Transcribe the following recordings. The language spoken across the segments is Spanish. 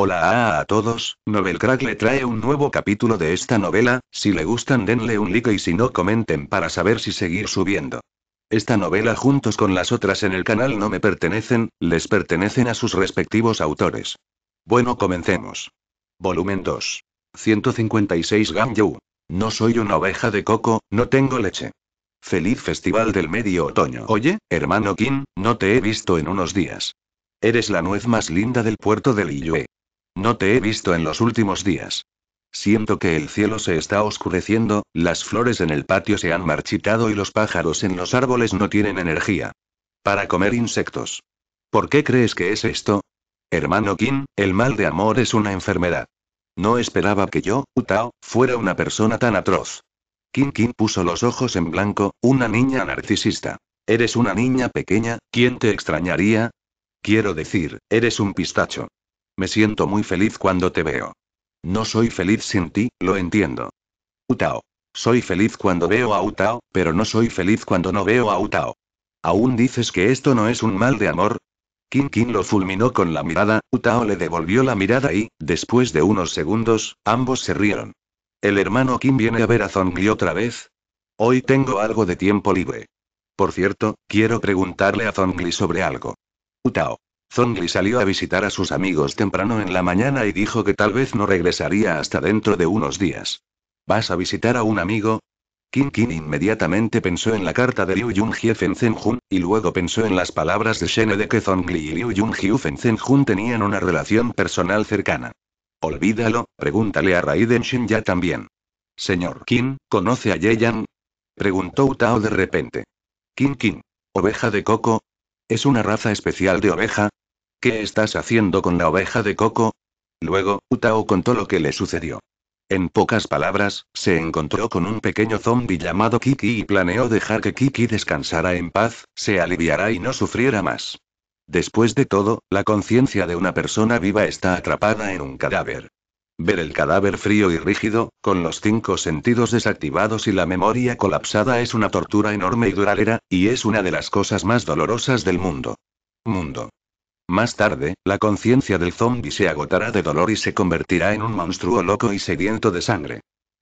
Hola a, todos, Novelcrack Crack le trae un nuevo capítulo de esta novela, si le gustan denle un like y si no comenten para saber si seguir subiendo. Esta novela juntos con las otras en el canal no me pertenecen, les pertenecen a sus respectivos autores. Bueno comencemos. Volumen 2. 156 Ganyu. No soy una oveja de coco, no tengo leche. Feliz festival del medio otoño. Oye, hermano Kim, no te he visto en unos días. Eres la nuez más linda del puerto de Liyue. No te he visto en los últimos días. Siento que el cielo se está oscureciendo, las flores en el patio se han marchitado y los pájaros en los árboles no tienen energía. Para comer insectos. ¿Por qué crees que es esto? Hermano Kim, el mal de amor es una enfermedad. No esperaba que yo, Utao, fuera una persona tan atroz. Kim Kim puso los ojos en blanco, una niña narcisista. Eres una niña pequeña, ¿quién te extrañaría? Quiero decir, eres un pistacho. Me siento muy feliz cuando te veo. No soy feliz sin ti, lo entiendo. Utao. Soy feliz cuando veo a Utao, pero no soy feliz cuando no veo a Utao. ¿Aún dices que esto no es un mal de amor? Kim Kim lo fulminó con la mirada, Utao le devolvió la mirada y, después de unos segundos, ambos se rieron. ¿El hermano Kim viene a ver a Zongli otra vez? Hoy tengo algo de tiempo libre. Por cierto, quiero preguntarle a Zongli sobre algo. Utao. Zongli salió a visitar a sus amigos temprano en la mañana y dijo que tal vez no regresaría hasta dentro de unos días. ¿Vas a visitar a un amigo? Qin Qin inmediatamente pensó en la carta de Liu Yunjie en Zhenjun, y luego pensó en las palabras de Shen de que Zongli y Liu Yunjie en Zhenjun tenían una relación personal cercana. Olvídalo, pregúntale a Raiden ya también. Señor Qin, ¿conoce a Yeyan? Preguntó Tao de repente. Qin Qin. ¿Oveja de coco? Es una raza especial de oveja, ¿Qué estás haciendo con la oveja de Coco? Luego, Utao contó lo que le sucedió. En pocas palabras, se encontró con un pequeño zombi llamado Kiki y planeó dejar que Kiki descansara en paz, se aliviará y no sufriera más. Después de todo, la conciencia de una persona viva está atrapada en un cadáver. Ver el cadáver frío y rígido, con los cinco sentidos desactivados y la memoria colapsada es una tortura enorme y duradera, y es una de las cosas más dolorosas del mundo. Mundo. Más tarde, la conciencia del zombie se agotará de dolor y se convertirá en un monstruo loco y sediento de sangre.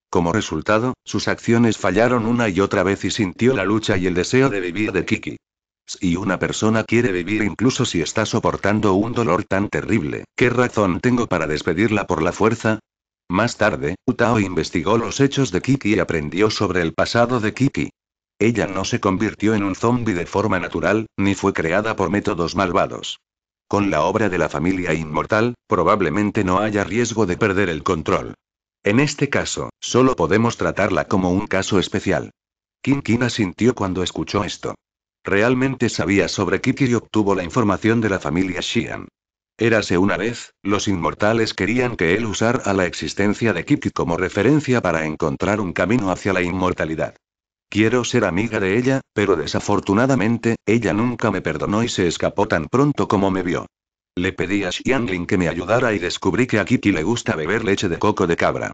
Como resultado, sus acciones fallaron una y otra vez y sintió la lucha y el deseo de vivir de Kiki. Si una persona quiere vivir incluso si está soportando un dolor tan terrible, ¿qué razón tengo para despedirla por la fuerza? Más tarde, Utao investigó los hechos de Kiki y aprendió sobre el pasado de Kiki. Ella no se convirtió en un zombie de forma natural, ni fue creada por métodos malvados. Con la obra de la familia inmortal, probablemente no haya riesgo de perder el control. En este caso, solo podemos tratarla como un caso especial. Kin asintió cuando escuchó esto. Realmente sabía sobre Kiki y obtuvo la información de la familia Sheehan. Érase una vez, los inmortales querían que él usara la existencia de Kiki como referencia para encontrar un camino hacia la inmortalidad. Quiero ser amiga de ella, pero desafortunadamente, ella nunca me perdonó y se escapó tan pronto como me vio. Le pedí a Xianlin que me ayudara y descubrí que a Kiki le gusta beber leche de coco de cabra.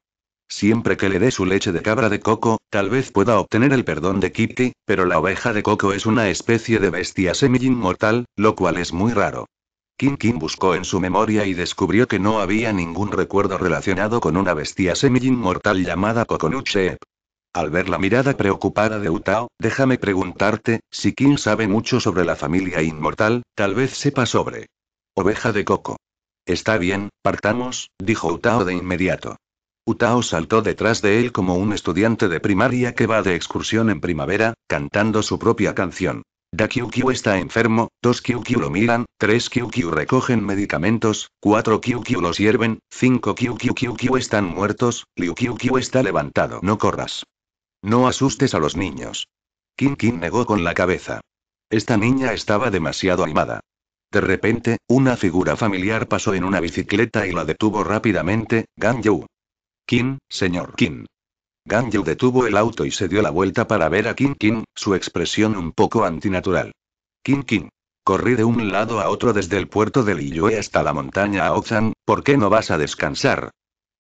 Siempre que le dé su leche de cabra de coco, tal vez pueda obtener el perdón de Kiki, pero la oveja de coco es una especie de bestia semi-inmortal, lo cual es muy raro. Kim Kim buscó en su memoria y descubrió que no había ningún recuerdo relacionado con una bestia semi-inmortal llamada Kokonuchep. Al ver la mirada preocupada de Utao, déjame preguntarte, si quien sabe mucho sobre la familia inmortal, tal vez sepa sobre. Oveja de coco. Está bien, partamos, dijo Utao de inmediato. Utao saltó detrás de él como un estudiante de primaria que va de excursión en primavera, cantando su propia canción. Da Kyu está enfermo, dos Kyu lo miran, tres Kyu recogen medicamentos, cuatro Kyukyu los sirven, cinco Kyu Kyu están muertos, Liu Kyu está levantado. No corras. No asustes a los niños. King King negó con la cabeza. Esta niña estaba demasiado animada. De repente, una figura familiar pasó en una bicicleta y la detuvo rápidamente, Gang Yu. Kim, señor Kim. Gang Yu detuvo el auto y se dio la vuelta para ver a King King, su expresión un poco antinatural. King Kim. Corrí de un lado a otro desde el puerto de Liyue hasta la montaña Aozan, ¿por qué no vas a descansar?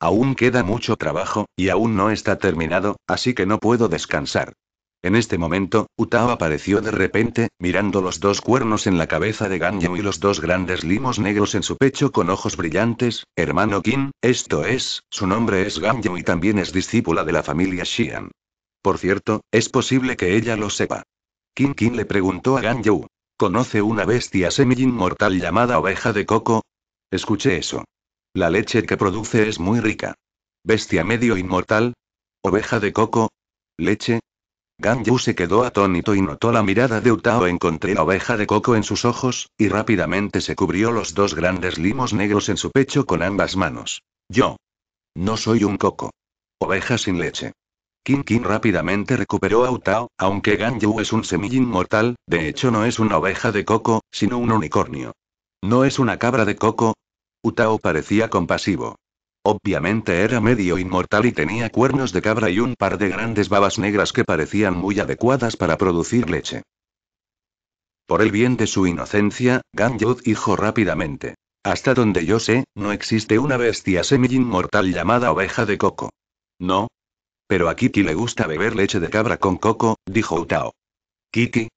Aún queda mucho trabajo, y aún no está terminado, así que no puedo descansar. En este momento, Utao apareció de repente, mirando los dos cuernos en la cabeza de Ganyu y los dos grandes limos negros en su pecho con ojos brillantes, hermano Qin, esto es, su nombre es Ganyu y también es discípula de la familia Xian. Por cierto, es posible que ella lo sepa. Kim Qin le preguntó a Ganyu, ¿conoce una bestia semi-inmortal llamada oveja de coco? Escuché eso. La leche que produce es muy rica. Bestia medio inmortal. Oveja de coco. Leche. Yu se quedó atónito y notó la mirada de Utao. Encontré la oveja de coco en sus ojos, y rápidamente se cubrió los dos grandes limos negros en su pecho con ambas manos. Yo. No soy un coco. Oveja sin leche. King King rápidamente recuperó a Utao, aunque Yu es un semillín mortal, de hecho no es una oveja de coco, sino un unicornio. No es una cabra de coco, Utao parecía compasivo. Obviamente era medio inmortal y tenía cuernos de cabra y un par de grandes babas negras que parecían muy adecuadas para producir leche. Por el bien de su inocencia, Ganyu dijo rápidamente. Hasta donde yo sé, no existe una bestia semi-inmortal llamada oveja de coco. No. Pero a Kiki le gusta beber leche de cabra con coco, dijo Utao. Kiki.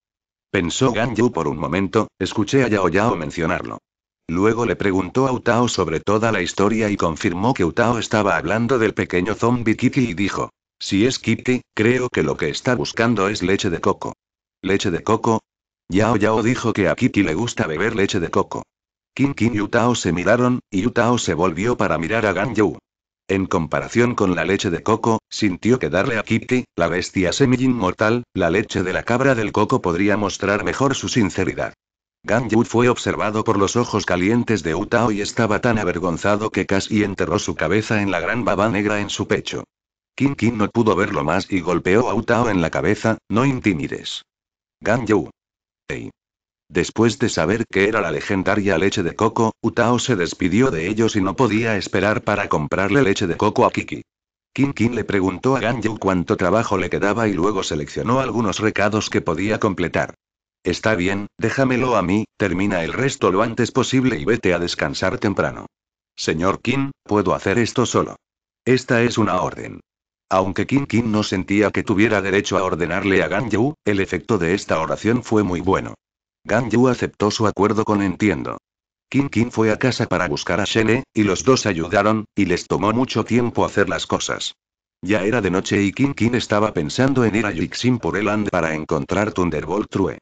Pensó Ganyu por un momento, escuché a Yao Yao mencionarlo. Luego le preguntó a Utao sobre toda la historia y confirmó que Utao estaba hablando del pequeño zombie Kiki y dijo, si es Kiki, creo que lo que está buscando es leche de coco. ¿Leche de coco? Yao Yao dijo que a Kiki le gusta beber leche de coco. Kim Kim y Utao se miraron, y Utao se volvió para mirar a Gan En comparación con la leche de coco, sintió que darle a Kitty, la bestia semi-inmortal, la leche de la cabra del coco podría mostrar mejor su sinceridad. Gan fue observado por los ojos calientes de Utao y estaba tan avergonzado que casi enterró su cabeza en la gran baba negra en su pecho. Kinkin no pudo verlo más y golpeó a Utao en la cabeza, no intimides. Gan Yu. Hey. Después de saber que era la legendaria leche de coco, Utao se despidió de ellos y no podía esperar para comprarle leche de coco a Kiki. Kinkin le preguntó a Ganyu cuánto trabajo le quedaba y luego seleccionó algunos recados que podía completar. Está bien, déjamelo a mí, termina el resto lo antes posible y vete a descansar temprano. Señor King, puedo hacer esto solo. Esta es una orden. Aunque King King no sentía que tuviera derecho a ordenarle a Gan Yu, el efecto de esta oración fue muy bueno. Gan Yu aceptó su acuerdo con entiendo. King King fue a casa para buscar a Shene, y los dos ayudaron, y les tomó mucho tiempo hacer las cosas. Ya era de noche y King King estaba pensando en ir a Yixin por el Land para encontrar Thunderbolt True.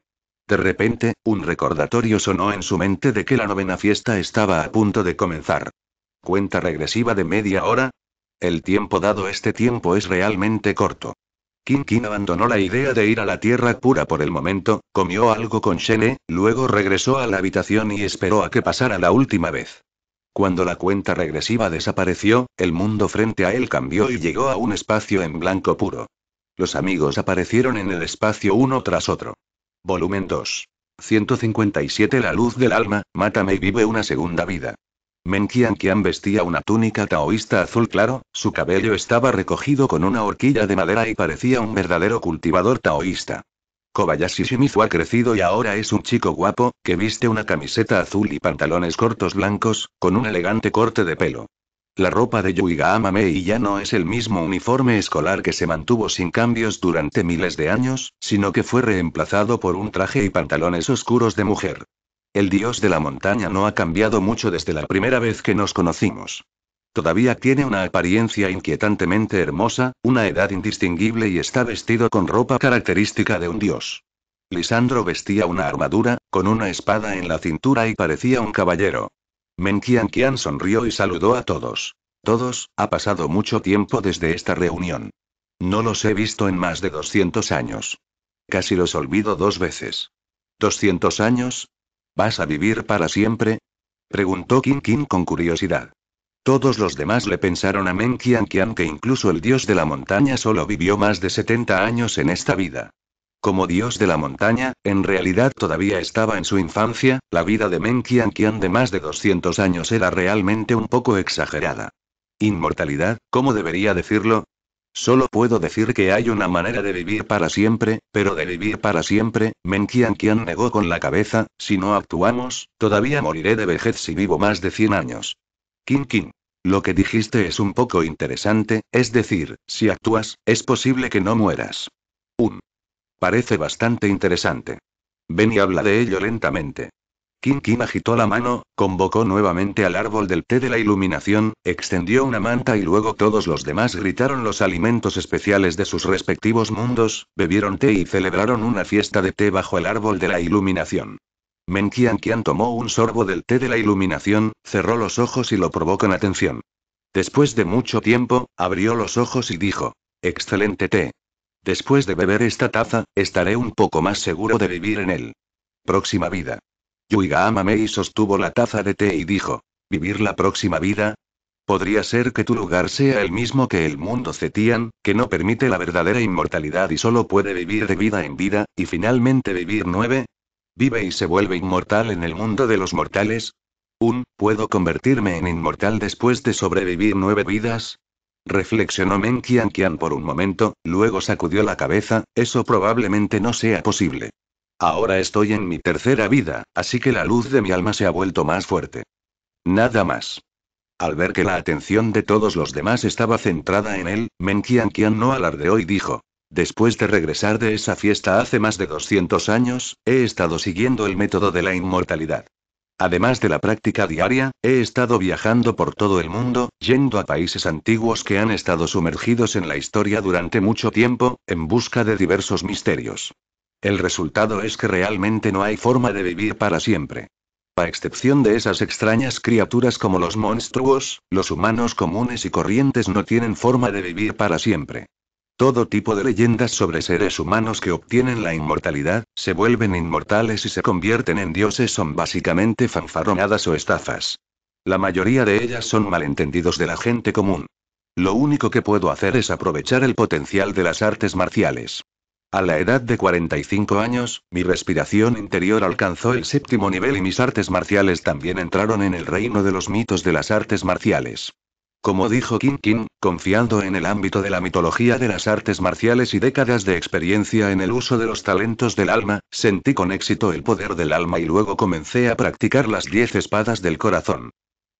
De repente, un recordatorio sonó en su mente de que la novena fiesta estaba a punto de comenzar. Cuenta regresiva de media hora. El tiempo dado este tiempo es realmente corto. King abandonó la idea de ir a la tierra pura por el momento, comió algo con Shene, luego regresó a la habitación y esperó a que pasara la última vez. Cuando la cuenta regresiva desapareció, el mundo frente a él cambió y llegó a un espacio en blanco puro. Los amigos aparecieron en el espacio uno tras otro. Volumen 2. 157 La luz del alma, mátame y vive una segunda vida. Menkian Qian vestía una túnica taoísta azul claro, su cabello estaba recogido con una horquilla de madera y parecía un verdadero cultivador taoísta. Kobayashi Shimizu ha crecido y ahora es un chico guapo, que viste una camiseta azul y pantalones cortos blancos, con un elegante corte de pelo. La ropa de Yuiga Amamei ya no es el mismo uniforme escolar que se mantuvo sin cambios durante miles de años, sino que fue reemplazado por un traje y pantalones oscuros de mujer. El dios de la montaña no ha cambiado mucho desde la primera vez que nos conocimos. Todavía tiene una apariencia inquietantemente hermosa, una edad indistinguible y está vestido con ropa característica de un dios. Lisandro vestía una armadura, con una espada en la cintura y parecía un caballero. Menkian Qian sonrió y saludó a todos. Todos, ha pasado mucho tiempo desde esta reunión. No los he visto en más de 200 años. Casi los olvido dos veces. ¿200 años? ¿Vas a vivir para siempre? Preguntó King Qin con curiosidad. Todos los demás le pensaron a Menkian Qian que incluso el dios de la montaña solo vivió más de 70 años en esta vida. Como dios de la montaña, en realidad todavía estaba en su infancia, la vida de Meng Qian de más de 200 años era realmente un poco exagerada. Inmortalidad, ¿cómo debería decirlo? Solo puedo decir que hay una manera de vivir para siempre, pero de vivir para siempre, Menkian Qian negó con la cabeza, si no actuamos, todavía moriré de vejez si vivo más de 100 años. King King, Lo que dijiste es un poco interesante, es decir, si actúas, es posible que no mueras. Un. Parece bastante interesante. Ven y habla de ello lentamente. Kim Kim agitó la mano, convocó nuevamente al árbol del té de la iluminación, extendió una manta y luego todos los demás gritaron los alimentos especiales de sus respectivos mundos, bebieron té y celebraron una fiesta de té bajo el árbol de la iluminación. Menkian Kian tomó un sorbo del té de la iluminación, cerró los ojos y lo probó con atención. Después de mucho tiempo, abrió los ojos y dijo: Excelente té. Después de beber esta taza, estaré un poco más seguro de vivir en él. Próxima vida. Yuiga Mei sostuvo la taza de té y dijo. ¿Vivir la próxima vida? Podría ser que tu lugar sea el mismo que el mundo Cetian, que no permite la verdadera inmortalidad y solo puede vivir de vida en vida, y finalmente vivir nueve. Vive y se vuelve inmortal en el mundo de los mortales. Un, puedo convertirme en inmortal después de sobrevivir nueve vidas, Reflexionó Men Qian por un momento, luego sacudió la cabeza, eso probablemente no sea posible. Ahora estoy en mi tercera vida, así que la luz de mi alma se ha vuelto más fuerte. Nada más. Al ver que la atención de todos los demás estaba centrada en él, Men Qian no alardeó y dijo, Después de regresar de esa fiesta hace más de 200 años, he estado siguiendo el método de la inmortalidad. Además de la práctica diaria, he estado viajando por todo el mundo, yendo a países antiguos que han estado sumergidos en la historia durante mucho tiempo, en busca de diversos misterios. El resultado es que realmente no hay forma de vivir para siempre. A excepción de esas extrañas criaturas como los monstruos, los humanos comunes y corrientes no tienen forma de vivir para siempre. Todo tipo de leyendas sobre seres humanos que obtienen la inmortalidad, se vuelven inmortales y se convierten en dioses son básicamente fanfarronadas o estafas. La mayoría de ellas son malentendidos de la gente común. Lo único que puedo hacer es aprovechar el potencial de las artes marciales. A la edad de 45 años, mi respiración interior alcanzó el séptimo nivel y mis artes marciales también entraron en el reino de los mitos de las artes marciales. Como dijo King King, confiando en el ámbito de la mitología de las artes marciales y décadas de experiencia en el uso de los talentos del alma, sentí con éxito el poder del alma y luego comencé a practicar las diez espadas del corazón.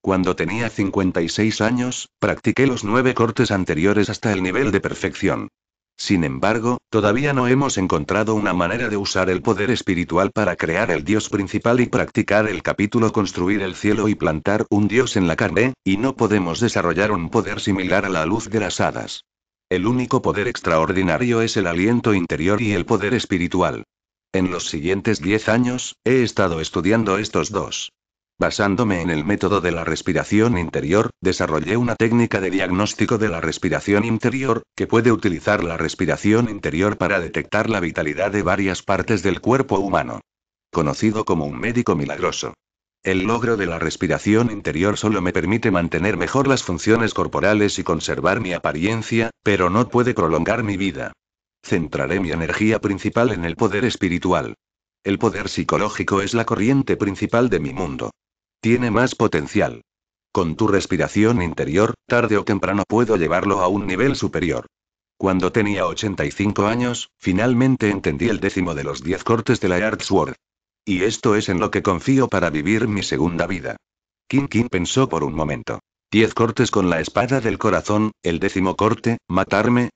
Cuando tenía 56 años, practiqué los nueve cortes anteriores hasta el nivel de perfección. Sin embargo, todavía no hemos encontrado una manera de usar el poder espiritual para crear el dios principal y practicar el capítulo construir el cielo y plantar un dios en la carne, y no podemos desarrollar un poder similar a la luz de las hadas. El único poder extraordinario es el aliento interior y el poder espiritual. En los siguientes 10 años, he estado estudiando estos dos. Basándome en el método de la respiración interior, desarrollé una técnica de diagnóstico de la respiración interior, que puede utilizar la respiración interior para detectar la vitalidad de varias partes del cuerpo humano. Conocido como un médico milagroso. El logro de la respiración interior solo me permite mantener mejor las funciones corporales y conservar mi apariencia, pero no puede prolongar mi vida. Centraré mi energía principal en el poder espiritual. El poder psicológico es la corriente principal de mi mundo. Tiene más potencial. Con tu respiración interior, tarde o temprano puedo llevarlo a un nivel superior. Cuando tenía 85 años, finalmente entendí el décimo de los diez cortes de la Sword. Y esto es en lo que confío para vivir mi segunda vida. King King pensó por un momento. Diez cortes con la espada del corazón, el décimo corte, matarme.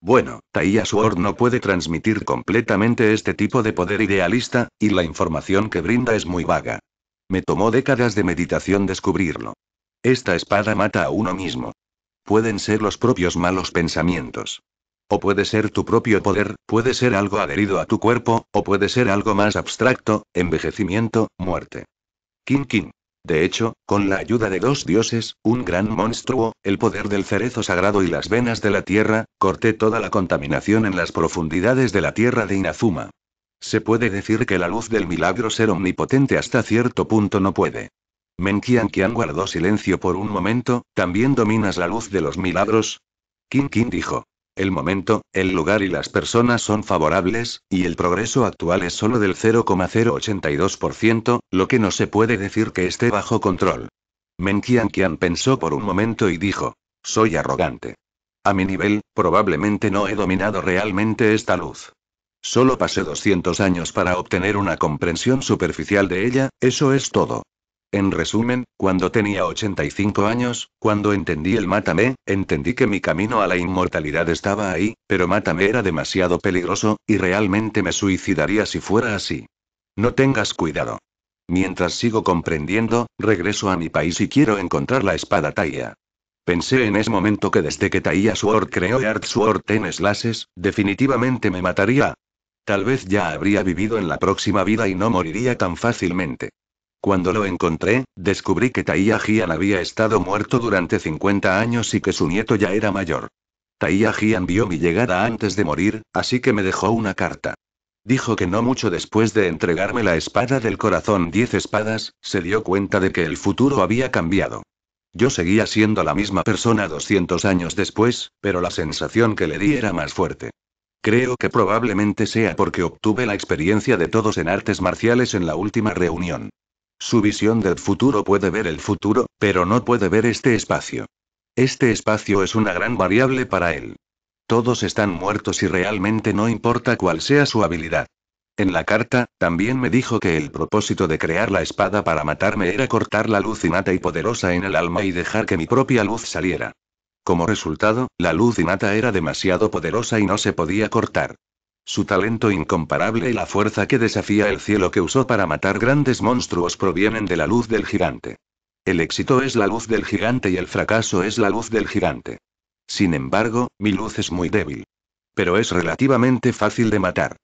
Bueno, Taia Sword no puede transmitir completamente este tipo de poder idealista, y la información que brinda es muy vaga. Me tomó décadas de meditación descubrirlo. Esta espada mata a uno mismo. Pueden ser los propios malos pensamientos. O puede ser tu propio poder, puede ser algo adherido a tu cuerpo, o puede ser algo más abstracto, envejecimiento, muerte. King King. De hecho, con la ayuda de dos dioses, un gran monstruo, el poder del cerezo sagrado y las venas de la tierra, corté toda la contaminación en las profundidades de la tierra de Inazuma. Se puede decir que la luz del milagro ser omnipotente hasta cierto punto no puede. Men Qian guardó silencio por un momento, ¿también dominas la luz de los milagros? Qin Qin dijo. El momento, el lugar y las personas son favorables, y el progreso actual es solo del 0,082%, lo que no se puede decir que esté bajo control. Menkian Qian pensó por un momento y dijo, soy arrogante. A mi nivel, probablemente no he dominado realmente esta luz. Solo pasé 200 años para obtener una comprensión superficial de ella, eso es todo. En resumen, cuando tenía 85 años, cuando entendí el Mátame, entendí que mi camino a la inmortalidad estaba ahí, pero Mátame era demasiado peligroso, y realmente me suicidaría si fuera así. No tengas cuidado. Mientras sigo comprendiendo, regreso a mi país y quiero encontrar la espada Taia. Pensé en ese momento que desde que Taia Sword creó Art Sword en Slashes, definitivamente me mataría, Tal vez ya habría vivido en la próxima vida y no moriría tan fácilmente. Cuando lo encontré, descubrí que Taiya Gian había estado muerto durante 50 años y que su nieto ya era mayor. Taiya Gian vio mi llegada antes de morir, así que me dejó una carta. Dijo que no mucho después de entregarme la espada del corazón 10 espadas, se dio cuenta de que el futuro había cambiado. Yo seguía siendo la misma persona 200 años después, pero la sensación que le di era más fuerte. Creo que probablemente sea porque obtuve la experiencia de todos en artes marciales en la última reunión. Su visión del futuro puede ver el futuro, pero no puede ver este espacio. Este espacio es una gran variable para él. Todos están muertos y realmente no importa cuál sea su habilidad. En la carta, también me dijo que el propósito de crear la espada para matarme era cortar la luz innata y poderosa en el alma y dejar que mi propia luz saliera. Como resultado, la luz innata era demasiado poderosa y no se podía cortar. Su talento incomparable y la fuerza que desafía el cielo que usó para matar grandes monstruos provienen de la luz del gigante. El éxito es la luz del gigante y el fracaso es la luz del gigante. Sin embargo, mi luz es muy débil. Pero es relativamente fácil de matar.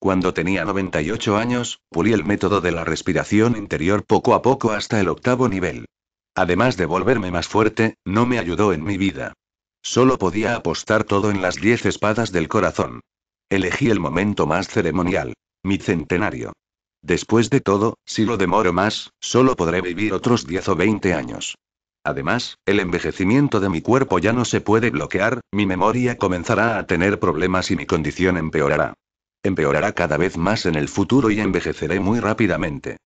Cuando tenía 98 años, pulí el método de la respiración interior poco a poco hasta el octavo nivel además de volverme más fuerte, no me ayudó en mi vida. Solo podía apostar todo en las diez espadas del corazón. Elegí el momento más ceremonial. Mi centenario. Después de todo, si lo demoro más, solo podré vivir otros 10 o 20 años. Además, el envejecimiento de mi cuerpo ya no se puede bloquear, mi memoria comenzará a tener problemas y mi condición empeorará. Empeorará cada vez más en el futuro y envejeceré muy rápidamente.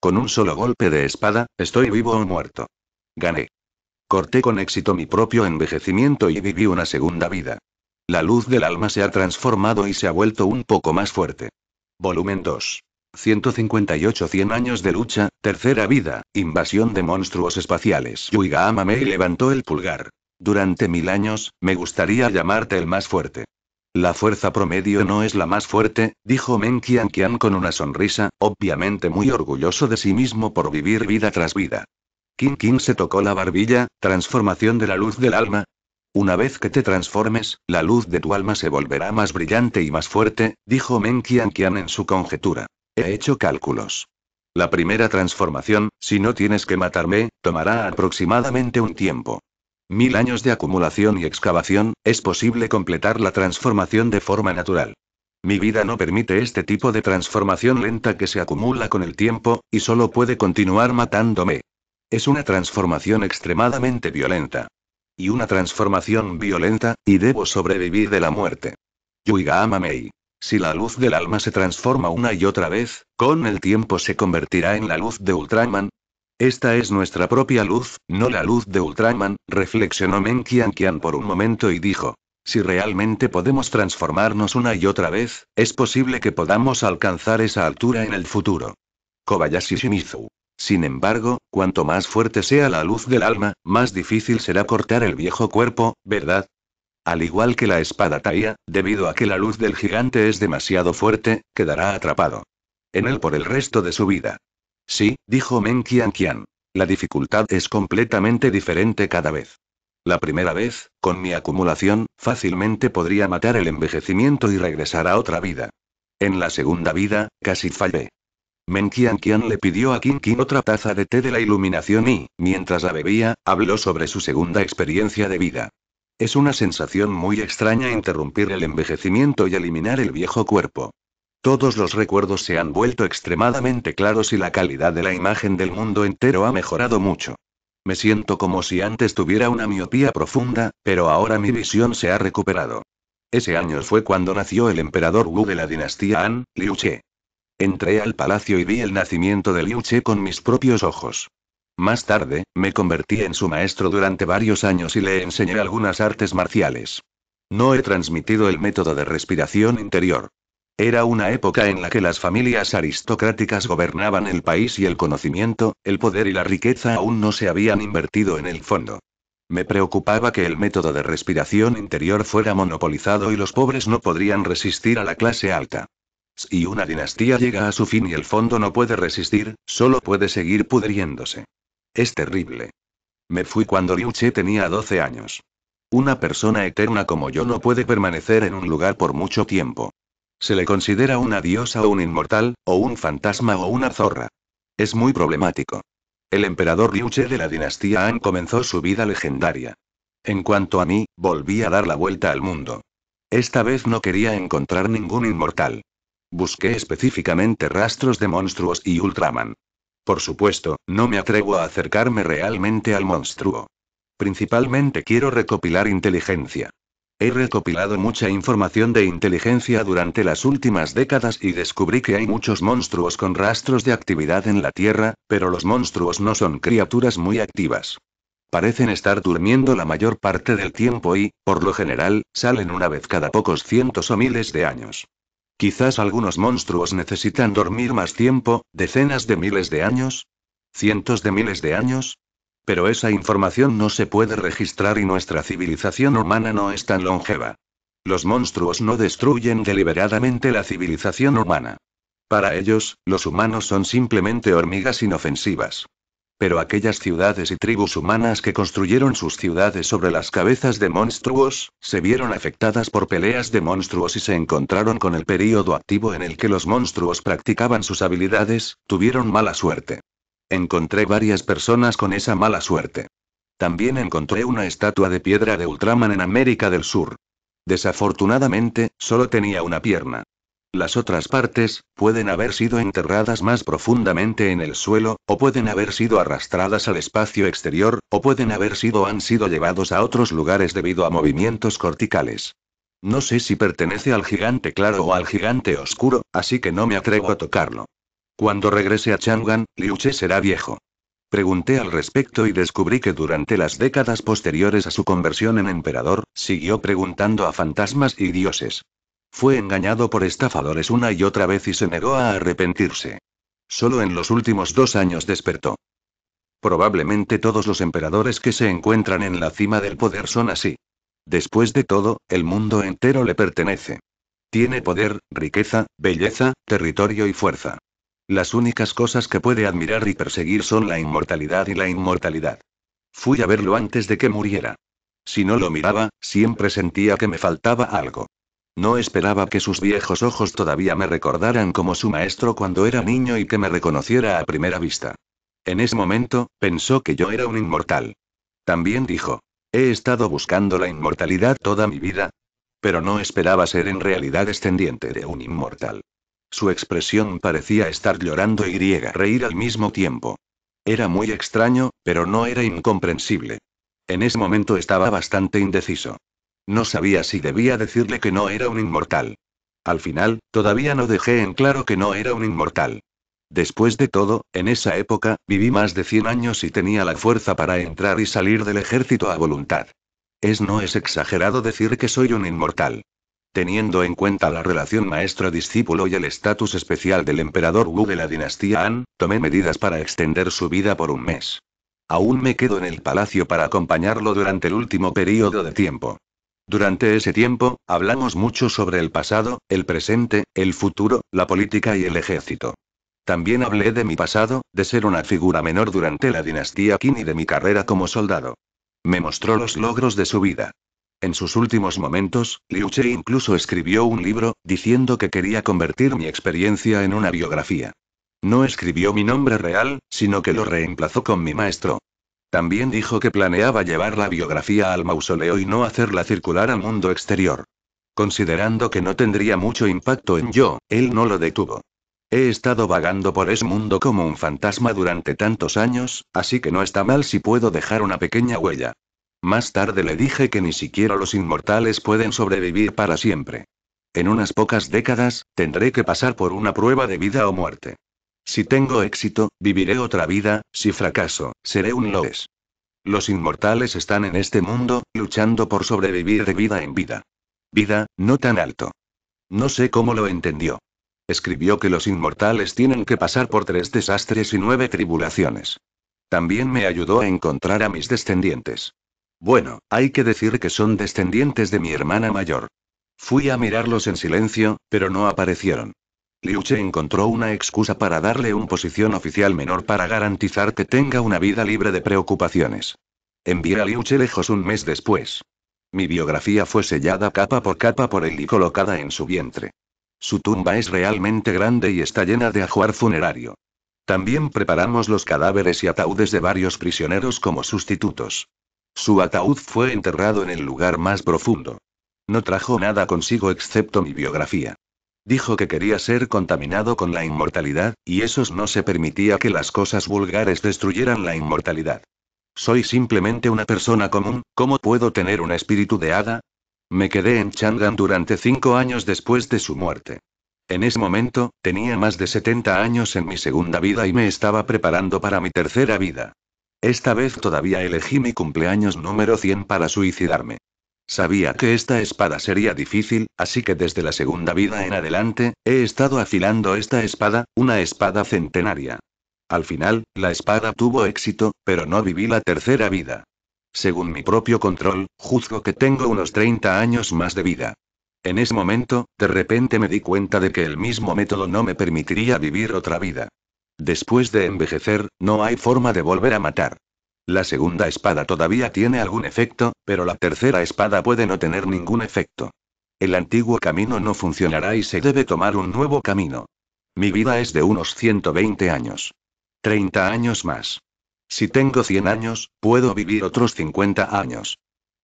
Con un solo golpe de espada, estoy vivo o muerto. Gané. Corté con éxito mi propio envejecimiento y viví una segunda vida. La luz del alma se ha transformado y se ha vuelto un poco más fuerte. Volumen 2. 158 100 años de lucha, tercera vida, invasión de monstruos espaciales. Yuiga y levantó el pulgar. Durante mil años, me gustaría llamarte el más fuerte. La fuerza promedio no es la más fuerte, dijo Men Qian con una sonrisa, obviamente muy orgulloso de sí mismo por vivir vida tras vida. King King se tocó la barbilla, transformación de la luz del alma. Una vez que te transformes, la luz de tu alma se volverá más brillante y más fuerte, dijo Men Qian en su conjetura. He hecho cálculos. La primera transformación, si no tienes que matarme, tomará aproximadamente un tiempo. Mil años de acumulación y excavación, es posible completar la transformación de forma natural. Mi vida no permite este tipo de transformación lenta que se acumula con el tiempo, y solo puede continuar matándome. Es una transformación extremadamente violenta. Y una transformación violenta, y debo sobrevivir de la muerte. Yuiga Amamei. Si la luz del alma se transforma una y otra vez, con el tiempo se convertirá en la luz de Ultraman. Esta es nuestra propia luz, no la luz de Ultraman, reflexionó Menkian Kian por un momento y dijo. Si realmente podemos transformarnos una y otra vez, es posible que podamos alcanzar esa altura en el futuro. Kobayashi Shimizu. Sin embargo, cuanto más fuerte sea la luz del alma, más difícil será cortar el viejo cuerpo, ¿verdad? Al igual que la espada Taía, debido a que la luz del gigante es demasiado fuerte, quedará atrapado. En él por el resto de su vida. Sí, dijo Men Qian La dificultad es completamente diferente cada vez. La primera vez, con mi acumulación, fácilmente podría matar el envejecimiento y regresar a otra vida. En la segunda vida, casi fallé. Men Qian le pidió a Qin Qin otra taza de té de la iluminación y, mientras la bebía, habló sobre su segunda experiencia de vida. Es una sensación muy extraña interrumpir el envejecimiento y eliminar el viejo cuerpo. Todos los recuerdos se han vuelto extremadamente claros y la calidad de la imagen del mundo entero ha mejorado mucho. Me siento como si antes tuviera una miopía profunda, pero ahora mi visión se ha recuperado. Ese año fue cuando nació el emperador Wu de la dinastía An, Liu Che. Entré al palacio y vi el nacimiento de Liu Che con mis propios ojos. Más tarde, me convertí en su maestro durante varios años y le enseñé algunas artes marciales. No he transmitido el método de respiración interior. Era una época en la que las familias aristocráticas gobernaban el país y el conocimiento, el poder y la riqueza aún no se habían invertido en el fondo. Me preocupaba que el método de respiración interior fuera monopolizado y los pobres no podrían resistir a la clase alta y una dinastía llega a su fin y el fondo no puede resistir, solo puede seguir pudriéndose. Es terrible. Me fui cuando Che tenía 12 años. Una persona eterna como yo no puede permanecer en un lugar por mucho tiempo. Se le considera una diosa o un inmortal, o un fantasma o una zorra. Es muy problemático. El emperador Che de la dinastía Han comenzó su vida legendaria. En cuanto a mí, volví a dar la vuelta al mundo. Esta vez no quería encontrar ningún inmortal. Busqué específicamente rastros de monstruos y Ultraman. Por supuesto, no me atrevo a acercarme realmente al monstruo. Principalmente quiero recopilar inteligencia. He recopilado mucha información de inteligencia durante las últimas décadas y descubrí que hay muchos monstruos con rastros de actividad en la Tierra, pero los monstruos no son criaturas muy activas. Parecen estar durmiendo la mayor parte del tiempo y, por lo general, salen una vez cada pocos cientos o miles de años. Quizás algunos monstruos necesitan dormir más tiempo, decenas de miles de años, cientos de miles de años. Pero esa información no se puede registrar y nuestra civilización humana no es tan longeva. Los monstruos no destruyen deliberadamente la civilización humana. Para ellos, los humanos son simplemente hormigas inofensivas. Pero aquellas ciudades y tribus humanas que construyeron sus ciudades sobre las cabezas de monstruos, se vieron afectadas por peleas de monstruos y se encontraron con el período activo en el que los monstruos practicaban sus habilidades, tuvieron mala suerte. Encontré varias personas con esa mala suerte. También encontré una estatua de piedra de Ultraman en América del Sur. Desafortunadamente, solo tenía una pierna. Las otras partes, pueden haber sido enterradas más profundamente en el suelo, o pueden haber sido arrastradas al espacio exterior, o pueden haber sido han sido llevados a otros lugares debido a movimientos corticales. No sé si pertenece al gigante claro o al gigante oscuro, así que no me atrevo a tocarlo. Cuando regrese a Chang'an, Liu Che será viejo. Pregunté al respecto y descubrí que durante las décadas posteriores a su conversión en emperador, siguió preguntando a fantasmas y dioses. Fue engañado por estafadores una y otra vez y se negó a arrepentirse. Solo en los últimos dos años despertó. Probablemente todos los emperadores que se encuentran en la cima del poder son así. Después de todo, el mundo entero le pertenece. Tiene poder, riqueza, belleza, territorio y fuerza. Las únicas cosas que puede admirar y perseguir son la inmortalidad y la inmortalidad. Fui a verlo antes de que muriera. Si no lo miraba, siempre sentía que me faltaba algo. No esperaba que sus viejos ojos todavía me recordaran como su maestro cuando era niño y que me reconociera a primera vista. En ese momento, pensó que yo era un inmortal. También dijo, he estado buscando la inmortalidad toda mi vida. Pero no esperaba ser en realidad descendiente de un inmortal. Su expresión parecía estar llorando y griega reír al mismo tiempo. Era muy extraño, pero no era incomprensible. En ese momento estaba bastante indeciso. No sabía si debía decirle que no era un inmortal. Al final, todavía no dejé en claro que no era un inmortal. Después de todo, en esa época, viví más de 100 años y tenía la fuerza para entrar y salir del ejército a voluntad. Es no es exagerado decir que soy un inmortal. Teniendo en cuenta la relación maestro-discípulo y el estatus especial del emperador Wu de la dinastía Han, tomé medidas para extender su vida por un mes. Aún me quedo en el palacio para acompañarlo durante el último período de tiempo. Durante ese tiempo, hablamos mucho sobre el pasado, el presente, el futuro, la política y el ejército. También hablé de mi pasado, de ser una figura menor durante la dinastía Qin y de mi carrera como soldado. Me mostró los logros de su vida. En sus últimos momentos, Liu Che incluso escribió un libro, diciendo que quería convertir mi experiencia en una biografía. No escribió mi nombre real, sino que lo reemplazó con mi maestro, también dijo que planeaba llevar la biografía al mausoleo y no hacerla circular al mundo exterior. Considerando que no tendría mucho impacto en yo, él no lo detuvo. He estado vagando por ese mundo como un fantasma durante tantos años, así que no está mal si puedo dejar una pequeña huella. Más tarde le dije que ni siquiera los inmortales pueden sobrevivir para siempre. En unas pocas décadas, tendré que pasar por una prueba de vida o muerte. Si tengo éxito, viviré otra vida, si fracaso, seré un Loes. Los inmortales están en este mundo, luchando por sobrevivir de vida en vida. Vida, no tan alto. No sé cómo lo entendió. Escribió que los inmortales tienen que pasar por tres desastres y nueve tribulaciones. También me ayudó a encontrar a mis descendientes. Bueno, hay que decir que son descendientes de mi hermana mayor. Fui a mirarlos en silencio, pero no aparecieron. Liu encontró una excusa para darle un posición oficial menor para garantizar que tenga una vida libre de preocupaciones. Envié a Liu lejos un mes después. Mi biografía fue sellada capa por capa por él y colocada en su vientre. Su tumba es realmente grande y está llena de ajuar funerario. También preparamos los cadáveres y ataúdes de varios prisioneros como sustitutos. Su ataúd fue enterrado en el lugar más profundo. No trajo nada consigo excepto mi biografía. Dijo que quería ser contaminado con la inmortalidad, y esos no se permitía que las cosas vulgares destruyeran la inmortalidad. Soy simplemente una persona común, ¿cómo puedo tener un espíritu de hada? Me quedé en Chang'an durante cinco años después de su muerte. En ese momento, tenía más de 70 años en mi segunda vida y me estaba preparando para mi tercera vida. Esta vez todavía elegí mi cumpleaños número 100 para suicidarme. Sabía que esta espada sería difícil, así que desde la segunda vida en adelante, he estado afilando esta espada, una espada centenaria. Al final, la espada tuvo éxito, pero no viví la tercera vida. Según mi propio control, juzgo que tengo unos 30 años más de vida. En ese momento, de repente me di cuenta de que el mismo método no me permitiría vivir otra vida. Después de envejecer, no hay forma de volver a matar. La segunda espada todavía tiene algún efecto, pero la tercera espada puede no tener ningún efecto. El antiguo camino no funcionará y se debe tomar un nuevo camino. Mi vida es de unos 120 años. 30 años más. Si tengo 100 años, puedo vivir otros 50 años.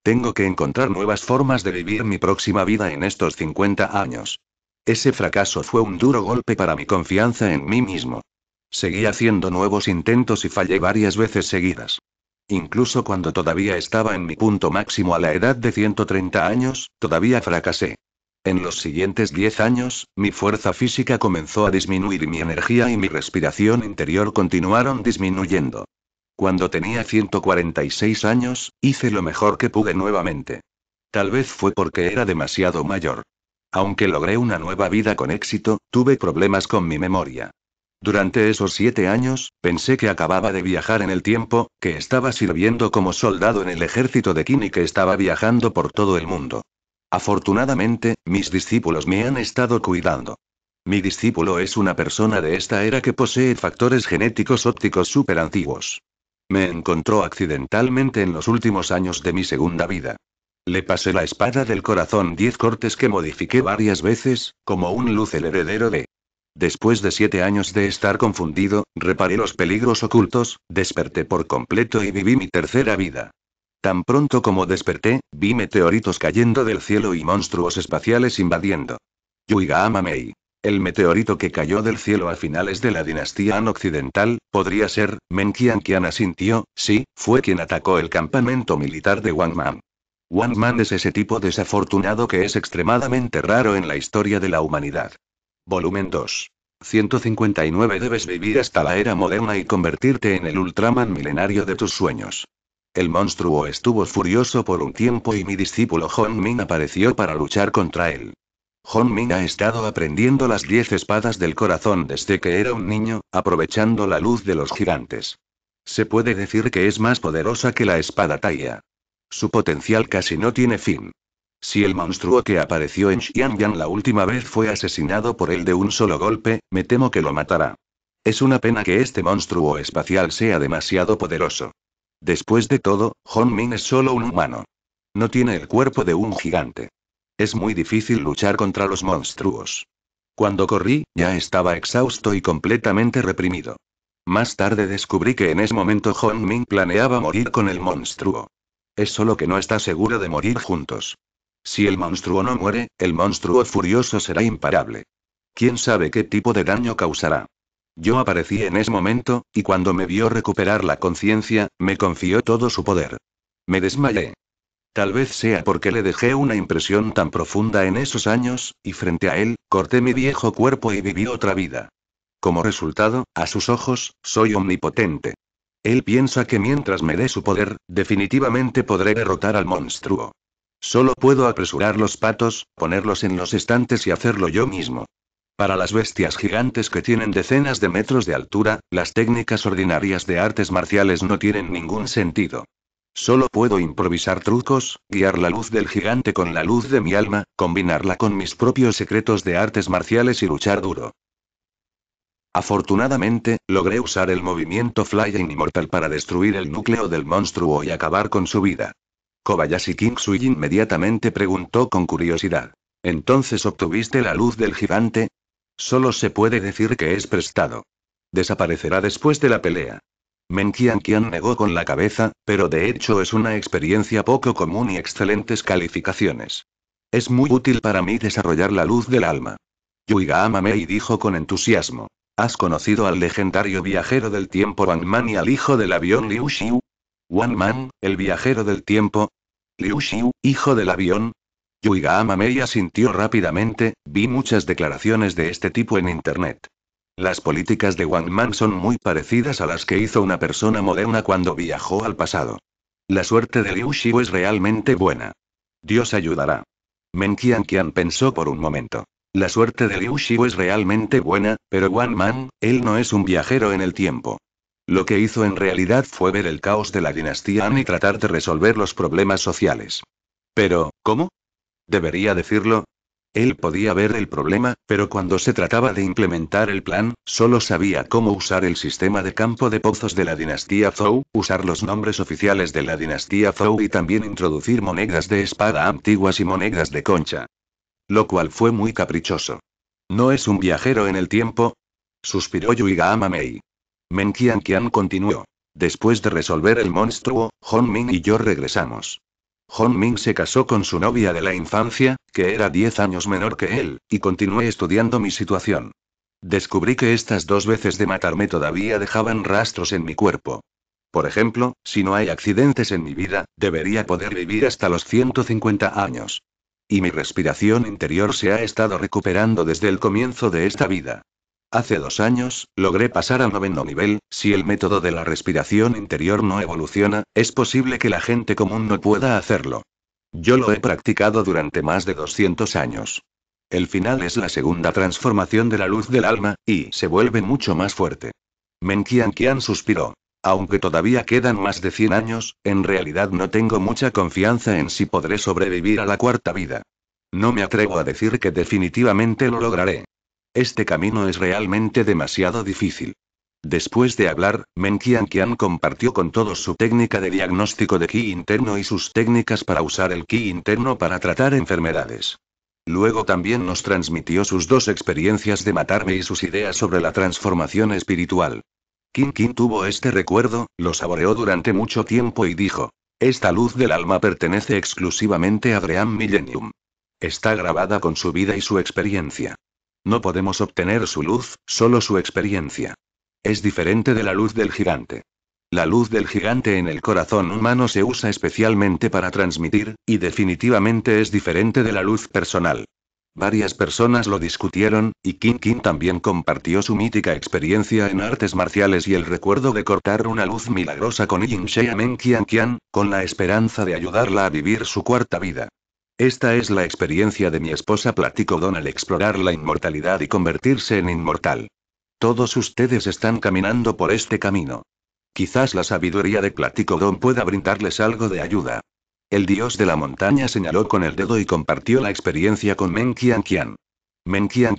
Tengo que encontrar nuevas formas de vivir mi próxima vida en estos 50 años. Ese fracaso fue un duro golpe para mi confianza en mí mismo. Seguí haciendo nuevos intentos y fallé varias veces seguidas. Incluso cuando todavía estaba en mi punto máximo a la edad de 130 años, todavía fracasé. En los siguientes 10 años, mi fuerza física comenzó a disminuir, y mi energía y mi respiración interior continuaron disminuyendo. Cuando tenía 146 años, hice lo mejor que pude nuevamente. Tal vez fue porque era demasiado mayor. Aunque logré una nueva vida con éxito, tuve problemas con mi memoria. Durante esos siete años, pensé que acababa de viajar en el tiempo, que estaba sirviendo como soldado en el ejército de Kini y que estaba viajando por todo el mundo. Afortunadamente, mis discípulos me han estado cuidando. Mi discípulo es una persona de esta era que posee factores genéticos ópticos súper antiguos. Me encontró accidentalmente en los últimos años de mi segunda vida. Le pasé la espada del corazón diez cortes que modifiqué varias veces, como un luz el heredero de Después de siete años de estar confundido, reparé los peligros ocultos, desperté por completo y viví mi tercera vida. Tan pronto como desperté, vi meteoritos cayendo del cielo y monstruos espaciales invadiendo. Yuiga Mei. El meteorito que cayó del cielo a finales de la dinastía An occidental, podría ser, Menkian Kian asintió, sí, fue quien atacó el campamento militar de Wangman. Man es ese tipo desafortunado que es extremadamente raro en la historia de la humanidad. Volumen 2. 159 Debes vivir hasta la era moderna y convertirte en el Ultraman milenario de tus sueños. El monstruo estuvo furioso por un tiempo y mi discípulo Hon Min apareció para luchar contra él. Hon Min ha estado aprendiendo las 10 espadas del corazón desde que era un niño, aprovechando la luz de los gigantes. Se puede decir que es más poderosa que la espada Taya. Su potencial casi no tiene fin. Si el monstruo que apareció en Xianyang la última vez fue asesinado por él de un solo golpe, me temo que lo matará. Es una pena que este monstruo espacial sea demasiado poderoso. Después de todo, Hon Ming es solo un humano. No tiene el cuerpo de un gigante. Es muy difícil luchar contra los monstruos. Cuando corrí, ya estaba exhausto y completamente reprimido. Más tarde descubrí que en ese momento Hon Ming planeaba morir con el monstruo. Es solo que no está seguro de morir juntos. Si el monstruo no muere, el monstruo furioso será imparable. ¿Quién sabe qué tipo de daño causará? Yo aparecí en ese momento, y cuando me vio recuperar la conciencia, me confió todo su poder. Me desmayé. Tal vez sea porque le dejé una impresión tan profunda en esos años, y frente a él, corté mi viejo cuerpo y viví otra vida. Como resultado, a sus ojos, soy omnipotente. Él piensa que mientras me dé su poder, definitivamente podré derrotar al monstruo. Solo puedo apresurar los patos, ponerlos en los estantes y hacerlo yo mismo. Para las bestias gigantes que tienen decenas de metros de altura, las técnicas ordinarias de artes marciales no tienen ningún sentido. Solo puedo improvisar trucos, guiar la luz del gigante con la luz de mi alma, combinarla con mis propios secretos de artes marciales y luchar duro. Afortunadamente, logré usar el movimiento Flying Immortal para destruir el núcleo del monstruo y acabar con su vida. Kobayashi Kingsui inmediatamente preguntó con curiosidad. ¿Entonces obtuviste la luz del gigante? Solo se puede decir que es prestado. Desaparecerá después de la pelea. Menkian negó con la cabeza, pero de hecho es una experiencia poco común y excelentes calificaciones. Es muy útil para mí desarrollar la luz del alma. Yuiga y dijo con entusiasmo. ¿Has conocido al legendario viajero del tiempo Man y al hijo del avión Liu Xiu? Wan Man, el viajero del tiempo. Liu Xiu, hijo del avión. Yuigaama Mei asintió rápidamente, vi muchas declaraciones de este tipo en internet. Las políticas de Wang Man son muy parecidas a las que hizo una persona moderna cuando viajó al pasado. La suerte de Liu Xiu es realmente buena. Dios ayudará. Men Qianqian pensó por un momento. La suerte de Liu Xiu es realmente buena, pero Wang Man, él no es un viajero en el tiempo. Lo que hizo en realidad fue ver el caos de la dinastía Han y tratar de resolver los problemas sociales. Pero, ¿cómo? ¿Debería decirlo? Él podía ver el problema, pero cuando se trataba de implementar el plan, solo sabía cómo usar el sistema de campo de pozos de la dinastía Zhou, usar los nombres oficiales de la dinastía Zhou y también introducir monedas de espada antiguas y monedas de concha. Lo cual fue muy caprichoso. ¿No es un viajero en el tiempo? Suspiró Yuiga Amamei. Men Qian Qian continuó. Después de resolver el monstruo, Hon Ming y yo regresamos. Hon Ming se casó con su novia de la infancia, que era 10 años menor que él, y continué estudiando mi situación. Descubrí que estas dos veces de matarme todavía dejaban rastros en mi cuerpo. Por ejemplo, si no hay accidentes en mi vida, debería poder vivir hasta los 150 años. Y mi respiración interior se ha estado recuperando desde el comienzo de esta vida. Hace dos años, logré pasar al noveno nivel, si el método de la respiración interior no evoluciona, es posible que la gente común no pueda hacerlo. Yo lo he practicado durante más de 200 años. El final es la segunda transformación de la luz del alma, y se vuelve mucho más fuerte. Menkian Kian suspiró. Aunque todavía quedan más de 100 años, en realidad no tengo mucha confianza en si podré sobrevivir a la cuarta vida. No me atrevo a decir que definitivamente lo lograré. Este camino es realmente demasiado difícil. Después de hablar, Men Qian compartió con todos su técnica de diagnóstico de ki interno y sus técnicas para usar el ki interno para tratar enfermedades. Luego también nos transmitió sus dos experiencias de matarme y sus ideas sobre la transformación espiritual. Kim Kim tuvo este recuerdo, lo saboreó durante mucho tiempo y dijo, esta luz del alma pertenece exclusivamente a Dream Millennium. Está grabada con su vida y su experiencia. No podemos obtener su luz, solo su experiencia. Es diferente de la luz del gigante. La luz del gigante en el corazón humano se usa especialmente para transmitir, y definitivamente es diferente de la luz personal. Varias personas lo discutieron, y King King también compartió su mítica experiencia en artes marciales y el recuerdo de cortar una luz milagrosa con Yin Men Qian con la esperanza de ayudarla a vivir su cuarta vida. Esta es la experiencia de mi esposa, platico al explorar la inmortalidad y convertirse en inmortal. Todos ustedes están caminando por este camino. Quizás la sabiduría de Don pueda brindarles algo de ayuda. El dios de la montaña señaló con el dedo y compartió la experiencia con Menkiankian.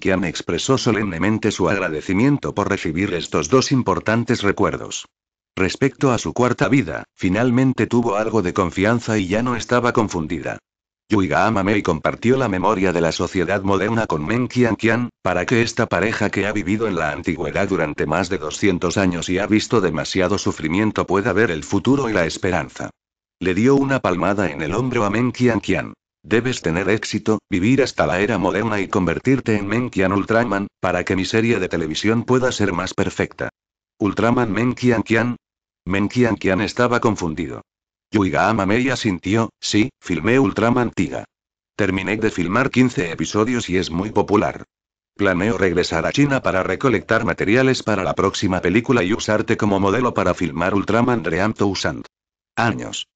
Kian expresó solemnemente su agradecimiento por recibir estos dos importantes recuerdos. Respecto a su cuarta vida, finalmente tuvo algo de confianza y ya no estaba confundida. Yuiga Amamei compartió la memoria de la sociedad moderna con Men Kian, para que esta pareja que ha vivido en la antigüedad durante más de 200 años y ha visto demasiado sufrimiento pueda ver el futuro y la esperanza. Le dio una palmada en el hombro a Men Kian. Debes tener éxito, vivir hasta la era moderna y convertirte en Menkian Ultraman, para que mi serie de televisión pueda ser más perfecta. Ultraman Menkian Kian. Menkian Kian estaba confundido. Yuiga Mei sintió, sí, filmé Ultraman Tiga. Terminé de filmar 15 episodios y es muy popular. Planeo regresar a China para recolectar materiales para la próxima película y usarte como modelo para filmar Ultraman Ream Usand. Años.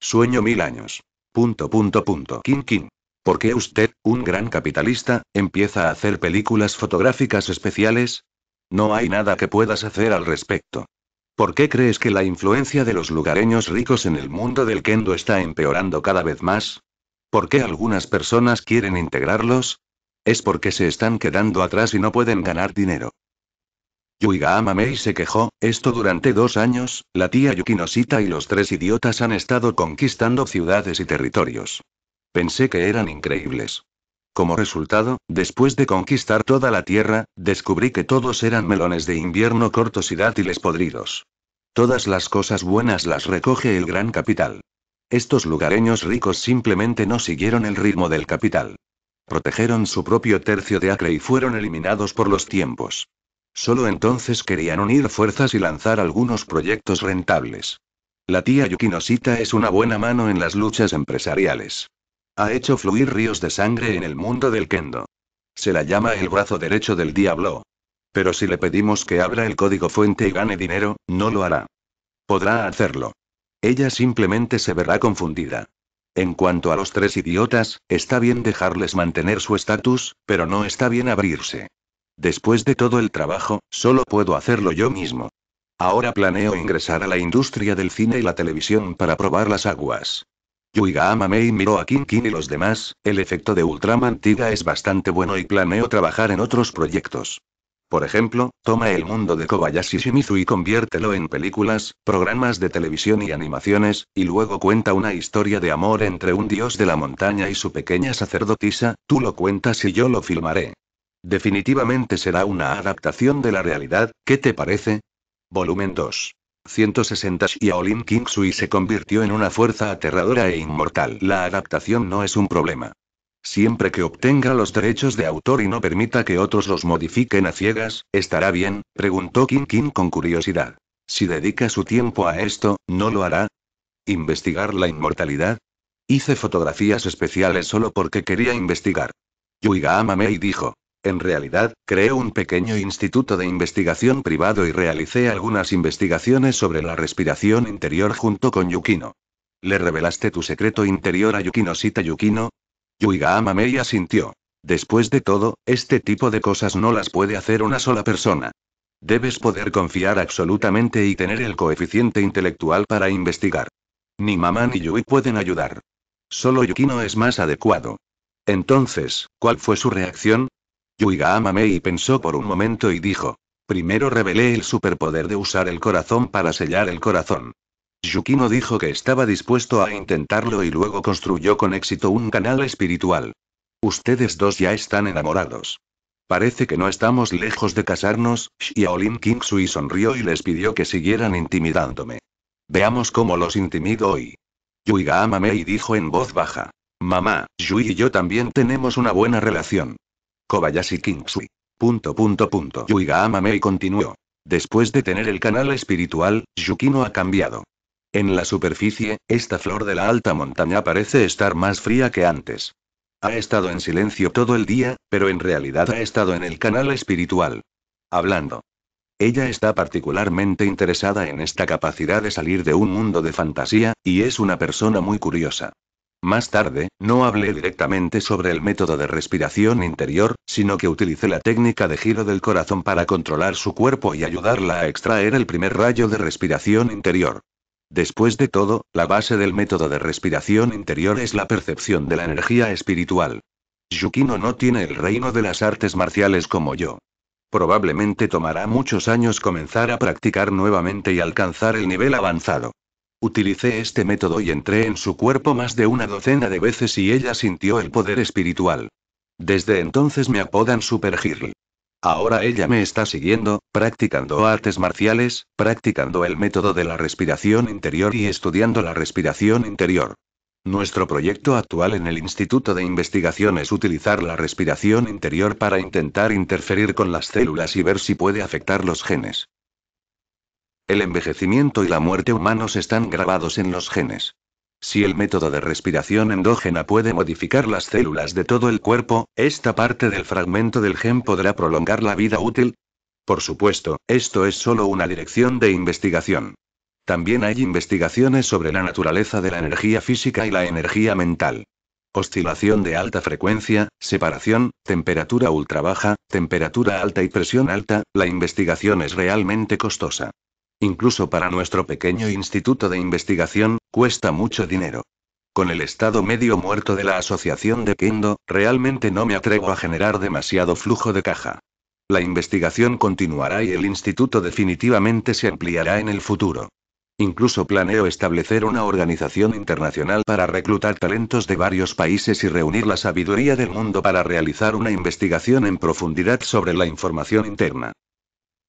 Sueño mil años. Punto punto punto. King King. ¿Por qué usted, un gran capitalista, empieza a hacer películas fotográficas especiales? No hay nada que puedas hacer al respecto. ¿Por qué crees que la influencia de los lugareños ricos en el mundo del kendo está empeorando cada vez más? ¿Por qué algunas personas quieren integrarlos? Es porque se están quedando atrás y no pueden ganar dinero. Yuiga Amamei se quejó, esto durante dos años, la tía Yukinosita y los tres idiotas han estado conquistando ciudades y territorios. Pensé que eran increíbles. Como resultado, después de conquistar toda la tierra, descubrí que todos eran melones de invierno cortos y dátiles podridos. Todas las cosas buenas las recoge el gran capital. Estos lugareños ricos simplemente no siguieron el ritmo del capital. Protegeron su propio tercio de acre y fueron eliminados por los tiempos. Solo entonces querían unir fuerzas y lanzar algunos proyectos rentables. La tía Yukinosita es una buena mano en las luchas empresariales. Ha hecho fluir ríos de sangre en el mundo del kendo. Se la llama el brazo derecho del diablo. Pero si le pedimos que abra el código fuente y gane dinero, no lo hará. Podrá hacerlo. Ella simplemente se verá confundida. En cuanto a los tres idiotas, está bien dejarles mantener su estatus, pero no está bien abrirse. Después de todo el trabajo, solo puedo hacerlo yo mismo. Ahora planeo ingresar a la industria del cine y la televisión para probar las aguas. Amame Mei miró a Kinkin y los demás, el efecto de Ultraman es bastante bueno y planeo trabajar en otros proyectos. Por ejemplo, toma el mundo de Kobayashi Shimizu y conviértelo en películas, programas de televisión y animaciones, y luego cuenta una historia de amor entre un dios de la montaña y su pequeña sacerdotisa, tú lo cuentas y yo lo filmaré. Definitivamente será una adaptación de la realidad, ¿qué te parece? Volumen 2. 160 Yaolin King Sui se convirtió en una fuerza aterradora e inmortal. La adaptación no es un problema. Siempre que obtenga los derechos de autor y no permita que otros los modifiquen a ciegas, ¿estará bien? preguntó King King con curiosidad. Si dedica su tiempo a esto, ¿no lo hará? ¿Investigar la inmortalidad? Hice fotografías especiales solo porque quería investigar. Yuiga y dijo. En realidad, creé un pequeño instituto de investigación privado y realicé algunas investigaciones sobre la respiración interior junto con Yukino. ¿Le revelaste tu secreto interior a Yukino Sita Yukino? Yuiga Mei sintió. Después de todo, este tipo de cosas no las puede hacer una sola persona. Debes poder confiar absolutamente y tener el coeficiente intelectual para investigar. Ni mamá ni Yui pueden ayudar. Solo Yukino es más adecuado. Entonces, ¿cuál fue su reacción? Yuiga Amamei pensó por un momento y dijo. Primero revelé el superpoder de usar el corazón para sellar el corazón. Yukino dijo que estaba dispuesto a intentarlo y luego construyó con éxito un canal espiritual. Ustedes dos ya están enamorados. Parece que no estamos lejos de casarnos, Xiaolin Kingsui sonrió y les pidió que siguieran intimidándome. Veamos cómo los intimido hoy. Yuiga Amamei dijo en voz baja. Mamá, Yui y yo también tenemos una buena relación. Kobayashi Kingsui. Yuiga continuó. Después de tener el canal espiritual, Yukino ha cambiado. En la superficie, esta flor de la alta montaña parece estar más fría que antes. Ha estado en silencio todo el día, pero en realidad ha estado en el canal espiritual. Hablando. Ella está particularmente interesada en esta capacidad de salir de un mundo de fantasía, y es una persona muy curiosa. Más tarde, no hablé directamente sobre el método de respiración interior, sino que utilicé la técnica de giro del corazón para controlar su cuerpo y ayudarla a extraer el primer rayo de respiración interior. Después de todo, la base del método de respiración interior es la percepción de la energía espiritual. Yukino no tiene el reino de las artes marciales como yo. Probablemente tomará muchos años comenzar a practicar nuevamente y alcanzar el nivel avanzado. Utilicé este método y entré en su cuerpo más de una docena de veces y ella sintió el poder espiritual. Desde entonces me apodan Supergirl. Ahora ella me está siguiendo, practicando artes marciales, practicando el método de la respiración interior y estudiando la respiración interior. Nuestro proyecto actual en el Instituto de Investigación es utilizar la respiración interior para intentar interferir con las células y ver si puede afectar los genes. El envejecimiento y la muerte humanos están grabados en los genes. Si el método de respiración endógena puede modificar las células de todo el cuerpo, ¿esta parte del fragmento del gen podrá prolongar la vida útil? Por supuesto, esto es solo una dirección de investigación. También hay investigaciones sobre la naturaleza de la energía física y la energía mental. Oscilación de alta frecuencia, separación, temperatura ultrabaja, temperatura alta y presión alta, la investigación es realmente costosa. Incluso para nuestro pequeño instituto de investigación, cuesta mucho dinero. Con el estado medio muerto de la asociación de Kendo, realmente no me atrevo a generar demasiado flujo de caja. La investigación continuará y el instituto definitivamente se ampliará en el futuro. Incluso planeo establecer una organización internacional para reclutar talentos de varios países y reunir la sabiduría del mundo para realizar una investigación en profundidad sobre la información interna.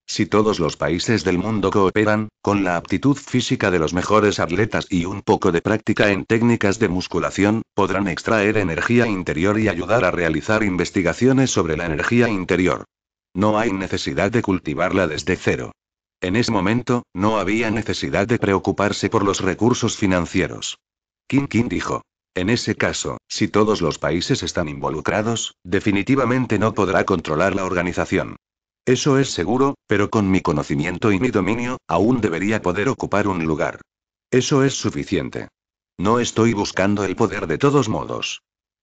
Si todos los países del mundo cooperan, con la aptitud física de los mejores atletas y un poco de práctica en técnicas de musculación, podrán extraer energía interior y ayudar a realizar investigaciones sobre la energía interior. No hay necesidad de cultivarla desde cero. En ese momento, no había necesidad de preocuparse por los recursos financieros. King King dijo. En ese caso, si todos los países están involucrados, definitivamente no podrá controlar la organización. Eso es seguro, pero con mi conocimiento y mi dominio, aún debería poder ocupar un lugar. Eso es suficiente. No estoy buscando el poder de todos modos.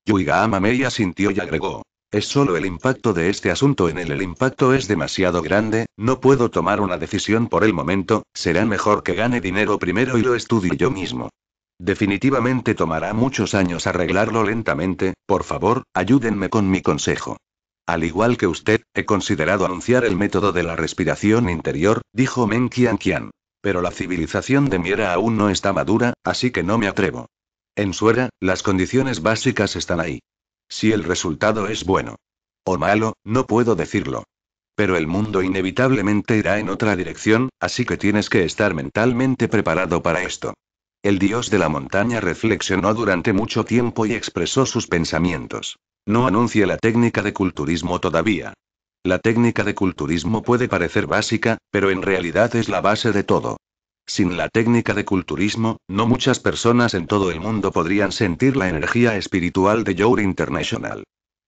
Yuiga Mei asintió y agregó. Es solo el impacto de este asunto en él. El impacto es demasiado grande, no puedo tomar una decisión por el momento, será mejor que gane dinero primero y lo estudie yo mismo. Definitivamente tomará muchos años arreglarlo lentamente, por favor, ayúdenme con mi consejo. Al igual que usted, he considerado anunciar el método de la respiración interior, dijo Men Qian Pero la civilización de Miera aún no está madura, así que no me atrevo. En Suera, las condiciones básicas están ahí. Si el resultado es bueno o malo, no puedo decirlo. Pero el mundo inevitablemente irá en otra dirección, así que tienes que estar mentalmente preparado para esto. El dios de la montaña reflexionó durante mucho tiempo y expresó sus pensamientos. No anuncia la técnica de culturismo todavía. La técnica de culturismo puede parecer básica, pero en realidad es la base de todo. Sin la técnica de culturismo, no muchas personas en todo el mundo podrían sentir la energía espiritual de Your International.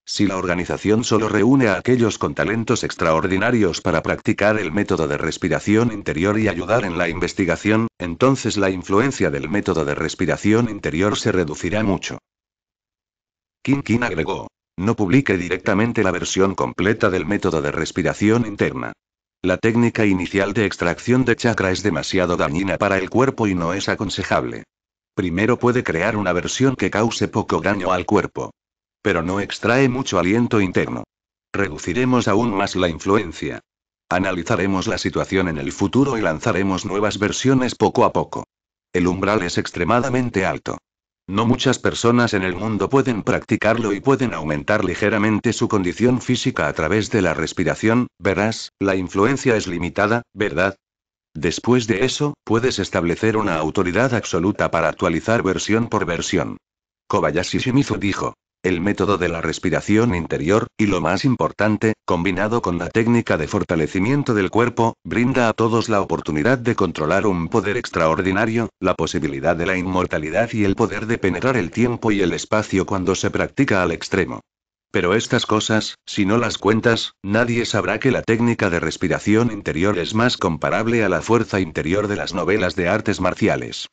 Si la organización solo reúne a aquellos con talentos extraordinarios para practicar el método de respiración interior y ayudar en la investigación, entonces la influencia del método de respiración interior se reducirá mucho. Kinkin agregó. No publique directamente la versión completa del método de respiración interna. La técnica inicial de extracción de chakra es demasiado dañina para el cuerpo y no es aconsejable. Primero puede crear una versión que cause poco daño al cuerpo. Pero no extrae mucho aliento interno. Reduciremos aún más la influencia. Analizaremos la situación en el futuro y lanzaremos nuevas versiones poco a poco. El umbral es extremadamente alto. No muchas personas en el mundo pueden practicarlo y pueden aumentar ligeramente su condición física a través de la respiración, verás, la influencia es limitada, ¿verdad? Después de eso, puedes establecer una autoridad absoluta para actualizar versión por versión. Kobayashi Shimizu dijo el método de la respiración interior, y lo más importante, combinado con la técnica de fortalecimiento del cuerpo, brinda a todos la oportunidad de controlar un poder extraordinario, la posibilidad de la inmortalidad y el poder de penetrar el tiempo y el espacio cuando se practica al extremo. Pero estas cosas, si no las cuentas, nadie sabrá que la técnica de respiración interior es más comparable a la fuerza interior de las novelas de artes marciales.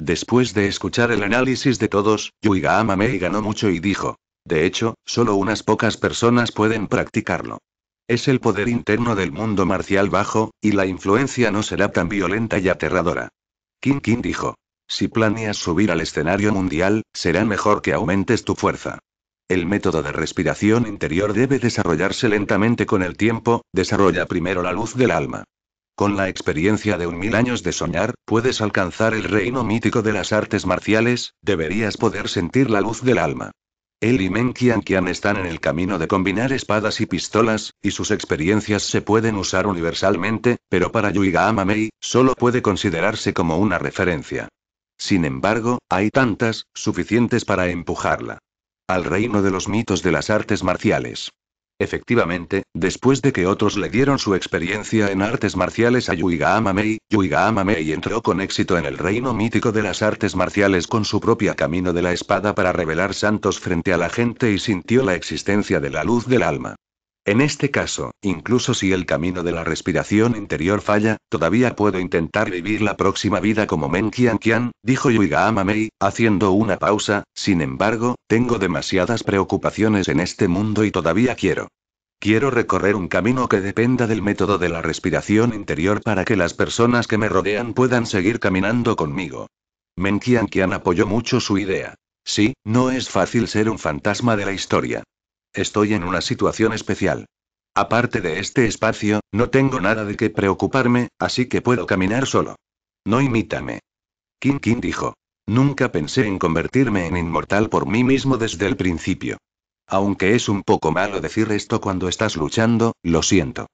Después de escuchar el análisis de todos, Yuiga Amamei ganó mucho y dijo. De hecho, solo unas pocas personas pueden practicarlo. Es el poder interno del mundo marcial bajo, y la influencia no será tan violenta y aterradora. King King dijo. Si planeas subir al escenario mundial, será mejor que aumentes tu fuerza. El método de respiración interior debe desarrollarse lentamente con el tiempo, desarrolla primero la luz del alma. Con la experiencia de un mil años de soñar, puedes alcanzar el reino mítico de las artes marciales, deberías poder sentir la luz del alma. Él y Men están en el camino de combinar espadas y pistolas, y sus experiencias se pueden usar universalmente, pero para Yuiga Amamei, solo puede considerarse como una referencia. Sin embargo, hay tantas, suficientes para empujarla. Al reino de los mitos de las artes marciales. Efectivamente, después de que otros le dieron su experiencia en artes marciales a Yuiga Amamei, Yuiga Amamei entró con éxito en el reino mítico de las artes marciales con su propia camino de la espada para revelar santos frente a la gente y sintió la existencia de la luz del alma. En este caso, incluso si el camino de la respiración interior falla, todavía puedo intentar vivir la próxima vida como Men Qian dijo Yuiga Amamei, haciendo una pausa, sin embargo, tengo demasiadas preocupaciones en este mundo y todavía quiero. Quiero recorrer un camino que dependa del método de la respiración interior para que las personas que me rodean puedan seguir caminando conmigo. Men Qian apoyó mucho su idea. Sí, no es fácil ser un fantasma de la historia estoy en una situación especial. Aparte de este espacio, no tengo nada de qué preocuparme, así que puedo caminar solo. No imítame. King King dijo. Nunca pensé en convertirme en inmortal por mí mismo desde el principio. Aunque es un poco malo decir esto cuando estás luchando, lo siento.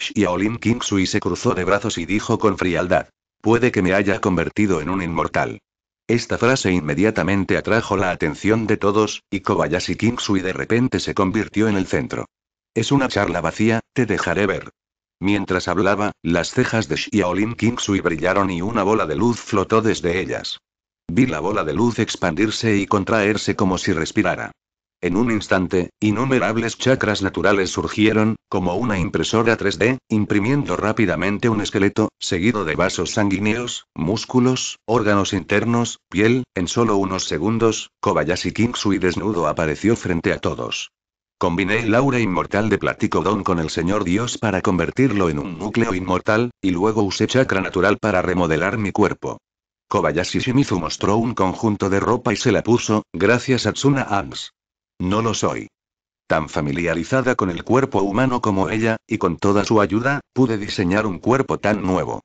Xiaolin Sui se cruzó de brazos y dijo con frialdad. Puede que me haya convertido en un inmortal. Esta frase inmediatamente atrajo la atención de todos, y Kobayashi Kingsui de repente se convirtió en el centro. Es una charla vacía, te dejaré ver. Mientras hablaba, las cejas de Xiaolin Kingsui brillaron y una bola de luz flotó desde ellas. Vi la bola de luz expandirse y contraerse como si respirara. En un instante, innumerables chakras naturales surgieron, como una impresora 3D, imprimiendo rápidamente un esqueleto, seguido de vasos sanguíneos, músculos, órganos internos, piel, en solo unos segundos, Kobayashi Kingsui desnudo apareció frente a todos. Combiné el aura inmortal de Platicodon con el Señor Dios para convertirlo en un núcleo inmortal, y luego usé chakra natural para remodelar mi cuerpo. Kobayashi Shimizu mostró un conjunto de ropa y se la puso, gracias a Tsuna Ams. No lo soy. Tan familiarizada con el cuerpo humano como ella, y con toda su ayuda, pude diseñar un cuerpo tan nuevo.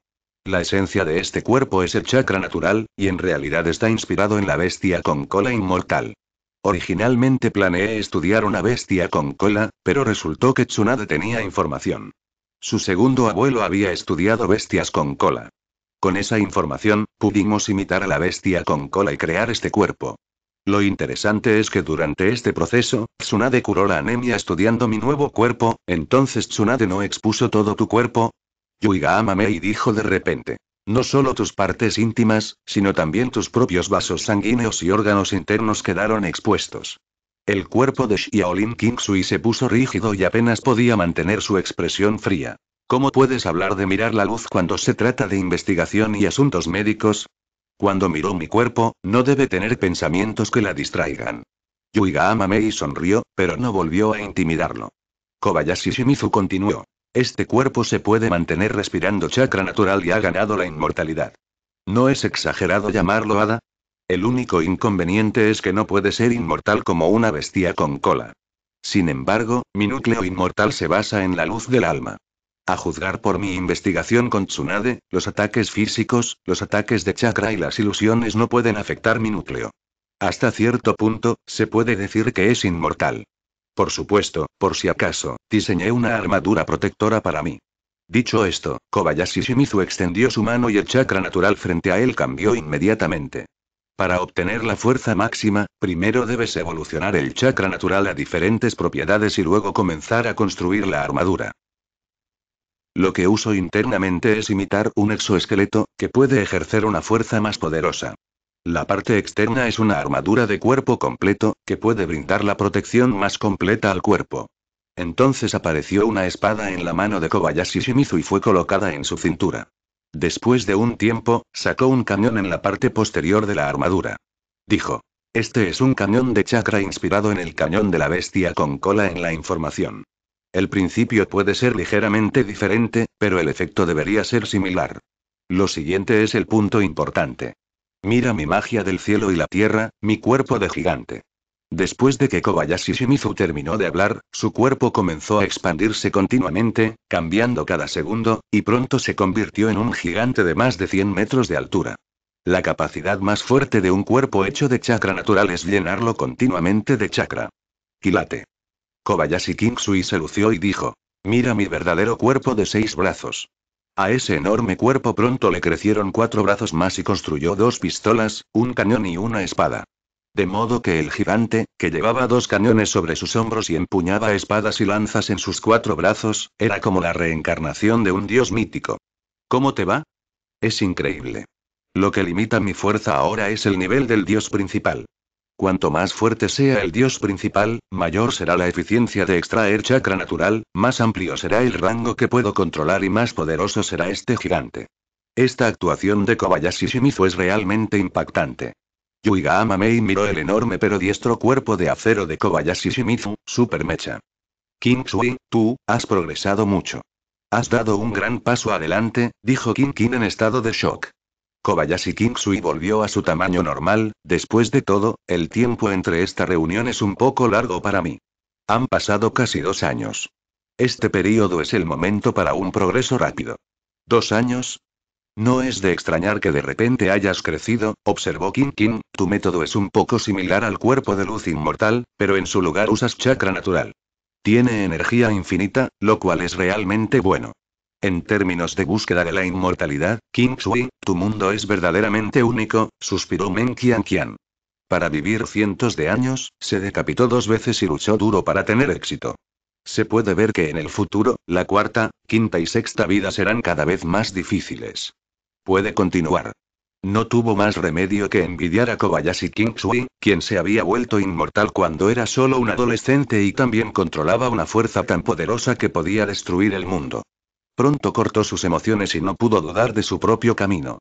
La esencia de este cuerpo es el chakra natural, y en realidad está inspirado en la bestia con cola inmortal. Originalmente planeé estudiar una bestia con cola, pero resultó que Tsunade tenía información. Su segundo abuelo había estudiado bestias con cola. Con esa información, pudimos imitar a la bestia con cola y crear este cuerpo. Lo interesante es que durante este proceso, Tsunade curó la anemia estudiando mi nuevo cuerpo, entonces Tsunade no expuso todo tu cuerpo. Yuiga amame y dijo de repente. No solo tus partes íntimas, sino también tus propios vasos sanguíneos y órganos internos quedaron expuestos. El cuerpo de Xiaolin Kingsui se puso rígido y apenas podía mantener su expresión fría. ¿Cómo puedes hablar de mirar la luz cuando se trata de investigación y asuntos médicos? Cuando miró mi cuerpo, no debe tener pensamientos que la distraigan. Yuiga y sonrió, pero no volvió a intimidarlo. Kobayashi Shimizu continuó. Este cuerpo se puede mantener respirando chakra natural y ha ganado la inmortalidad. ¿No es exagerado llamarlo hada? El único inconveniente es que no puede ser inmortal como una bestia con cola. Sin embargo, mi núcleo inmortal se basa en la luz del alma. A juzgar por mi investigación con Tsunade, los ataques físicos, los ataques de chakra y las ilusiones no pueden afectar mi núcleo. Hasta cierto punto, se puede decir que es inmortal. Por supuesto, por si acaso, diseñé una armadura protectora para mí. Dicho esto, Kobayashi Shimizu extendió su mano y el chakra natural frente a él cambió inmediatamente. Para obtener la fuerza máxima, primero debes evolucionar el chakra natural a diferentes propiedades y luego comenzar a construir la armadura. Lo que uso internamente es imitar un exoesqueleto, que puede ejercer una fuerza más poderosa. La parte externa es una armadura de cuerpo completo, que puede brindar la protección más completa al cuerpo. Entonces apareció una espada en la mano de Kobayashi Shimizu y fue colocada en su cintura. Después de un tiempo, sacó un cañón en la parte posterior de la armadura. Dijo. Este es un cañón de chakra inspirado en el cañón de la bestia con cola en la información. El principio puede ser ligeramente diferente, pero el efecto debería ser similar. Lo siguiente es el punto importante. Mira mi magia del cielo y la tierra, mi cuerpo de gigante. Después de que Kobayashi Shimizu terminó de hablar, su cuerpo comenzó a expandirse continuamente, cambiando cada segundo, y pronto se convirtió en un gigante de más de 100 metros de altura. La capacidad más fuerte de un cuerpo hecho de chakra natural es llenarlo continuamente de chakra. Quilate. Kobayashi Kingsui se lució y dijo. Mira mi verdadero cuerpo de seis brazos. A ese enorme cuerpo pronto le crecieron cuatro brazos más y construyó dos pistolas, un cañón y una espada. De modo que el gigante, que llevaba dos cañones sobre sus hombros y empuñaba espadas y lanzas en sus cuatro brazos, era como la reencarnación de un dios mítico. ¿Cómo te va? Es increíble. Lo que limita mi fuerza ahora es el nivel del dios principal. Cuanto más fuerte sea el dios principal, mayor será la eficiencia de extraer chakra natural, más amplio será el rango que puedo controlar y más poderoso será este gigante. Esta actuación de Kobayashi Shimizu es realmente impactante. Yuiga Amamei miró el enorme pero diestro cuerpo de acero de Kobayashi Shimizu, super mecha. King Shui, tú, has progresado mucho. Has dado un gran paso adelante, dijo King King en estado de shock. Kobayashi Kingsui volvió a su tamaño normal, después de todo, el tiempo entre esta reunión es un poco largo para mí. Han pasado casi dos años. Este periodo es el momento para un progreso rápido. ¿Dos años? No es de extrañar que de repente hayas crecido, observó King King, tu método es un poco similar al cuerpo de luz inmortal, pero en su lugar usas chakra natural. Tiene energía infinita, lo cual es realmente bueno. En términos de búsqueda de la inmortalidad, King Shui, tu mundo es verdaderamente único, suspiró Men Kian Para vivir cientos de años, se decapitó dos veces y luchó duro para tener éxito. Se puede ver que en el futuro, la cuarta, quinta y sexta vida serán cada vez más difíciles. Puede continuar. No tuvo más remedio que envidiar a Kobayashi Shui, quien se había vuelto inmortal cuando era solo un adolescente y también controlaba una fuerza tan poderosa que podía destruir el mundo. Pronto cortó sus emociones y no pudo dudar de su propio camino.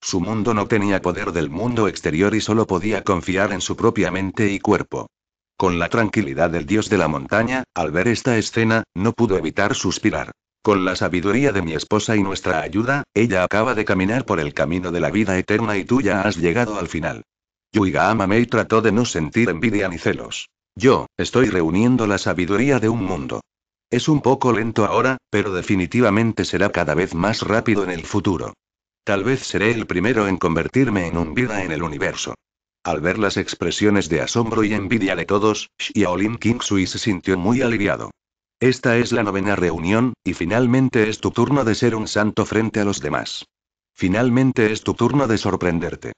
Su mundo no tenía poder del mundo exterior y solo podía confiar en su propia mente y cuerpo. Con la tranquilidad del dios de la montaña, al ver esta escena, no pudo evitar suspirar. Con la sabiduría de mi esposa y nuestra ayuda, ella acaba de caminar por el camino de la vida eterna y tú ya has llegado al final. Yuiga Amamei trató de no sentir envidia ni celos. Yo, estoy reuniendo la sabiduría de un mundo. Es un poco lento ahora, pero definitivamente será cada vez más rápido en el futuro. Tal vez seré el primero en convertirme en un vida en el universo. Al ver las expresiones de asombro y envidia de todos, Xiaolin Kingsui se sintió muy aliviado. Esta es la novena reunión, y finalmente es tu turno de ser un santo frente a los demás. Finalmente es tu turno de sorprenderte.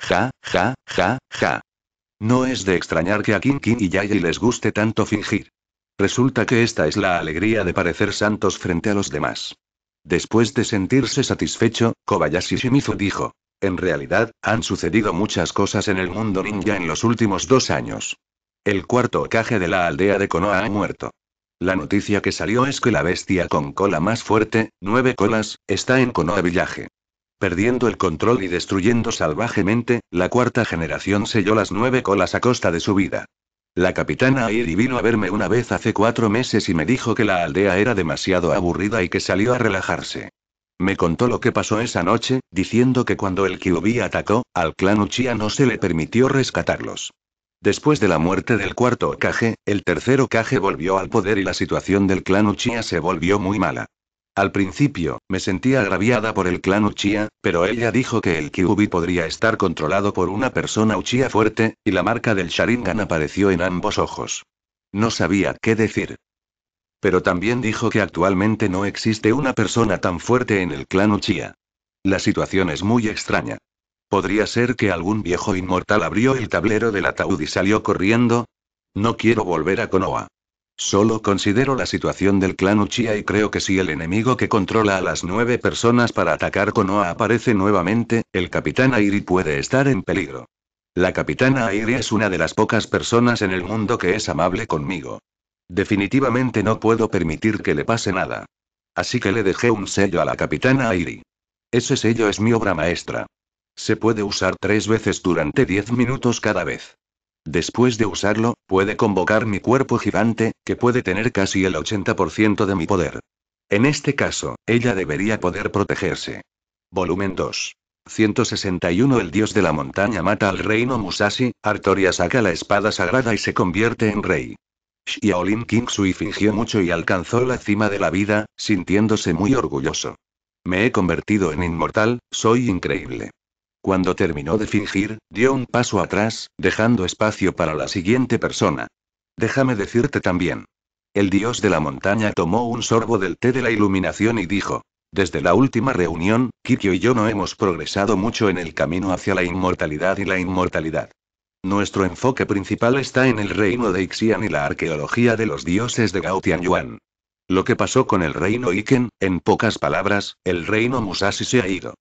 Ja, ja, ja, ja. No es de extrañar que a King King y Yayi les guste tanto fingir. Resulta que esta es la alegría de parecer santos frente a los demás. Después de sentirse satisfecho, Kobayashi Shimizu dijo. En realidad, han sucedido muchas cosas en el mundo ninja en los últimos dos años. El cuarto caje de la aldea de Konoha ha muerto. La noticia que salió es que la bestia con cola más fuerte, nueve colas, está en Konoha Village. Perdiendo el control y destruyendo salvajemente, la cuarta generación selló las nueve colas a costa de su vida. La capitana Airi vino a verme una vez hace cuatro meses y me dijo que la aldea era demasiado aburrida y que salió a relajarse. Me contó lo que pasó esa noche, diciendo que cuando el Kyubi atacó, al clan Uchiha no se le permitió rescatarlos. Después de la muerte del cuarto Okage, el tercero Okage volvió al poder y la situación del clan Uchiha se volvió muy mala. Al principio, me sentía agraviada por el clan Uchiha, pero ella dijo que el Kyubi podría estar controlado por una persona Uchiha fuerte, y la marca del Sharingan apareció en ambos ojos. No sabía qué decir. Pero también dijo que actualmente no existe una persona tan fuerte en el clan Uchiha. La situación es muy extraña. ¿Podría ser que algún viejo inmortal abrió el tablero del ataúd y salió corriendo? No quiero volver a Konoha. Solo considero la situación del clan Uchiha y creo que si el enemigo que controla a las nueve personas para atacar Konoha aparece nuevamente, el capitán Airi puede estar en peligro. La capitana Airi es una de las pocas personas en el mundo que es amable conmigo. Definitivamente no puedo permitir que le pase nada. Así que le dejé un sello a la capitana Airi. Ese sello es mi obra maestra. Se puede usar tres veces durante diez minutos cada vez. Después de usarlo, puede convocar mi cuerpo gigante, que puede tener casi el 80% de mi poder. En este caso, ella debería poder protegerse. Volumen 2. 161 El dios de la montaña mata al reino Musashi, Artoria saca la espada sagrada y se convierte en rey. Xiaolin King fingió mucho y alcanzó la cima de la vida, sintiéndose muy orgulloso. Me he convertido en inmortal, soy increíble. Cuando terminó de fingir, dio un paso atrás, dejando espacio para la siguiente persona. Déjame decirte también. El dios de la montaña tomó un sorbo del té de la iluminación y dijo, desde la última reunión, Kikyo y yo no hemos progresado mucho en el camino hacia la inmortalidad y la inmortalidad. Nuestro enfoque principal está en el reino de Ixian y la arqueología de los dioses de Gautian Yuan. Lo que pasó con el reino Iken, en pocas palabras, el reino Musashi se ha ido.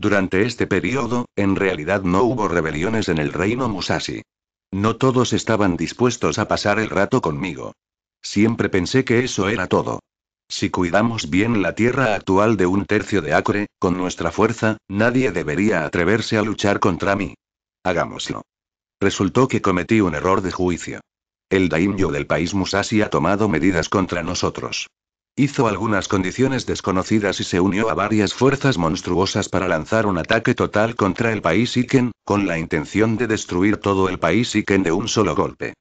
Durante este periodo, en realidad no hubo rebeliones en el reino Musashi. No todos estaban dispuestos a pasar el rato conmigo. Siempre pensé que eso era todo. Si cuidamos bien la tierra actual de un tercio de acre, con nuestra fuerza, nadie debería atreverse a luchar contra mí. Hagámoslo. Resultó que cometí un error de juicio. El daimyo del país Musashi ha tomado medidas contra nosotros. Hizo algunas condiciones desconocidas y se unió a varias fuerzas monstruosas para lanzar un ataque total contra el país Iken, con la intención de destruir todo el país Iken de un solo golpe.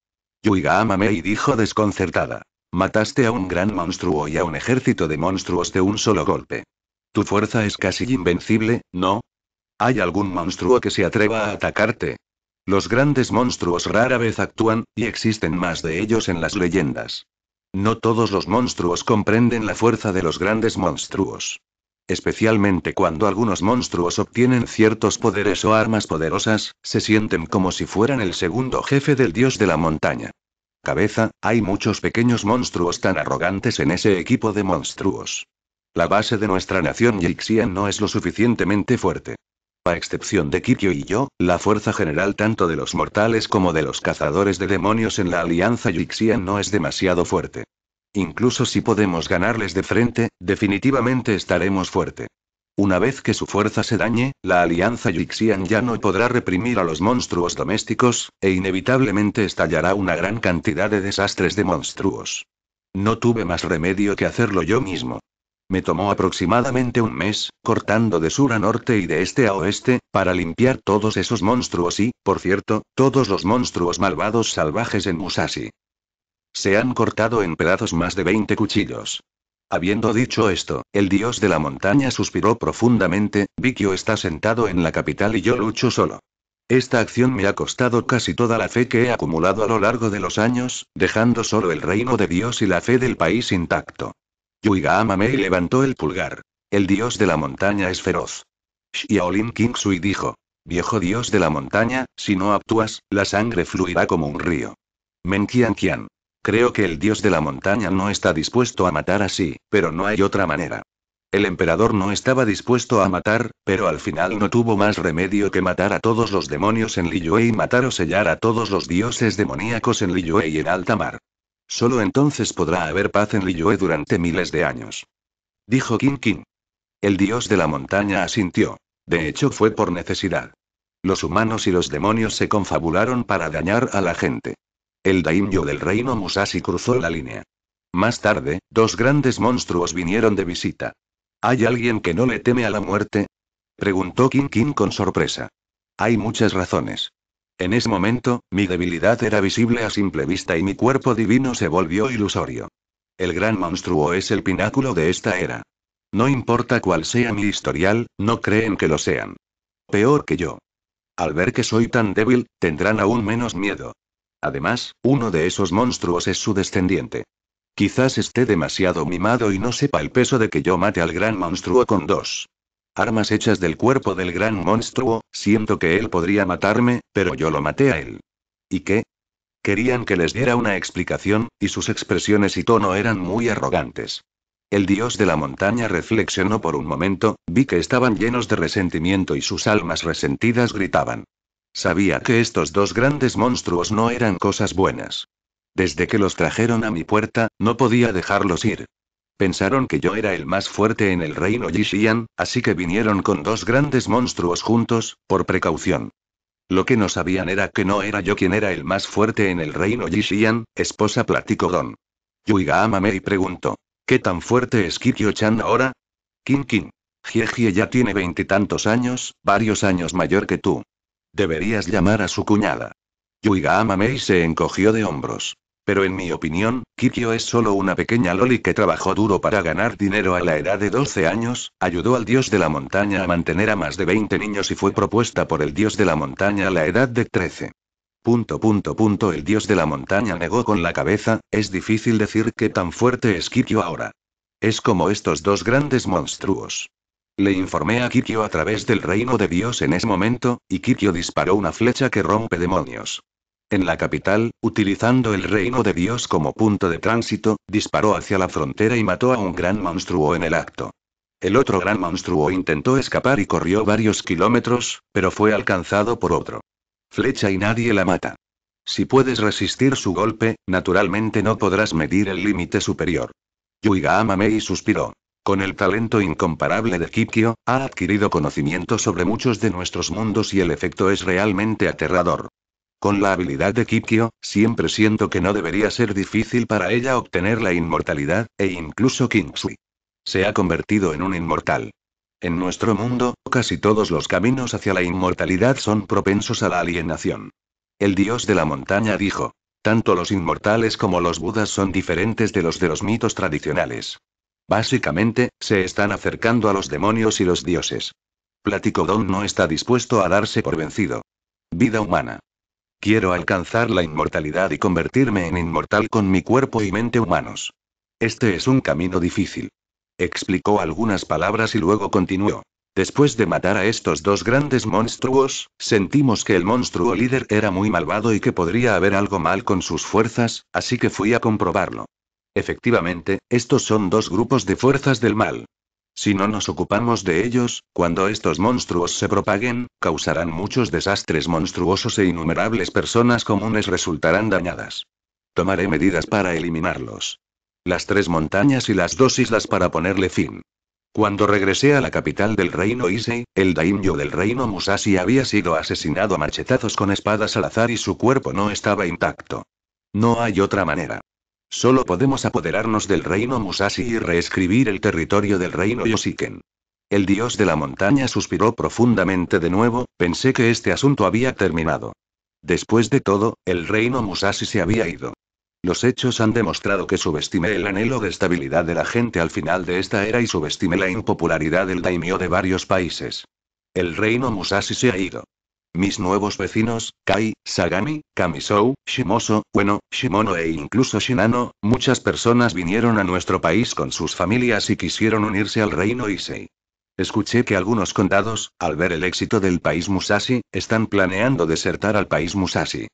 Yuiga y dijo desconcertada. Mataste a un gran monstruo y a un ejército de monstruos de un solo golpe. Tu fuerza es casi invencible, ¿no? ¿Hay algún monstruo que se atreva a atacarte? Los grandes monstruos rara vez actúan, y existen más de ellos en las leyendas. No todos los monstruos comprenden la fuerza de los grandes monstruos. Especialmente cuando algunos monstruos obtienen ciertos poderes o armas poderosas, se sienten como si fueran el segundo jefe del dios de la montaña. Cabeza, hay muchos pequeños monstruos tan arrogantes en ese equipo de monstruos. La base de nuestra nación Yixian no es lo suficientemente fuerte a excepción de Kikyo y yo, la fuerza general tanto de los mortales como de los cazadores de demonios en la alianza Yixian no es demasiado fuerte. Incluso si podemos ganarles de frente, definitivamente estaremos fuerte. Una vez que su fuerza se dañe, la alianza Yixian ya no podrá reprimir a los monstruos domésticos, e inevitablemente estallará una gran cantidad de desastres de monstruos. No tuve más remedio que hacerlo yo mismo. Me tomó aproximadamente un mes, cortando de sur a norte y de este a oeste, para limpiar todos esos monstruos y, por cierto, todos los monstruos malvados salvajes en Musashi. Se han cortado en pedazos más de 20 cuchillos. Habiendo dicho esto, el dios de la montaña suspiró profundamente, Vikio está sentado en la capital y yo lucho solo. Esta acción me ha costado casi toda la fe que he acumulado a lo largo de los años, dejando solo el reino de Dios y la fe del país intacto. Yuiga Amamei levantó el pulgar. El dios de la montaña es feroz. Xiaolin Kingsui dijo. Viejo dios de la montaña, si no actúas, la sangre fluirá como un río. Qian Qian. Creo que el dios de la montaña no está dispuesto a matar así, pero no hay otra manera. El emperador no estaba dispuesto a matar, pero al final no tuvo más remedio que matar a todos los demonios en Liyue y matar o sellar a todos los dioses demoníacos en Liyue y en alta mar. Solo entonces podrá haber paz en Liyue durante miles de años. Dijo King King. El dios de la montaña asintió. De hecho, fue por necesidad. Los humanos y los demonios se confabularon para dañar a la gente. El daimyo del reino Musashi cruzó la línea. Más tarde, dos grandes monstruos vinieron de visita. ¿Hay alguien que no le teme a la muerte? Preguntó King King con sorpresa. Hay muchas razones. En ese momento, mi debilidad era visible a simple vista y mi cuerpo divino se volvió ilusorio. El gran monstruo es el pináculo de esta era. No importa cuál sea mi historial, no creen que lo sean. Peor que yo. Al ver que soy tan débil, tendrán aún menos miedo. Además, uno de esos monstruos es su descendiente. Quizás esté demasiado mimado y no sepa el peso de que yo mate al gran monstruo con dos armas hechas del cuerpo del gran monstruo, siento que él podría matarme, pero yo lo maté a él. ¿Y qué? Querían que les diera una explicación, y sus expresiones y tono eran muy arrogantes. El dios de la montaña reflexionó por un momento, vi que estaban llenos de resentimiento y sus almas resentidas gritaban. Sabía que estos dos grandes monstruos no eran cosas buenas. Desde que los trajeron a mi puerta, no podía dejarlos ir. Pensaron que yo era el más fuerte en el reino Yishian, así que vinieron con dos grandes monstruos juntos, por precaución. Lo que no sabían era que no era yo quien era el más fuerte en el reino Yishian, esposa platicó Don. Yuiga y preguntó. ¿Qué tan fuerte es Kikyo-chan ahora? Kim Kin. Jiejie ya tiene veintitantos años, varios años mayor que tú. Deberías llamar a su cuñada. Yuiga Amamei se encogió de hombros. Pero en mi opinión, Kikyo es solo una pequeña loli que trabajó duro para ganar dinero a la edad de 12 años, ayudó al dios de la montaña a mantener a más de 20 niños y fue propuesta por el dios de la montaña a la edad de 13. Punto punto punto el dios de la montaña negó con la cabeza, es difícil decir qué tan fuerte es Kikyo ahora. Es como estos dos grandes monstruos. Le informé a Kikyo a través del reino de Dios en ese momento, y Kikyo disparó una flecha que rompe demonios. En la capital, utilizando el reino de Dios como punto de tránsito, disparó hacia la frontera y mató a un gran monstruo en el acto. El otro gran monstruo intentó escapar y corrió varios kilómetros, pero fue alcanzado por otro. Flecha y nadie la mata. Si puedes resistir su golpe, naturalmente no podrás medir el límite superior. Yuiga Amamei suspiró. Con el talento incomparable de Kikyo, ha adquirido conocimiento sobre muchos de nuestros mundos y el efecto es realmente aterrador. Con la habilidad de Kikyo, siempre siento que no debería ser difícil para ella obtener la inmortalidad, e incluso Kingsui. Se ha convertido en un inmortal. En nuestro mundo, casi todos los caminos hacia la inmortalidad son propensos a la alienación. El dios de la montaña dijo, tanto los inmortales como los budas son diferentes de los de los mitos tradicionales. Básicamente, se están acercando a los demonios y los dioses. Platicodon no está dispuesto a darse por vencido. Vida humana. Quiero alcanzar la inmortalidad y convertirme en inmortal con mi cuerpo y mente humanos. Este es un camino difícil. Explicó algunas palabras y luego continuó. Después de matar a estos dos grandes monstruos, sentimos que el monstruo líder era muy malvado y que podría haber algo mal con sus fuerzas, así que fui a comprobarlo. Efectivamente, estos son dos grupos de fuerzas del mal. Si no nos ocupamos de ellos, cuando estos monstruos se propaguen, causarán muchos desastres monstruosos e innumerables personas comunes resultarán dañadas. Tomaré medidas para eliminarlos. Las tres montañas y las dos islas para ponerle fin. Cuando regresé a la capital del reino Ise, el daimyo del reino Musashi había sido asesinado a machetazos con espadas al azar y su cuerpo no estaba intacto. No hay otra manera. Solo podemos apoderarnos del reino Musashi y reescribir el territorio del reino Yoshiken. El dios de la montaña suspiró profundamente de nuevo, pensé que este asunto había terminado. Después de todo, el reino Musashi se había ido. Los hechos han demostrado que subestimé el anhelo de estabilidad de la gente al final de esta era y subestimé la impopularidad del daimyo de varios países. El reino Musashi se ha ido. Mis nuevos vecinos, Kai, Sagami, Kamisou, Shimoso, bueno, Shimono e incluso Shinano, muchas personas vinieron a nuestro país con sus familias y quisieron unirse al reino Issei. Escuché que algunos condados, al ver el éxito del país Musashi, están planeando desertar al país Musashi.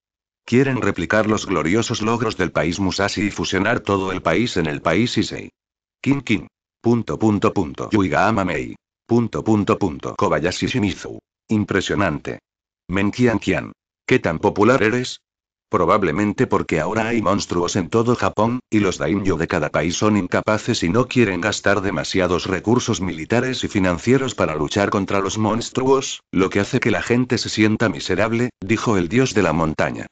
Quieren replicar los gloriosos logros del país Musashi y fusionar todo el país en el país Issei. King King. Punto punto punto. Yuiga Punto punto punto. Kobayashi Shimizu. Impresionante. Menkian Kian. ¿Qué tan popular eres? Probablemente porque ahora hay monstruos en todo Japón, y los daimyo de cada país son incapaces y no quieren gastar demasiados recursos militares y financieros para luchar contra los monstruos, lo que hace que la gente se sienta miserable, dijo el dios de la montaña.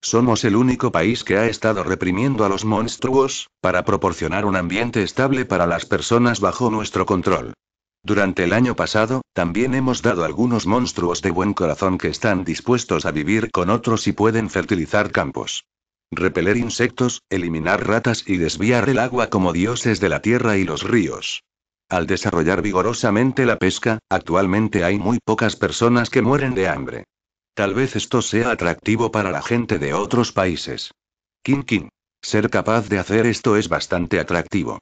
Somos el único país que ha estado reprimiendo a los monstruos, para proporcionar un ambiente estable para las personas bajo nuestro control. Durante el año pasado, también hemos dado algunos monstruos de buen corazón que están dispuestos a vivir con otros y pueden fertilizar campos. Repeler insectos, eliminar ratas y desviar el agua como dioses de la tierra y los ríos. Al desarrollar vigorosamente la pesca, actualmente hay muy pocas personas que mueren de hambre. Tal vez esto sea atractivo para la gente de otros países. King King. Ser capaz de hacer esto es bastante atractivo.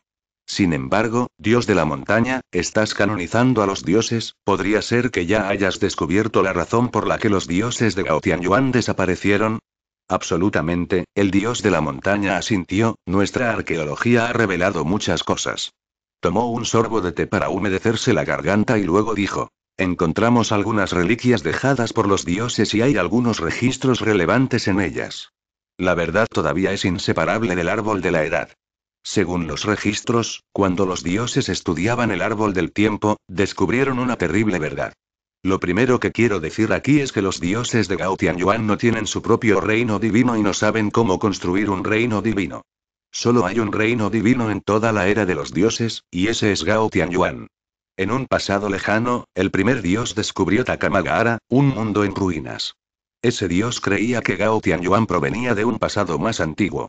Sin embargo, dios de la montaña, estás canonizando a los dioses, podría ser que ya hayas descubierto la razón por la que los dioses de Gaotianyuan desaparecieron. Absolutamente, el dios de la montaña asintió, nuestra arqueología ha revelado muchas cosas. Tomó un sorbo de té para humedecerse la garganta y luego dijo, encontramos algunas reliquias dejadas por los dioses y hay algunos registros relevantes en ellas. La verdad todavía es inseparable del árbol de la edad. Según los registros, cuando los dioses estudiaban el árbol del tiempo, descubrieron una terrible verdad. Lo primero que quiero decir aquí es que los dioses de Gao Yuan no tienen su propio reino divino y no saben cómo construir un reino divino. Solo hay un reino divino en toda la era de los dioses, y ese es Gao Yuan. En un pasado lejano, el primer dios descubrió Takamagahara, un mundo en ruinas. Ese dios creía que Gao Yuan provenía de un pasado más antiguo.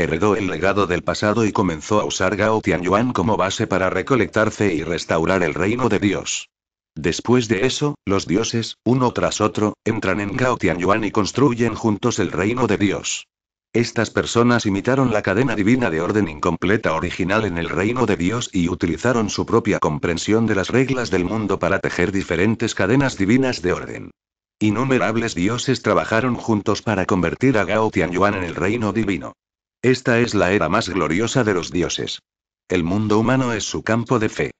Heredó el legado del pasado y comenzó a usar Gao Tianyuan como base para recolectarse y restaurar el reino de Dios. Después de eso, los dioses, uno tras otro, entran en Gao Tianyuan y construyen juntos el reino de Dios. Estas personas imitaron la cadena divina de orden incompleta original en el reino de Dios y utilizaron su propia comprensión de las reglas del mundo para tejer diferentes cadenas divinas de orden. Innumerables dioses trabajaron juntos para convertir a Gao Tianyuan en el reino divino. Esta es la era más gloriosa de los dioses. El mundo humano es su campo de fe.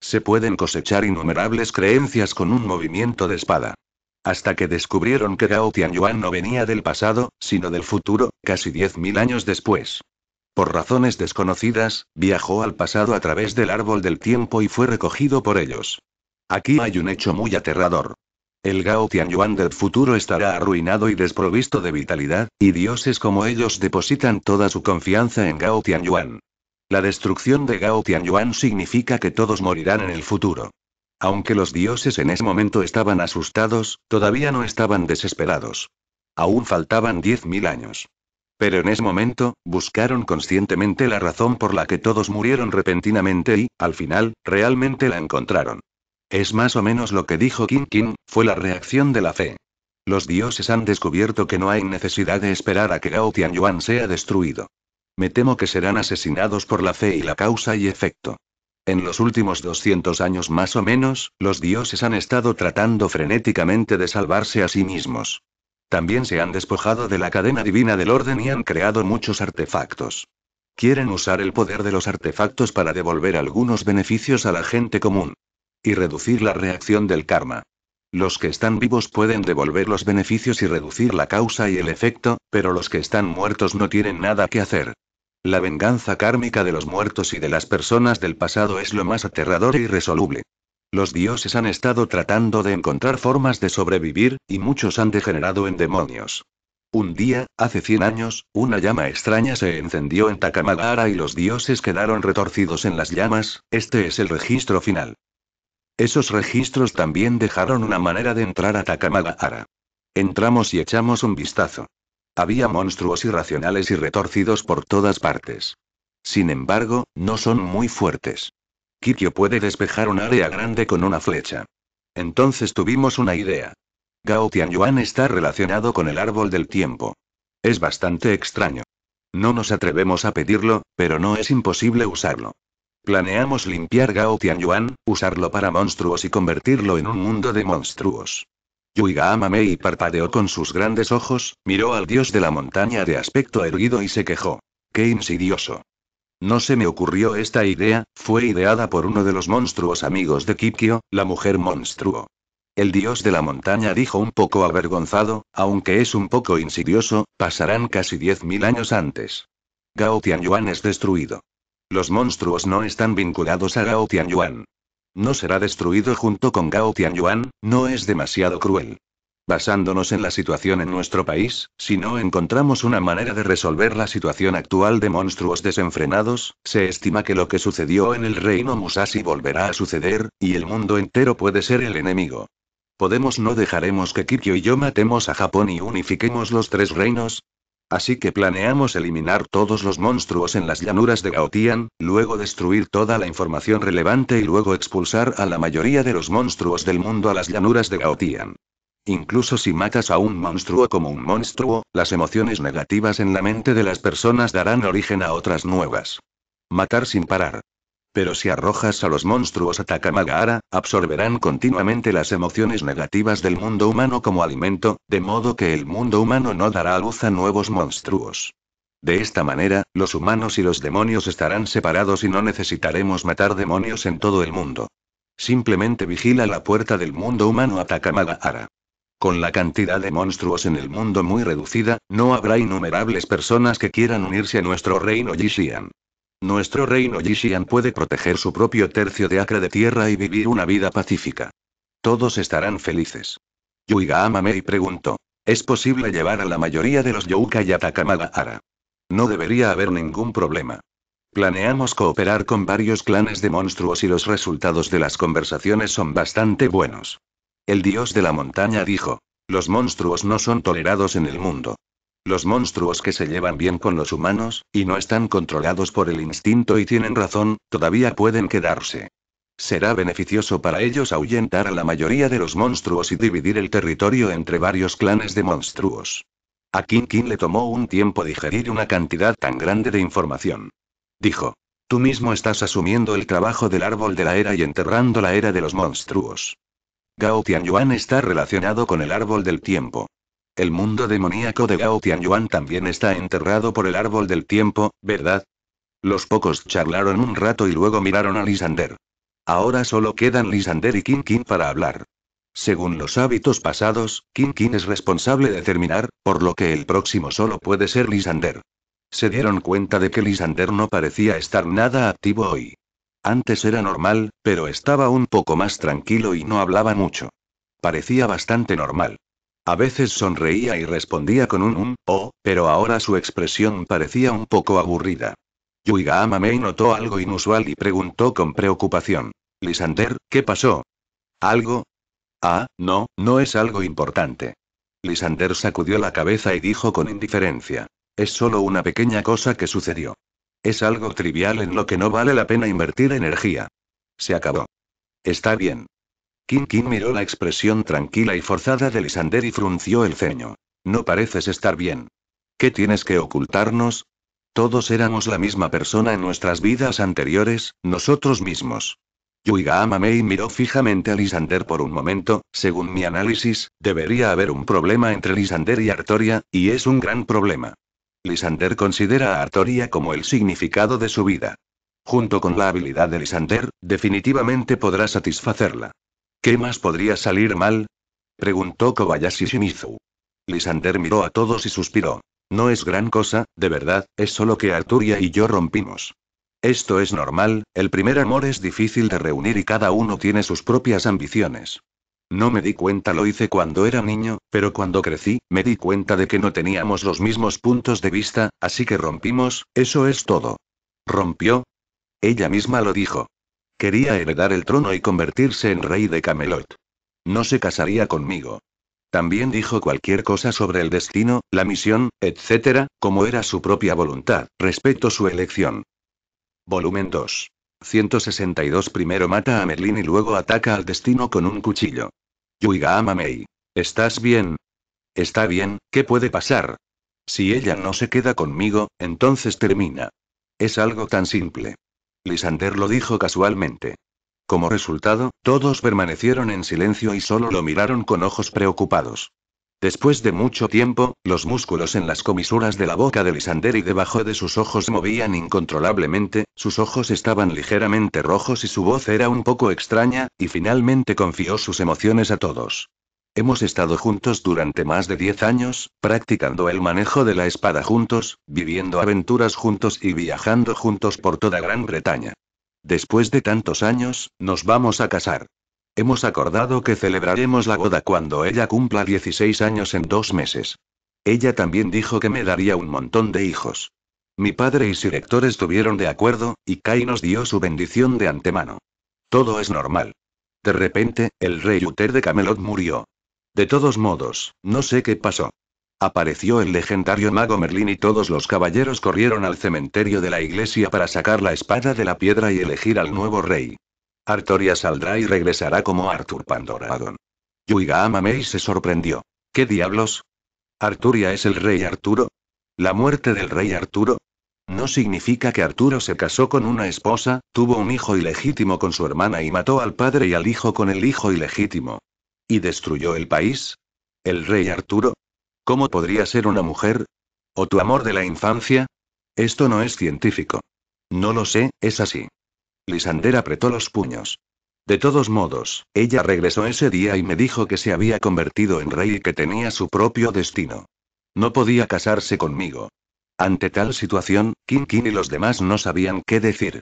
Se pueden cosechar innumerables creencias con un movimiento de espada. Hasta que descubrieron que Gao Tianyuan no venía del pasado, sino del futuro, casi mil años después. Por razones desconocidas, viajó al pasado a través del árbol del tiempo y fue recogido por ellos. Aquí hay un hecho muy aterrador. El Gao Tianyuan del futuro estará arruinado y desprovisto de vitalidad, y dioses como ellos depositan toda su confianza en Gao Tianyuan. La destrucción de Gao Tianyuan significa que todos morirán en el futuro. Aunque los dioses en ese momento estaban asustados, todavía no estaban desesperados. Aún faltaban 10.000 años. Pero en ese momento, buscaron conscientemente la razón por la que todos murieron repentinamente y, al final, realmente la encontraron. Es más o menos lo que dijo King King, fue la reacción de la fe. Los dioses han descubierto que no hay necesidad de esperar a que Gao Tianyuan sea destruido. Me temo que serán asesinados por la fe y la causa y efecto. En los últimos 200 años más o menos, los dioses han estado tratando frenéticamente de salvarse a sí mismos. También se han despojado de la cadena divina del orden y han creado muchos artefactos. Quieren usar el poder de los artefactos para devolver algunos beneficios a la gente común. Y reducir la reacción del karma. Los que están vivos pueden devolver los beneficios y reducir la causa y el efecto, pero los que están muertos no tienen nada que hacer. La venganza kármica de los muertos y de las personas del pasado es lo más aterrador e irresoluble. Los dioses han estado tratando de encontrar formas de sobrevivir, y muchos han degenerado en demonios. Un día, hace 100 años, una llama extraña se encendió en Takamagara y los dioses quedaron retorcidos en las llamas, este es el registro final. Esos registros también dejaron una manera de entrar a Takamagahara. Entramos y echamos un vistazo. Había monstruos irracionales y retorcidos por todas partes. Sin embargo, no son muy fuertes. Kikyo puede despejar un área grande con una flecha. Entonces tuvimos una idea. Gao Yuan está relacionado con el árbol del tiempo. Es bastante extraño. No nos atrevemos a pedirlo, pero no es imposible usarlo. Planeamos limpiar Gao Yuan, usarlo para monstruos y convertirlo en un mundo de monstruos. amame y parpadeó con sus grandes ojos, miró al dios de la montaña de aspecto erguido y se quejó. ¡Qué insidioso! No se me ocurrió esta idea, fue ideada por uno de los monstruos amigos de Kikyo, la mujer monstruo. El dios de la montaña dijo un poco avergonzado, aunque es un poco insidioso, pasarán casi 10.000 años antes. Gao Tianyuan es destruido. Los monstruos no están vinculados a Gao Tianyuan. No será destruido junto con Gao Tianyuan, no es demasiado cruel. Basándonos en la situación en nuestro país, si no encontramos una manera de resolver la situación actual de monstruos desenfrenados, se estima que lo que sucedió en el reino Musashi volverá a suceder, y el mundo entero puede ser el enemigo. Podemos no dejaremos que Kikyo y yo matemos a Japón y unifiquemos los tres reinos, Así que planeamos eliminar todos los monstruos en las llanuras de Gaotian, luego destruir toda la información relevante y luego expulsar a la mayoría de los monstruos del mundo a las llanuras de Gaotian. Incluso si matas a un monstruo como un monstruo, las emociones negativas en la mente de las personas darán origen a otras nuevas. Matar sin parar pero si arrojas a los monstruos a Takamagahara, absorberán continuamente las emociones negativas del mundo humano como alimento, de modo que el mundo humano no dará a luz a nuevos monstruos. De esta manera, los humanos y los demonios estarán separados y no necesitaremos matar demonios en todo el mundo. Simplemente vigila la puerta del mundo humano a Takamagahara. Con la cantidad de monstruos en el mundo muy reducida, no habrá innumerables personas que quieran unirse a nuestro reino Yishian. Nuestro reino Yishian puede proteger su propio tercio de acre de tierra y vivir una vida pacífica. Todos estarán felices. Yuiga y preguntó. ¿Es posible llevar a la mayoría de los y a Ara? No debería haber ningún problema. Planeamos cooperar con varios clanes de monstruos y los resultados de las conversaciones son bastante buenos. El dios de la montaña dijo. Los monstruos no son tolerados en el mundo. Los monstruos que se llevan bien con los humanos, y no están controlados por el instinto y tienen razón, todavía pueden quedarse. Será beneficioso para ellos ahuyentar a la mayoría de los monstruos y dividir el territorio entre varios clanes de monstruos. A King King le tomó un tiempo digerir una cantidad tan grande de información. Dijo. Tú mismo estás asumiendo el trabajo del árbol de la era y enterrando la era de los monstruos. Gao Yuan está relacionado con el árbol del tiempo. El mundo demoníaco de Gao Yuan también está enterrado por el árbol del tiempo, ¿verdad? Los pocos charlaron un rato y luego miraron a Lisander. Ahora solo quedan Lisander y King King para hablar. Según los hábitos pasados, King King es responsable de terminar, por lo que el próximo solo puede ser Lisander. Se dieron cuenta de que Lisander no parecía estar nada activo hoy. Antes era normal, pero estaba un poco más tranquilo y no hablaba mucho. Parecía bastante normal. A veces sonreía y respondía con un un, oh, pero ahora su expresión parecía un poco aburrida. Yuiga Amamei notó algo inusual y preguntó con preocupación. Lisander, ¿qué pasó? ¿Algo? Ah, no, no es algo importante. Lisander sacudió la cabeza y dijo con indiferencia. Es solo una pequeña cosa que sucedió. Es algo trivial en lo que no vale la pena invertir energía. Se acabó. Está bien. Kim Kim miró la expresión tranquila y forzada de Lisander y frunció el ceño. No pareces estar bien. ¿Qué tienes que ocultarnos? Todos éramos la misma persona en nuestras vidas anteriores, nosotros mismos. Yuiga Amamei miró fijamente a Lisander por un momento, según mi análisis, debería haber un problema entre Lisander y Artoria, y es un gran problema. Lisander considera a Artoria como el significado de su vida. Junto con la habilidad de Lisander, definitivamente podrá satisfacerla. ¿Qué más podría salir mal? preguntó Kobayashi Shimizu. Lisander miró a todos y suspiró. No es gran cosa, de verdad, es solo que Arturia y yo rompimos. Esto es normal, el primer amor es difícil de reunir y cada uno tiene sus propias ambiciones. No me di cuenta lo hice cuando era niño, pero cuando crecí, me di cuenta de que no teníamos los mismos puntos de vista, así que rompimos, eso es todo. ¿Rompió? Ella misma lo dijo. Quería heredar el trono y convertirse en rey de Camelot. No se casaría conmigo. También dijo cualquier cosa sobre el destino, la misión, etc., como era su propia voluntad, respeto su elección. Volumen 2. 162 Primero mata a Merlin y luego ataca al destino con un cuchillo. Yuiga Amamei. ¿Estás bien? Está bien, ¿qué puede pasar? Si ella no se queda conmigo, entonces termina. Es algo tan simple. Lisander lo dijo casualmente. Como resultado, todos permanecieron en silencio y solo lo miraron con ojos preocupados. Después de mucho tiempo, los músculos en las comisuras de la boca de Lisander y debajo de sus ojos movían incontrolablemente, sus ojos estaban ligeramente rojos y su voz era un poco extraña, y finalmente confió sus emociones a todos. Hemos estado juntos durante más de 10 años, practicando el manejo de la espada juntos, viviendo aventuras juntos y viajando juntos por toda Gran Bretaña. Después de tantos años, nos vamos a casar. Hemos acordado que celebraremos la boda cuando ella cumpla 16 años en dos meses. Ella también dijo que me daría un montón de hijos. Mi padre y su rector estuvieron de acuerdo, y Kai nos dio su bendición de antemano. Todo es normal. De repente, el rey Uther de Camelot murió. De todos modos, no sé qué pasó. Apareció el legendario mago Merlín y todos los caballeros corrieron al cementerio de la iglesia para sacar la espada de la piedra y elegir al nuevo rey. Artoria saldrá y regresará como Arthur Pandora. Yuiga Amamei se sorprendió. ¿Qué diablos? ¿Arturia es el rey Arturo? ¿La muerte del rey Arturo? No significa que Arturo se casó con una esposa, tuvo un hijo ilegítimo con su hermana y mató al padre y al hijo con el hijo ilegítimo. ¿Y destruyó el país? ¿El rey Arturo? ¿Cómo podría ser una mujer? ¿O tu amor de la infancia? Esto no es científico. No lo sé, es así. Lisander apretó los puños. De todos modos, ella regresó ese día y me dijo que se había convertido en rey y que tenía su propio destino. No podía casarse conmigo. Ante tal situación, King King y los demás no sabían qué decir.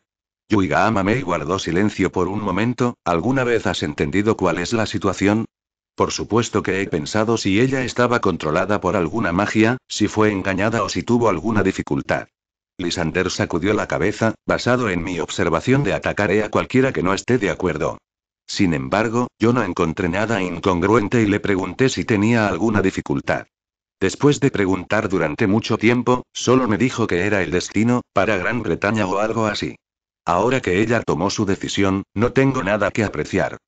Yuiga Amamei guardó silencio por un momento, ¿alguna vez has entendido cuál es la situación? Por supuesto que he pensado si ella estaba controlada por alguna magia, si fue engañada o si tuvo alguna dificultad. Lisander sacudió la cabeza, basado en mi observación de atacaré a cualquiera que no esté de acuerdo. Sin embargo, yo no encontré nada incongruente y le pregunté si tenía alguna dificultad. Después de preguntar durante mucho tiempo, solo me dijo que era el destino, para Gran Bretaña o algo así. Ahora que ella tomó su decisión, no tengo nada que apreciar.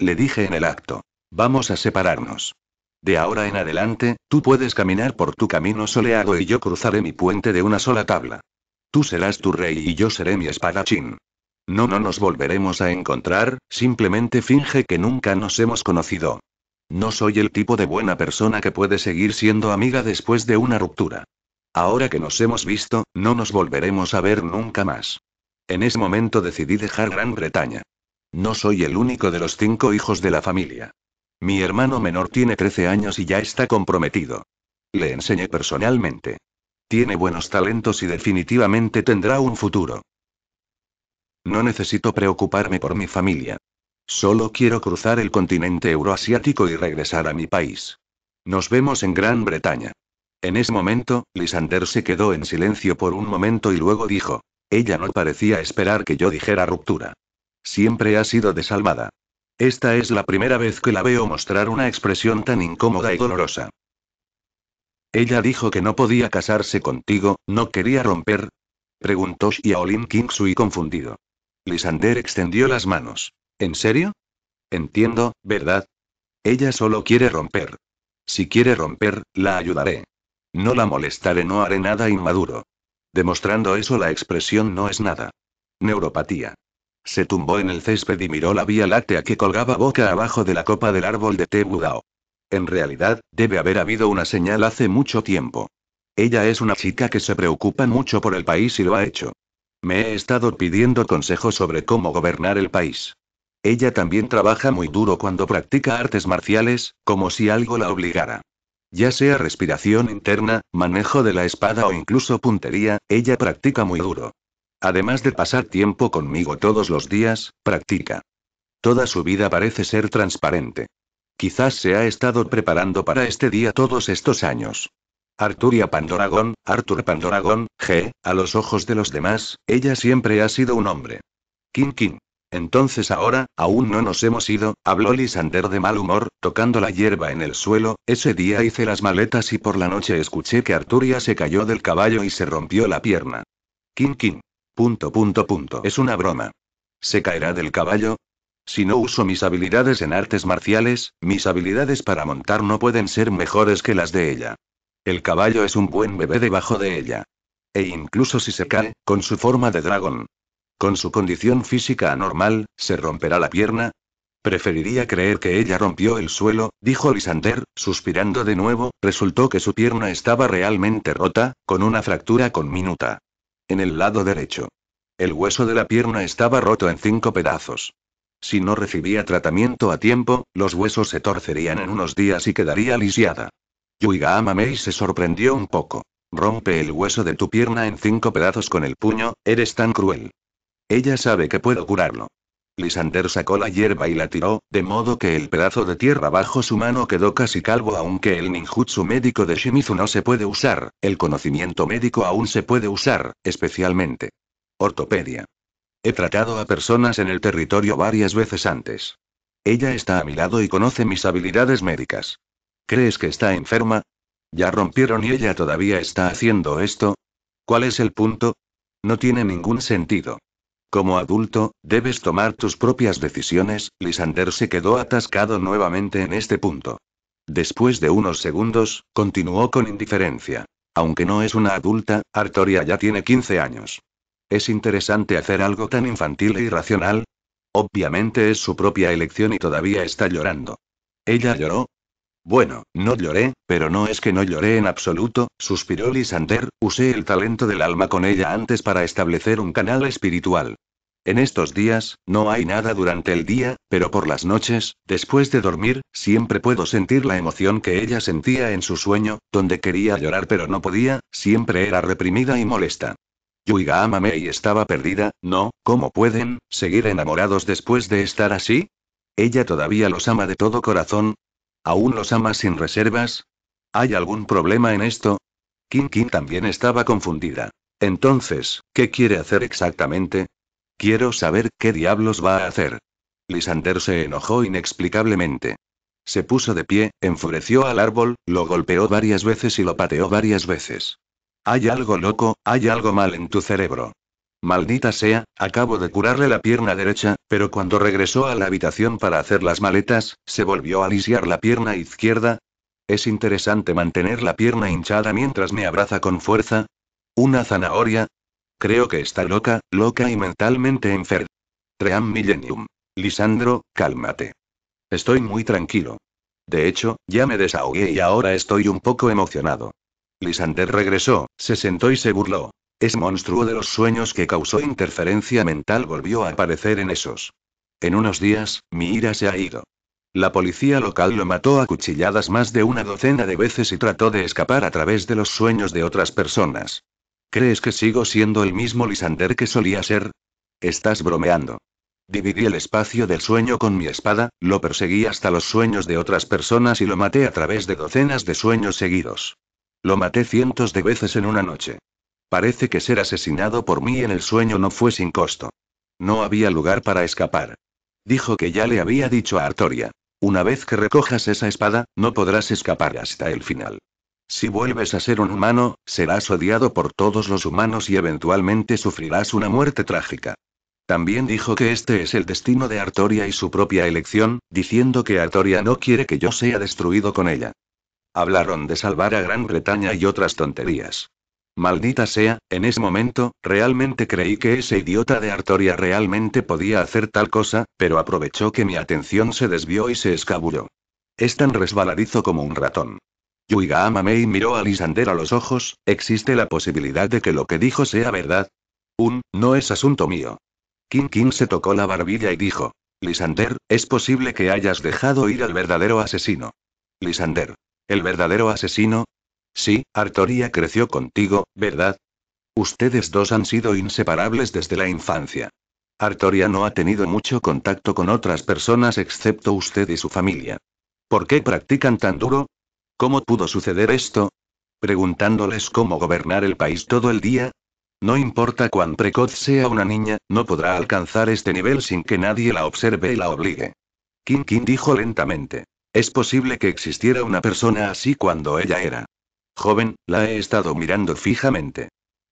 Le dije en el acto. Vamos a separarnos. De ahora en adelante, tú puedes caminar por tu camino soleado y yo cruzaré mi puente de una sola tabla. Tú serás tu rey y yo seré mi espadachín. No, no nos volveremos a encontrar, simplemente finge que nunca nos hemos conocido. No soy el tipo de buena persona que puede seguir siendo amiga después de una ruptura. Ahora que nos hemos visto, no nos volveremos a ver nunca más. En ese momento decidí dejar Gran Bretaña. No soy el único de los cinco hijos de la familia. Mi hermano menor tiene 13 años y ya está comprometido. Le enseñé personalmente. Tiene buenos talentos y definitivamente tendrá un futuro. No necesito preocuparme por mi familia. Solo quiero cruzar el continente euroasiático y regresar a mi país. Nos vemos en Gran Bretaña. En ese momento, Lisander se quedó en silencio por un momento y luego dijo, ella no parecía esperar que yo dijera ruptura. Siempre ha sido desalmada. Esta es la primera vez que la veo mostrar una expresión tan incómoda y dolorosa. Ella dijo que no podía casarse contigo, no quería romper. Preguntó Xiaolin Kingsui confundido. Lisander extendió las manos. ¿En serio? Entiendo, ¿verdad? Ella solo quiere romper. Si quiere romper, la ayudaré. No la molestaré, no haré nada inmaduro. Demostrando eso la expresión no es nada. Neuropatía. Se tumbó en el césped y miró la vía láctea que colgaba boca abajo de la copa del árbol de Tebudao. En realidad, debe haber habido una señal hace mucho tiempo. Ella es una chica que se preocupa mucho por el país y lo ha hecho. Me he estado pidiendo consejos sobre cómo gobernar el país. Ella también trabaja muy duro cuando practica artes marciales, como si algo la obligara. Ya sea respiración interna, manejo de la espada o incluso puntería, ella practica muy duro. Además de pasar tiempo conmigo todos los días, practica. Toda su vida parece ser transparente. Quizás se ha estado preparando para este día todos estos años. Arturia Pandoragón, Arthur Pandoragón, G, a los ojos de los demás, ella siempre ha sido un hombre. King King. Entonces ahora, aún no nos hemos ido, habló Lisander de mal humor, tocando la hierba en el suelo, ese día hice las maletas y por la noche escuché que Arturia se cayó del caballo y se rompió la pierna. King King. Punto punto punto. Es una broma. ¿Se caerá del caballo? Si no uso mis habilidades en artes marciales, mis habilidades para montar no pueden ser mejores que las de ella. El caballo es un buen bebé debajo de ella. E incluso si se cae, con su forma de dragón, con su condición física anormal, ¿se romperá la pierna? Preferiría creer que ella rompió el suelo, dijo Lisander, suspirando de nuevo, resultó que su pierna estaba realmente rota, con una fractura con minuta. En el lado derecho. El hueso de la pierna estaba roto en cinco pedazos. Si no recibía tratamiento a tiempo, los huesos se torcerían en unos días y quedaría lisiada. Yuiga Amamei se sorprendió un poco. Rompe el hueso de tu pierna en cinco pedazos con el puño, eres tan cruel. Ella sabe que puedo curarlo. Lisander sacó la hierba y la tiró, de modo que el pedazo de tierra bajo su mano quedó casi calvo aunque el ninjutsu médico de Shimizu no se puede usar, el conocimiento médico aún se puede usar, especialmente. Ortopedia. He tratado a personas en el territorio varias veces antes. Ella está a mi lado y conoce mis habilidades médicas. ¿Crees que está enferma? Ya rompieron y ella todavía está haciendo esto. ¿Cuál es el punto? No tiene ningún sentido. Como adulto, debes tomar tus propias decisiones, Lisander se quedó atascado nuevamente en este punto. Después de unos segundos, continuó con indiferencia. Aunque no es una adulta, Artoria ya tiene 15 años. ¿Es interesante hacer algo tan infantil e irracional? Obviamente es su propia elección y todavía está llorando. Ella lloró, bueno, no lloré, pero no es que no lloré en absoluto, suspiró Lisander, usé el talento del alma con ella antes para establecer un canal espiritual. En estos días, no hay nada durante el día, pero por las noches, después de dormir, siempre puedo sentir la emoción que ella sentía en su sueño, donde quería llorar pero no podía, siempre era reprimida y molesta. Yuiga amame y estaba perdida, ¿no? ¿Cómo pueden seguir enamorados después de estar así? Ella todavía los ama de todo corazón, ¿Aún los amas sin reservas? ¿Hay algún problema en esto? Kim también estaba confundida. Entonces, ¿qué quiere hacer exactamente? Quiero saber qué diablos va a hacer. Lisander se enojó inexplicablemente. Se puso de pie, enfureció al árbol, lo golpeó varias veces y lo pateó varias veces. Hay algo loco, hay algo mal en tu cerebro. Maldita sea, acabo de curarle la pierna derecha, pero cuando regresó a la habitación para hacer las maletas, se volvió a lisiar la pierna izquierda. Es interesante mantener la pierna hinchada mientras me abraza con fuerza. ¿Una zanahoria? Creo que está loca, loca y mentalmente enferma. Tream Millennium. Lisandro, cálmate. Estoy muy tranquilo. De hecho, ya me desahogué y ahora estoy un poco emocionado. Lisander regresó, se sentó y se burló. Ese monstruo de los sueños que causó interferencia mental volvió a aparecer en esos. En unos días, mi ira se ha ido. La policía local lo mató a cuchilladas más de una docena de veces y trató de escapar a través de los sueños de otras personas. ¿Crees que sigo siendo el mismo Lisander que solía ser? Estás bromeando. Dividí el espacio del sueño con mi espada, lo perseguí hasta los sueños de otras personas y lo maté a través de docenas de sueños seguidos. Lo maté cientos de veces en una noche. Parece que ser asesinado por mí en el sueño no fue sin costo. No había lugar para escapar. Dijo que ya le había dicho a Artoria. Una vez que recojas esa espada, no podrás escapar hasta el final. Si vuelves a ser un humano, serás odiado por todos los humanos y eventualmente sufrirás una muerte trágica. También dijo que este es el destino de Artoria y su propia elección, diciendo que Artoria no quiere que yo sea destruido con ella. Hablaron de salvar a Gran Bretaña y otras tonterías. Maldita sea, en ese momento, realmente creí que ese idiota de Artoria realmente podía hacer tal cosa, pero aprovechó que mi atención se desvió y se escabulló. Es tan resbaladizo como un ratón. Yuiga Amamei miró a Lisander a los ojos, ¿existe la posibilidad de que lo que dijo sea verdad? Un, no es asunto mío. King King se tocó la barbilla y dijo, Lisander, es posible que hayas dejado ir al verdadero asesino. Lisander. El verdadero asesino, Sí, Artoria creció contigo, ¿verdad? Ustedes dos han sido inseparables desde la infancia. Artoria no ha tenido mucho contacto con otras personas excepto usted y su familia. ¿Por qué practican tan duro? ¿Cómo pudo suceder esto? Preguntándoles cómo gobernar el país todo el día. No importa cuán precoz sea una niña, no podrá alcanzar este nivel sin que nadie la observe y la obligue. King King dijo lentamente. Es posible que existiera una persona así cuando ella era Joven, la he estado mirando fijamente.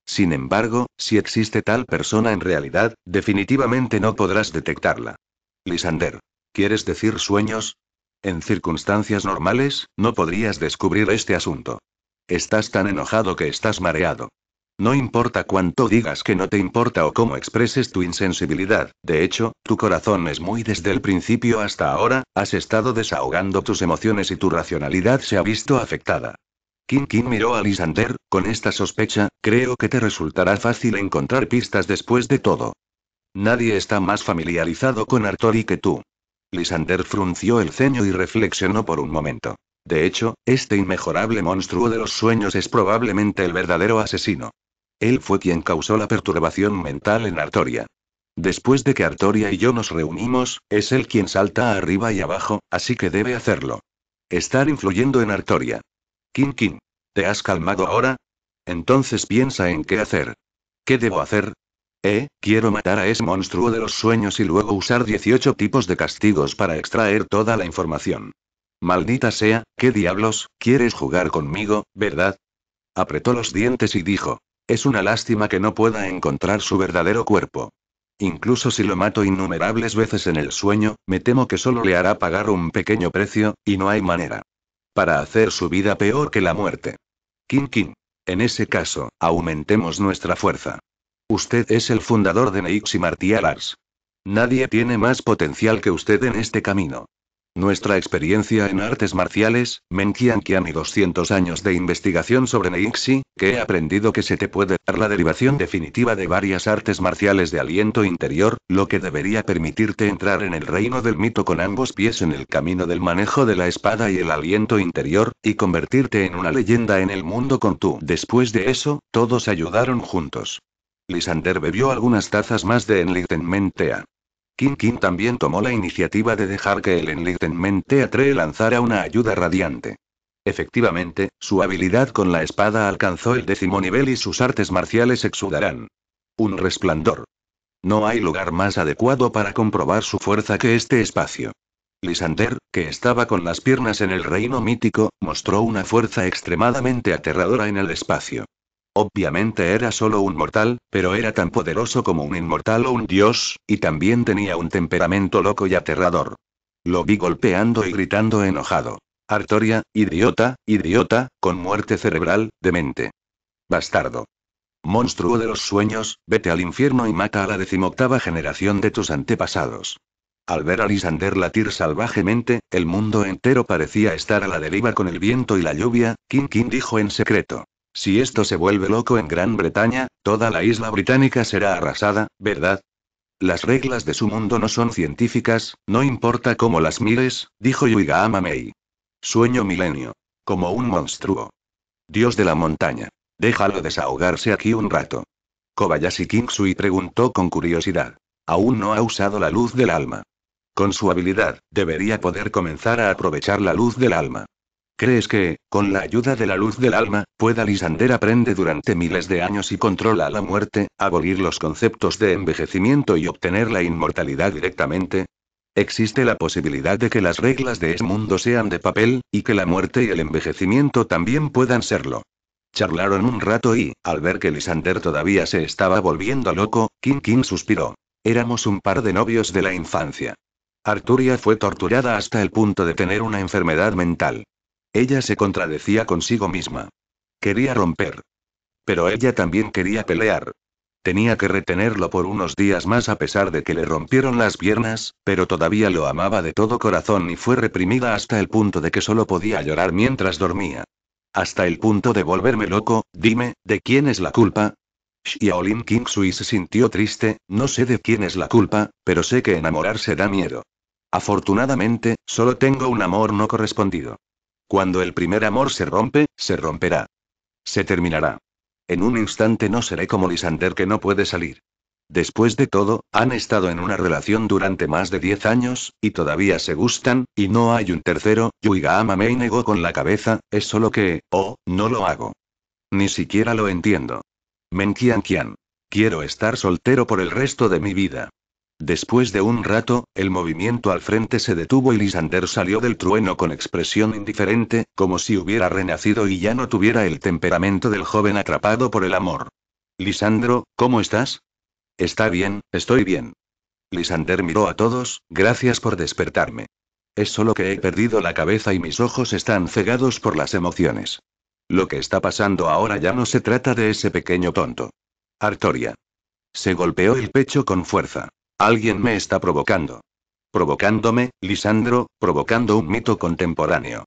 Sin embargo, si existe tal persona en realidad, definitivamente no podrás detectarla. Lisander. ¿Quieres decir sueños? En circunstancias normales, no podrías descubrir este asunto. Estás tan enojado que estás mareado. No importa cuánto digas que no te importa o cómo expreses tu insensibilidad, de hecho, tu corazón es muy desde el principio hasta ahora, has estado desahogando tus emociones y tu racionalidad se ha visto afectada. King King miró a Lisander, con esta sospecha, creo que te resultará fácil encontrar pistas después de todo. Nadie está más familiarizado con Artori que tú. Lisander frunció el ceño y reflexionó por un momento. De hecho, este inmejorable monstruo de los sueños es probablemente el verdadero asesino. Él fue quien causó la perturbación mental en Artoria. Después de que Artoria y yo nos reunimos, es él quien salta arriba y abajo, así que debe hacerlo. Estar influyendo en Artoria. King King. ¿Te has calmado ahora? Entonces piensa en qué hacer. ¿Qué debo hacer? Eh, quiero matar a ese monstruo de los sueños y luego usar 18 tipos de castigos para extraer toda la información. Maldita sea, ¿qué diablos? ¿Quieres jugar conmigo, verdad? Apretó los dientes y dijo. Es una lástima que no pueda encontrar su verdadero cuerpo. Incluso si lo mato innumerables veces en el sueño, me temo que solo le hará pagar un pequeño precio, y no hay manera para hacer su vida peor que la muerte. King King. En ese caso, aumentemos nuestra fuerza. Usted es el fundador de Neix y Martial Arts. Nadie tiene más potencial que usted en este camino. Nuestra experiencia en artes marciales, Menkian Kian y 200 años de investigación sobre Neixi, que he aprendido que se te puede dar la derivación definitiva de varias artes marciales de aliento interior, lo que debería permitirte entrar en el reino del mito con ambos pies en el camino del manejo de la espada y el aliento interior, y convertirte en una leyenda en el mundo con tú. Después de eso, todos ayudaron juntos. Lisander bebió algunas tazas más de Enlightenment Tea. King King también tomó la iniciativa de dejar que el Enlightenment Atre lanzara una ayuda radiante. Efectivamente, su habilidad con la espada alcanzó el décimo nivel y sus artes marciales exudarán. Un resplandor. No hay lugar más adecuado para comprobar su fuerza que este espacio. Lysander, que estaba con las piernas en el reino mítico, mostró una fuerza extremadamente aterradora en el espacio. Obviamente era solo un mortal, pero era tan poderoso como un inmortal o un dios, y también tenía un temperamento loco y aterrador. Lo vi golpeando y gritando enojado. Artoria, idiota, idiota, con muerte cerebral, demente. Bastardo. Monstruo de los sueños, vete al infierno y mata a la decimoctava generación de tus antepasados. Al ver a Lisander latir salvajemente, el mundo entero parecía estar a la deriva con el viento y la lluvia, King King dijo en secreto. Si esto se vuelve loco en Gran Bretaña, toda la isla británica será arrasada, ¿verdad? Las reglas de su mundo no son científicas, no importa cómo las mires, dijo Yuiga Amamei. Sueño milenio. Como un monstruo. Dios de la montaña. Déjalo desahogarse aquí un rato. Kobayashi Kingsui preguntó con curiosidad. Aún no ha usado la luz del alma. Con su habilidad, debería poder comenzar a aprovechar la luz del alma. ¿Crees que, con la ayuda de la luz del alma, pueda Lisander aprende durante miles de años y controla la muerte, abolir los conceptos de envejecimiento y obtener la inmortalidad directamente? Existe la posibilidad de que las reglas de ese mundo sean de papel, y que la muerte y el envejecimiento también puedan serlo. Charlaron un rato y, al ver que Lisander todavía se estaba volviendo loco, King King suspiró. Éramos un par de novios de la infancia. Arturia fue torturada hasta el punto de tener una enfermedad mental. Ella se contradecía consigo misma. Quería romper. Pero ella también quería pelear. Tenía que retenerlo por unos días más a pesar de que le rompieron las piernas, pero todavía lo amaba de todo corazón y fue reprimida hasta el punto de que solo podía llorar mientras dormía. Hasta el punto de volverme loco, dime, ¿de quién es la culpa? Xiaolin Kingsui se sintió triste, no sé de quién es la culpa, pero sé que enamorarse da miedo. Afortunadamente, solo tengo un amor no correspondido. Cuando el primer amor se rompe, se romperá. Se terminará. En un instante no seré como Lisander que no puede salir. Después de todo, han estado en una relación durante más de 10 años, y todavía se gustan, y no hay un tercero, Yuigaama me negó con la cabeza, es solo que, oh, no lo hago. Ni siquiera lo entiendo. Menkian Kian. Quiero estar soltero por el resto de mi vida. Después de un rato, el movimiento al frente se detuvo y Lisander salió del trueno con expresión indiferente, como si hubiera renacido y ya no tuviera el temperamento del joven atrapado por el amor. Lisandro, ¿cómo estás? Está bien, estoy bien. Lisander miró a todos, gracias por despertarme. Es solo que he perdido la cabeza y mis ojos están cegados por las emociones. Lo que está pasando ahora ya no se trata de ese pequeño tonto. Artoria. Se golpeó el pecho con fuerza. Alguien me está provocando. Provocándome, Lisandro, provocando un mito contemporáneo.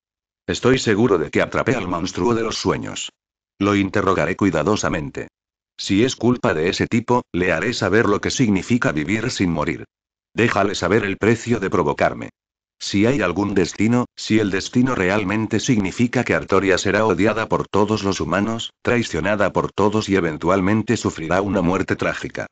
Estoy seguro de que atrapé al monstruo de los sueños. Lo interrogaré cuidadosamente. Si es culpa de ese tipo, le haré saber lo que significa vivir sin morir. Déjale saber el precio de provocarme. Si hay algún destino, si el destino realmente significa que Artoria será odiada por todos los humanos, traicionada por todos y eventualmente sufrirá una muerte trágica.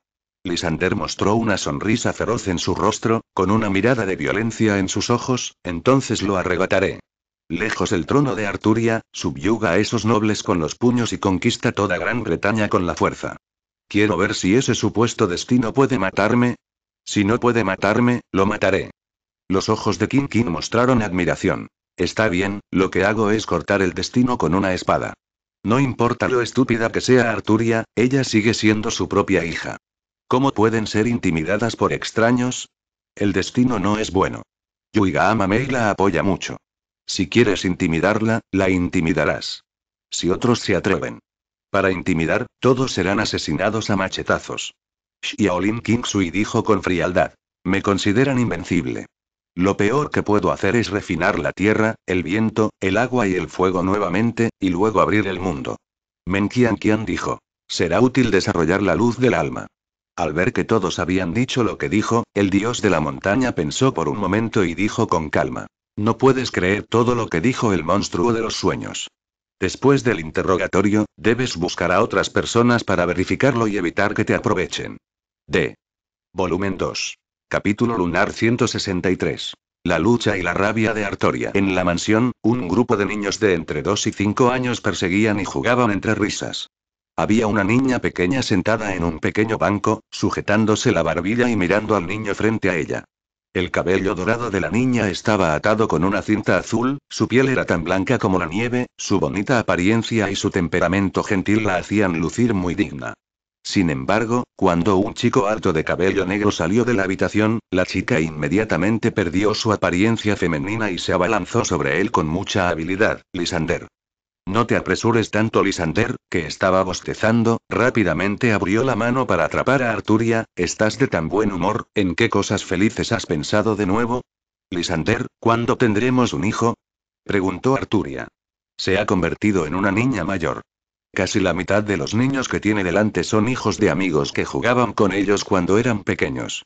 Lisander mostró una sonrisa feroz en su rostro, con una mirada de violencia en sus ojos, entonces lo arrebataré. Lejos el trono de Arturia, subyuga a esos nobles con los puños y conquista toda Gran Bretaña con la fuerza. Quiero ver si ese supuesto destino puede matarme. Si no puede matarme, lo mataré. Los ojos de King King mostraron admiración. Está bien, lo que hago es cortar el destino con una espada. No importa lo estúpida que sea Arturia, ella sigue siendo su propia hija. ¿Cómo pueden ser intimidadas por extraños? El destino no es bueno. Yuiga y la apoya mucho. Si quieres intimidarla, la intimidarás. Si otros se atreven. Para intimidar, todos serán asesinados a machetazos. Xiaolin Kingsui dijo con frialdad. Me consideran invencible. Lo peor que puedo hacer es refinar la tierra, el viento, el agua y el fuego nuevamente, y luego abrir el mundo. Menkian Qian dijo. Será útil desarrollar la luz del alma. Al ver que todos habían dicho lo que dijo, el dios de la montaña pensó por un momento y dijo con calma. No puedes creer todo lo que dijo el monstruo de los sueños. Después del interrogatorio, debes buscar a otras personas para verificarlo y evitar que te aprovechen. D. Volumen 2. Capítulo Lunar 163. La lucha y la rabia de Artoria. En la mansión, un grupo de niños de entre 2 y 5 años perseguían y jugaban entre risas. Había una niña pequeña sentada en un pequeño banco, sujetándose la barbilla y mirando al niño frente a ella. El cabello dorado de la niña estaba atado con una cinta azul, su piel era tan blanca como la nieve, su bonita apariencia y su temperamento gentil la hacían lucir muy digna. Sin embargo, cuando un chico alto de cabello negro salió de la habitación, la chica inmediatamente perdió su apariencia femenina y se abalanzó sobre él con mucha habilidad, Lisander. No te apresures tanto, Lisander, que estaba bostezando, rápidamente abrió la mano para atrapar a Arturia, estás de tan buen humor, ¿en qué cosas felices has pensado de nuevo? Lisander, ¿cuándo tendremos un hijo? preguntó Arturia. Se ha convertido en una niña mayor. Casi la mitad de los niños que tiene delante son hijos de amigos que jugaban con ellos cuando eran pequeños.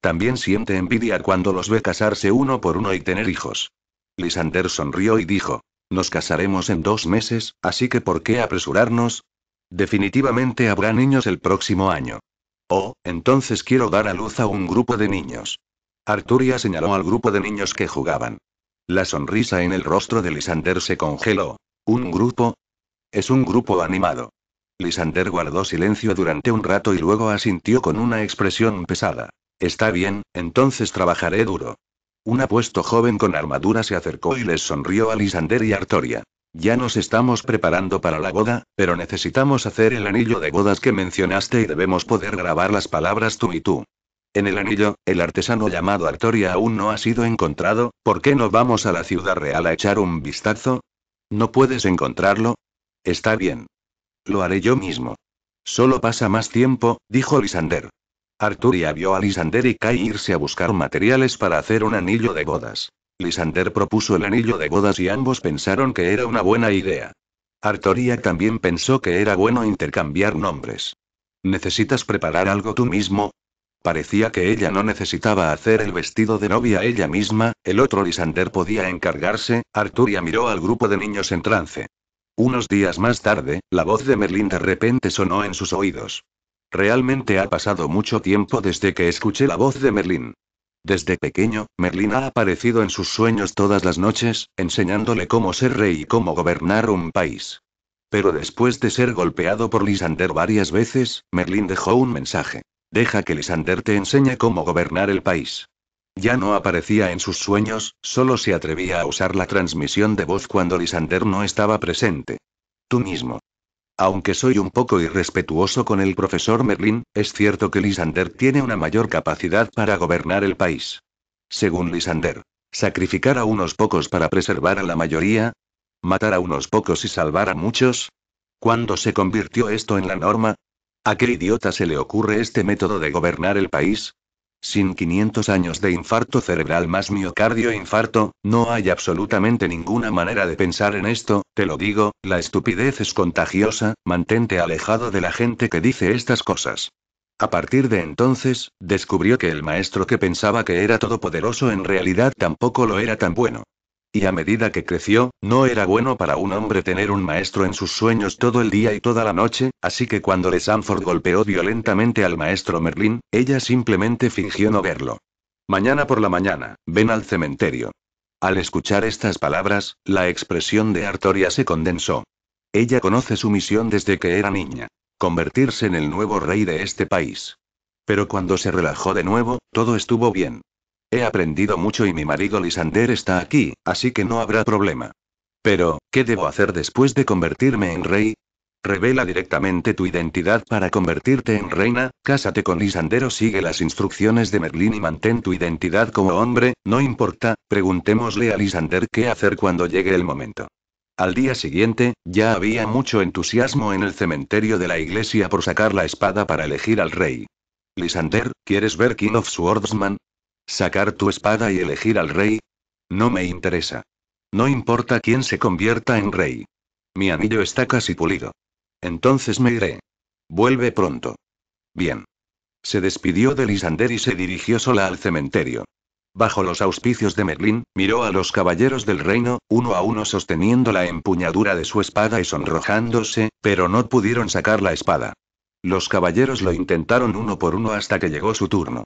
También siente envidia cuando los ve casarse uno por uno y tener hijos. Lisander sonrió y dijo, nos casaremos en dos meses, así que ¿por qué apresurarnos? Definitivamente habrá niños el próximo año. Oh, entonces quiero dar a luz a un grupo de niños. Arturia señaló al grupo de niños que jugaban. La sonrisa en el rostro de Lisander se congeló. ¿Un grupo? Es un grupo animado. Lisander guardó silencio durante un rato y luego asintió con una expresión pesada. Está bien, entonces trabajaré duro. Un apuesto joven con armadura se acercó y les sonrió a Lisander y Artoria. Ya nos estamos preparando para la boda, pero necesitamos hacer el anillo de bodas que mencionaste y debemos poder grabar las palabras tú y tú. En el anillo, el artesano llamado Artoria aún no ha sido encontrado, ¿por qué no vamos a la ciudad real a echar un vistazo? ¿No puedes encontrarlo? Está bien. Lo haré yo mismo. Solo pasa más tiempo, dijo Lisander. Arturia vio a Lisander y Kai irse a buscar materiales para hacer un anillo de bodas. Lisander propuso el anillo de bodas y ambos pensaron que era una buena idea. Arturia también pensó que era bueno intercambiar nombres. ¿Necesitas preparar algo tú mismo? Parecía que ella no necesitaba hacer el vestido de novia ella misma, el otro Lisander podía encargarse, Arturia miró al grupo de niños en trance. Unos días más tarde, la voz de Merlín de repente sonó en sus oídos. Realmente ha pasado mucho tiempo desde que escuché la voz de Merlín. Desde pequeño, Merlín ha aparecido en sus sueños todas las noches, enseñándole cómo ser rey y cómo gobernar un país. Pero después de ser golpeado por Lisander varias veces, Merlín dejó un mensaje. Deja que Lisander te enseñe cómo gobernar el país. Ya no aparecía en sus sueños, solo se atrevía a usar la transmisión de voz cuando Lisander no estaba presente. Tú mismo, aunque soy un poco irrespetuoso con el profesor Merlin, es cierto que Lysander tiene una mayor capacidad para gobernar el país. Según Lysander, sacrificar a unos pocos para preservar a la mayoría, matar a unos pocos y salvar a muchos. ¿Cuándo se convirtió esto en la norma? ¿A qué idiota se le ocurre este método de gobernar el país? Sin 500 años de infarto cerebral más miocardio infarto, no hay absolutamente ninguna manera de pensar en esto, te lo digo, la estupidez es contagiosa, mantente alejado de la gente que dice estas cosas. A partir de entonces, descubrió que el maestro que pensaba que era todopoderoso en realidad tampoco lo era tan bueno. Y a medida que creció, no era bueno para un hombre tener un maestro en sus sueños todo el día y toda la noche, así que cuando Le Sanford golpeó violentamente al maestro Merlin, ella simplemente fingió no verlo. Mañana por la mañana, ven al cementerio. Al escuchar estas palabras, la expresión de Artoria se condensó. Ella conoce su misión desde que era niña. Convertirse en el nuevo rey de este país. Pero cuando se relajó de nuevo, todo estuvo bien. He aprendido mucho y mi marido Lisander está aquí, así que no habrá problema. Pero, ¿qué debo hacer después de convertirme en rey? Revela directamente tu identidad para convertirte en reina, cásate con o sigue las instrucciones de Merlín y mantén tu identidad como hombre, no importa, preguntémosle a Lisander qué hacer cuando llegue el momento. Al día siguiente, ya había mucho entusiasmo en el cementerio de la iglesia por sacar la espada para elegir al rey. Lisander, ¿quieres ver King of Swordsman? ¿Sacar tu espada y elegir al rey? No me interesa. No importa quién se convierta en rey. Mi anillo está casi pulido. Entonces me iré. Vuelve pronto. Bien. Se despidió de Lisander y se dirigió sola al cementerio. Bajo los auspicios de Merlin, miró a los caballeros del reino, uno a uno sosteniendo la empuñadura de su espada y sonrojándose, pero no pudieron sacar la espada. Los caballeros lo intentaron uno por uno hasta que llegó su turno.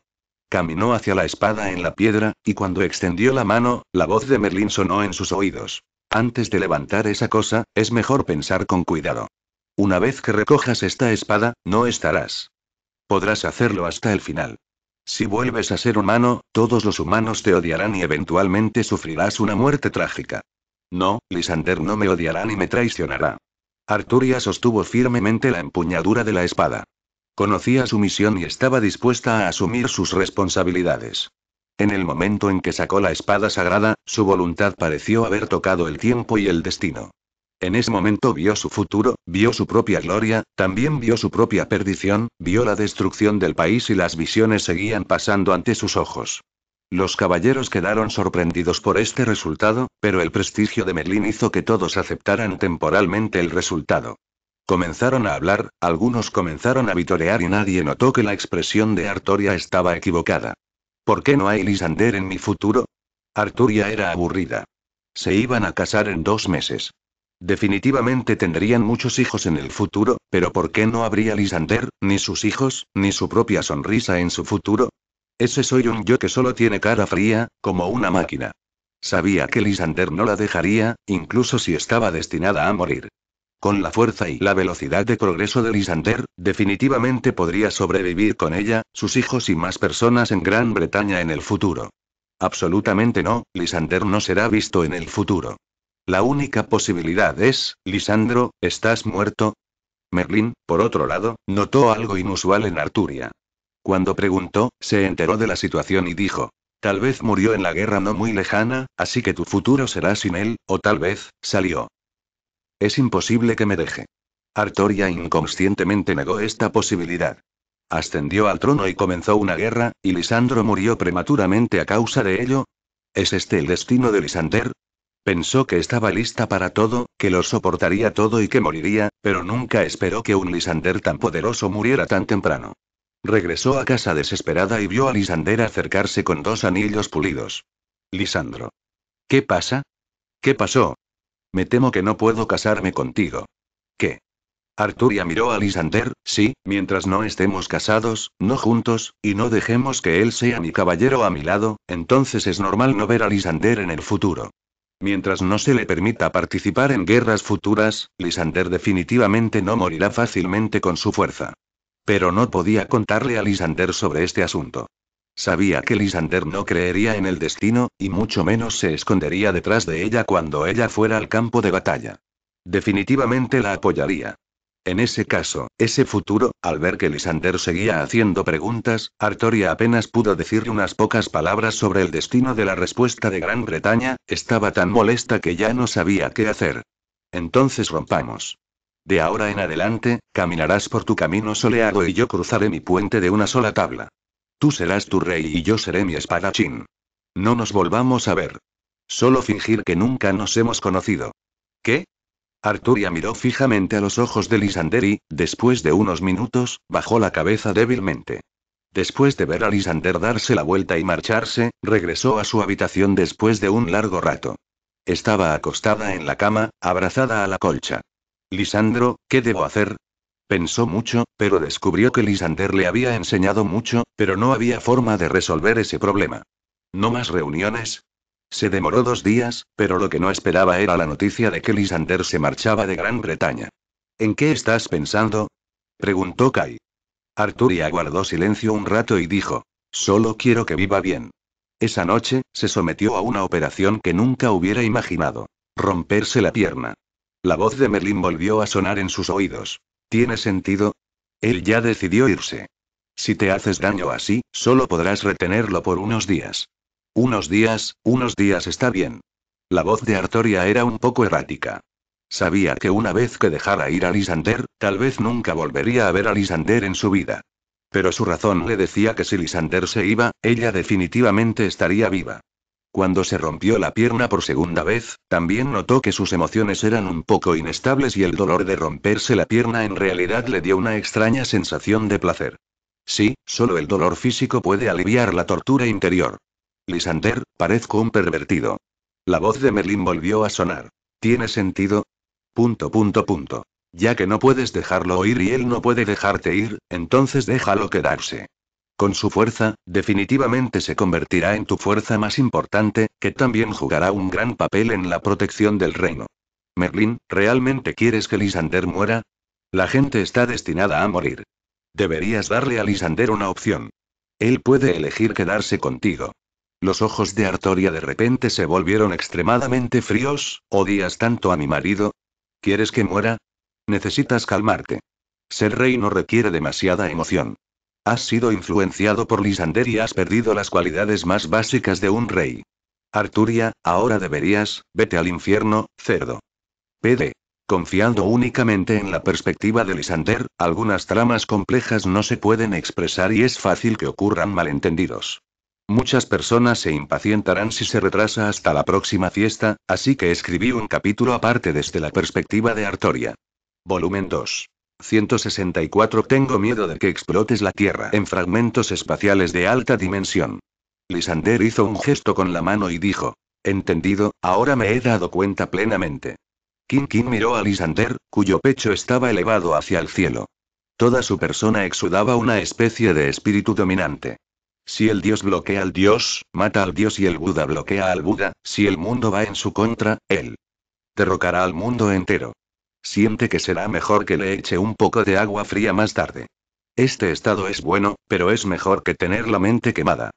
Caminó hacia la espada en la piedra, y cuando extendió la mano, la voz de Merlín sonó en sus oídos. Antes de levantar esa cosa, es mejor pensar con cuidado. Una vez que recojas esta espada, no estarás. Podrás hacerlo hasta el final. Si vuelves a ser humano, todos los humanos te odiarán y eventualmente sufrirás una muerte trágica. No, Lisander no me odiará ni me traicionará. Arturia sostuvo firmemente la empuñadura de la espada. Conocía su misión y estaba dispuesta a asumir sus responsabilidades. En el momento en que sacó la espada sagrada, su voluntad pareció haber tocado el tiempo y el destino. En ese momento vio su futuro, vio su propia gloria, también vio su propia perdición, vio la destrucción del país y las visiones seguían pasando ante sus ojos. Los caballeros quedaron sorprendidos por este resultado, pero el prestigio de Merlín hizo que todos aceptaran temporalmente el resultado. Comenzaron a hablar, algunos comenzaron a vitorear y nadie notó que la expresión de Artoria estaba equivocada. ¿Por qué no hay Lisander en mi futuro? Arturia era aburrida. Se iban a casar en dos meses. Definitivamente tendrían muchos hijos en el futuro, pero ¿por qué no habría Lisander, ni sus hijos, ni su propia sonrisa en su futuro? Ese soy un yo que solo tiene cara fría, como una máquina. Sabía que Lisander no la dejaría, incluso si estaba destinada a morir. Con la fuerza y la velocidad de progreso de Lisander, definitivamente podría sobrevivir con ella, sus hijos y más personas en Gran Bretaña en el futuro. Absolutamente no, Lisander no será visto en el futuro. La única posibilidad es, Lisandro, ¿estás muerto? Merlin, por otro lado, notó algo inusual en Arturia. Cuando preguntó, se enteró de la situación y dijo, Tal vez murió en la guerra no muy lejana, así que tu futuro será sin él, o tal vez, salió. Es imposible que me deje. Artoria inconscientemente negó esta posibilidad. Ascendió al trono y comenzó una guerra, y Lisandro murió prematuramente a causa de ello. ¿Es este el destino de Lisander? Pensó que estaba lista para todo, que lo soportaría todo y que moriría, pero nunca esperó que un Lisander tan poderoso muriera tan temprano. Regresó a casa desesperada y vio a Lisander acercarse con dos anillos pulidos. Lisandro. ¿Qué pasa? ¿Qué pasó? Me temo que no puedo casarme contigo. ¿Qué? Arturia miró a Lisander, sí, mientras no estemos casados, no juntos, y no dejemos que él sea mi caballero a mi lado, entonces es normal no ver a Lisander en el futuro. Mientras no se le permita participar en guerras futuras, Lisander definitivamente no morirá fácilmente con su fuerza. Pero no podía contarle a Lisander sobre este asunto. Sabía que Lisander no creería en el destino, y mucho menos se escondería detrás de ella cuando ella fuera al campo de batalla. Definitivamente la apoyaría. En ese caso, ese futuro, al ver que Lisander seguía haciendo preguntas, Artoria apenas pudo decirle unas pocas palabras sobre el destino de la respuesta de Gran Bretaña, estaba tan molesta que ya no sabía qué hacer. Entonces rompamos. De ahora en adelante, caminarás por tu camino soleado y yo cruzaré mi puente de una sola tabla. Tú serás tu rey y yo seré mi espadachín. No nos volvamos a ver. Solo fingir que nunca nos hemos conocido. ¿Qué? Arturia miró fijamente a los ojos de Lisander y, después de unos minutos, bajó la cabeza débilmente. Después de ver a Lisander darse la vuelta y marcharse, regresó a su habitación después de un largo rato. Estaba acostada en la cama, abrazada a la colcha. Lisandro, ¿qué debo hacer? Pensó mucho, pero descubrió que Lisander le había enseñado mucho, pero no había forma de resolver ese problema. No más reuniones, se demoró dos días, pero lo que no esperaba era la noticia de que Lisander se marchaba de Gran Bretaña. ¿En qué estás pensando? preguntó Kai. Arturia guardó silencio un rato y dijo, solo quiero que viva bien. Esa noche, se sometió a una operación que nunca hubiera imaginado. Romperse la pierna. La voz de Merlin volvió a sonar en sus oídos. ¿Tiene sentido? Él ya decidió irse. Si te haces daño así, solo podrás retenerlo por unos días. Unos días, unos días está bien. La voz de Artoria era un poco errática. Sabía que una vez que dejara ir a Lisander, tal vez nunca volvería a ver a Lisander en su vida. Pero su razón le decía que si Lisander se iba, ella definitivamente estaría viva. Cuando se rompió la pierna por segunda vez, también notó que sus emociones eran un poco inestables y el dolor de romperse la pierna en realidad le dio una extraña sensación de placer. Sí, solo el dolor físico puede aliviar la tortura interior. Lisander, parezco un pervertido. La voz de Merlin volvió a sonar. ¿Tiene sentido? Punto, punto, punto. Ya que no puedes dejarlo oír y él no puede dejarte ir, entonces déjalo quedarse. Con su fuerza, definitivamente se convertirá en tu fuerza más importante, que también jugará un gran papel en la protección del reino. Merlín, ¿realmente quieres que Lisander muera? La gente está destinada a morir. Deberías darle a Lisander una opción. Él puede elegir quedarse contigo. Los ojos de Artoria de repente se volvieron extremadamente fríos, ¿odias tanto a mi marido? ¿Quieres que muera? Necesitas calmarte. Ser rey no requiere demasiada emoción. Has sido influenciado por Lisander y has perdido las cualidades más básicas de un rey. Arturia, ahora deberías, vete al infierno, cerdo. PD. Confiando únicamente en la perspectiva de Lisander, algunas tramas complejas no se pueden expresar y es fácil que ocurran malentendidos. Muchas personas se impacientarán si se retrasa hasta la próxima fiesta, así que escribí un capítulo aparte desde la perspectiva de Arturia. Volumen 2. 164 Tengo miedo de que explotes la Tierra en fragmentos espaciales de alta dimensión. Lisander hizo un gesto con la mano y dijo. Entendido, ahora me he dado cuenta plenamente. King King miró a Lisander, cuyo pecho estaba elevado hacia el cielo. Toda su persona exudaba una especie de espíritu dominante. Si el dios bloquea al dios, mata al dios y el Buda bloquea al Buda, si el mundo va en su contra, él derrocará al mundo entero siente que será mejor que le eche un poco de agua fría más tarde. Este estado es bueno, pero es mejor que tener la mente quemada.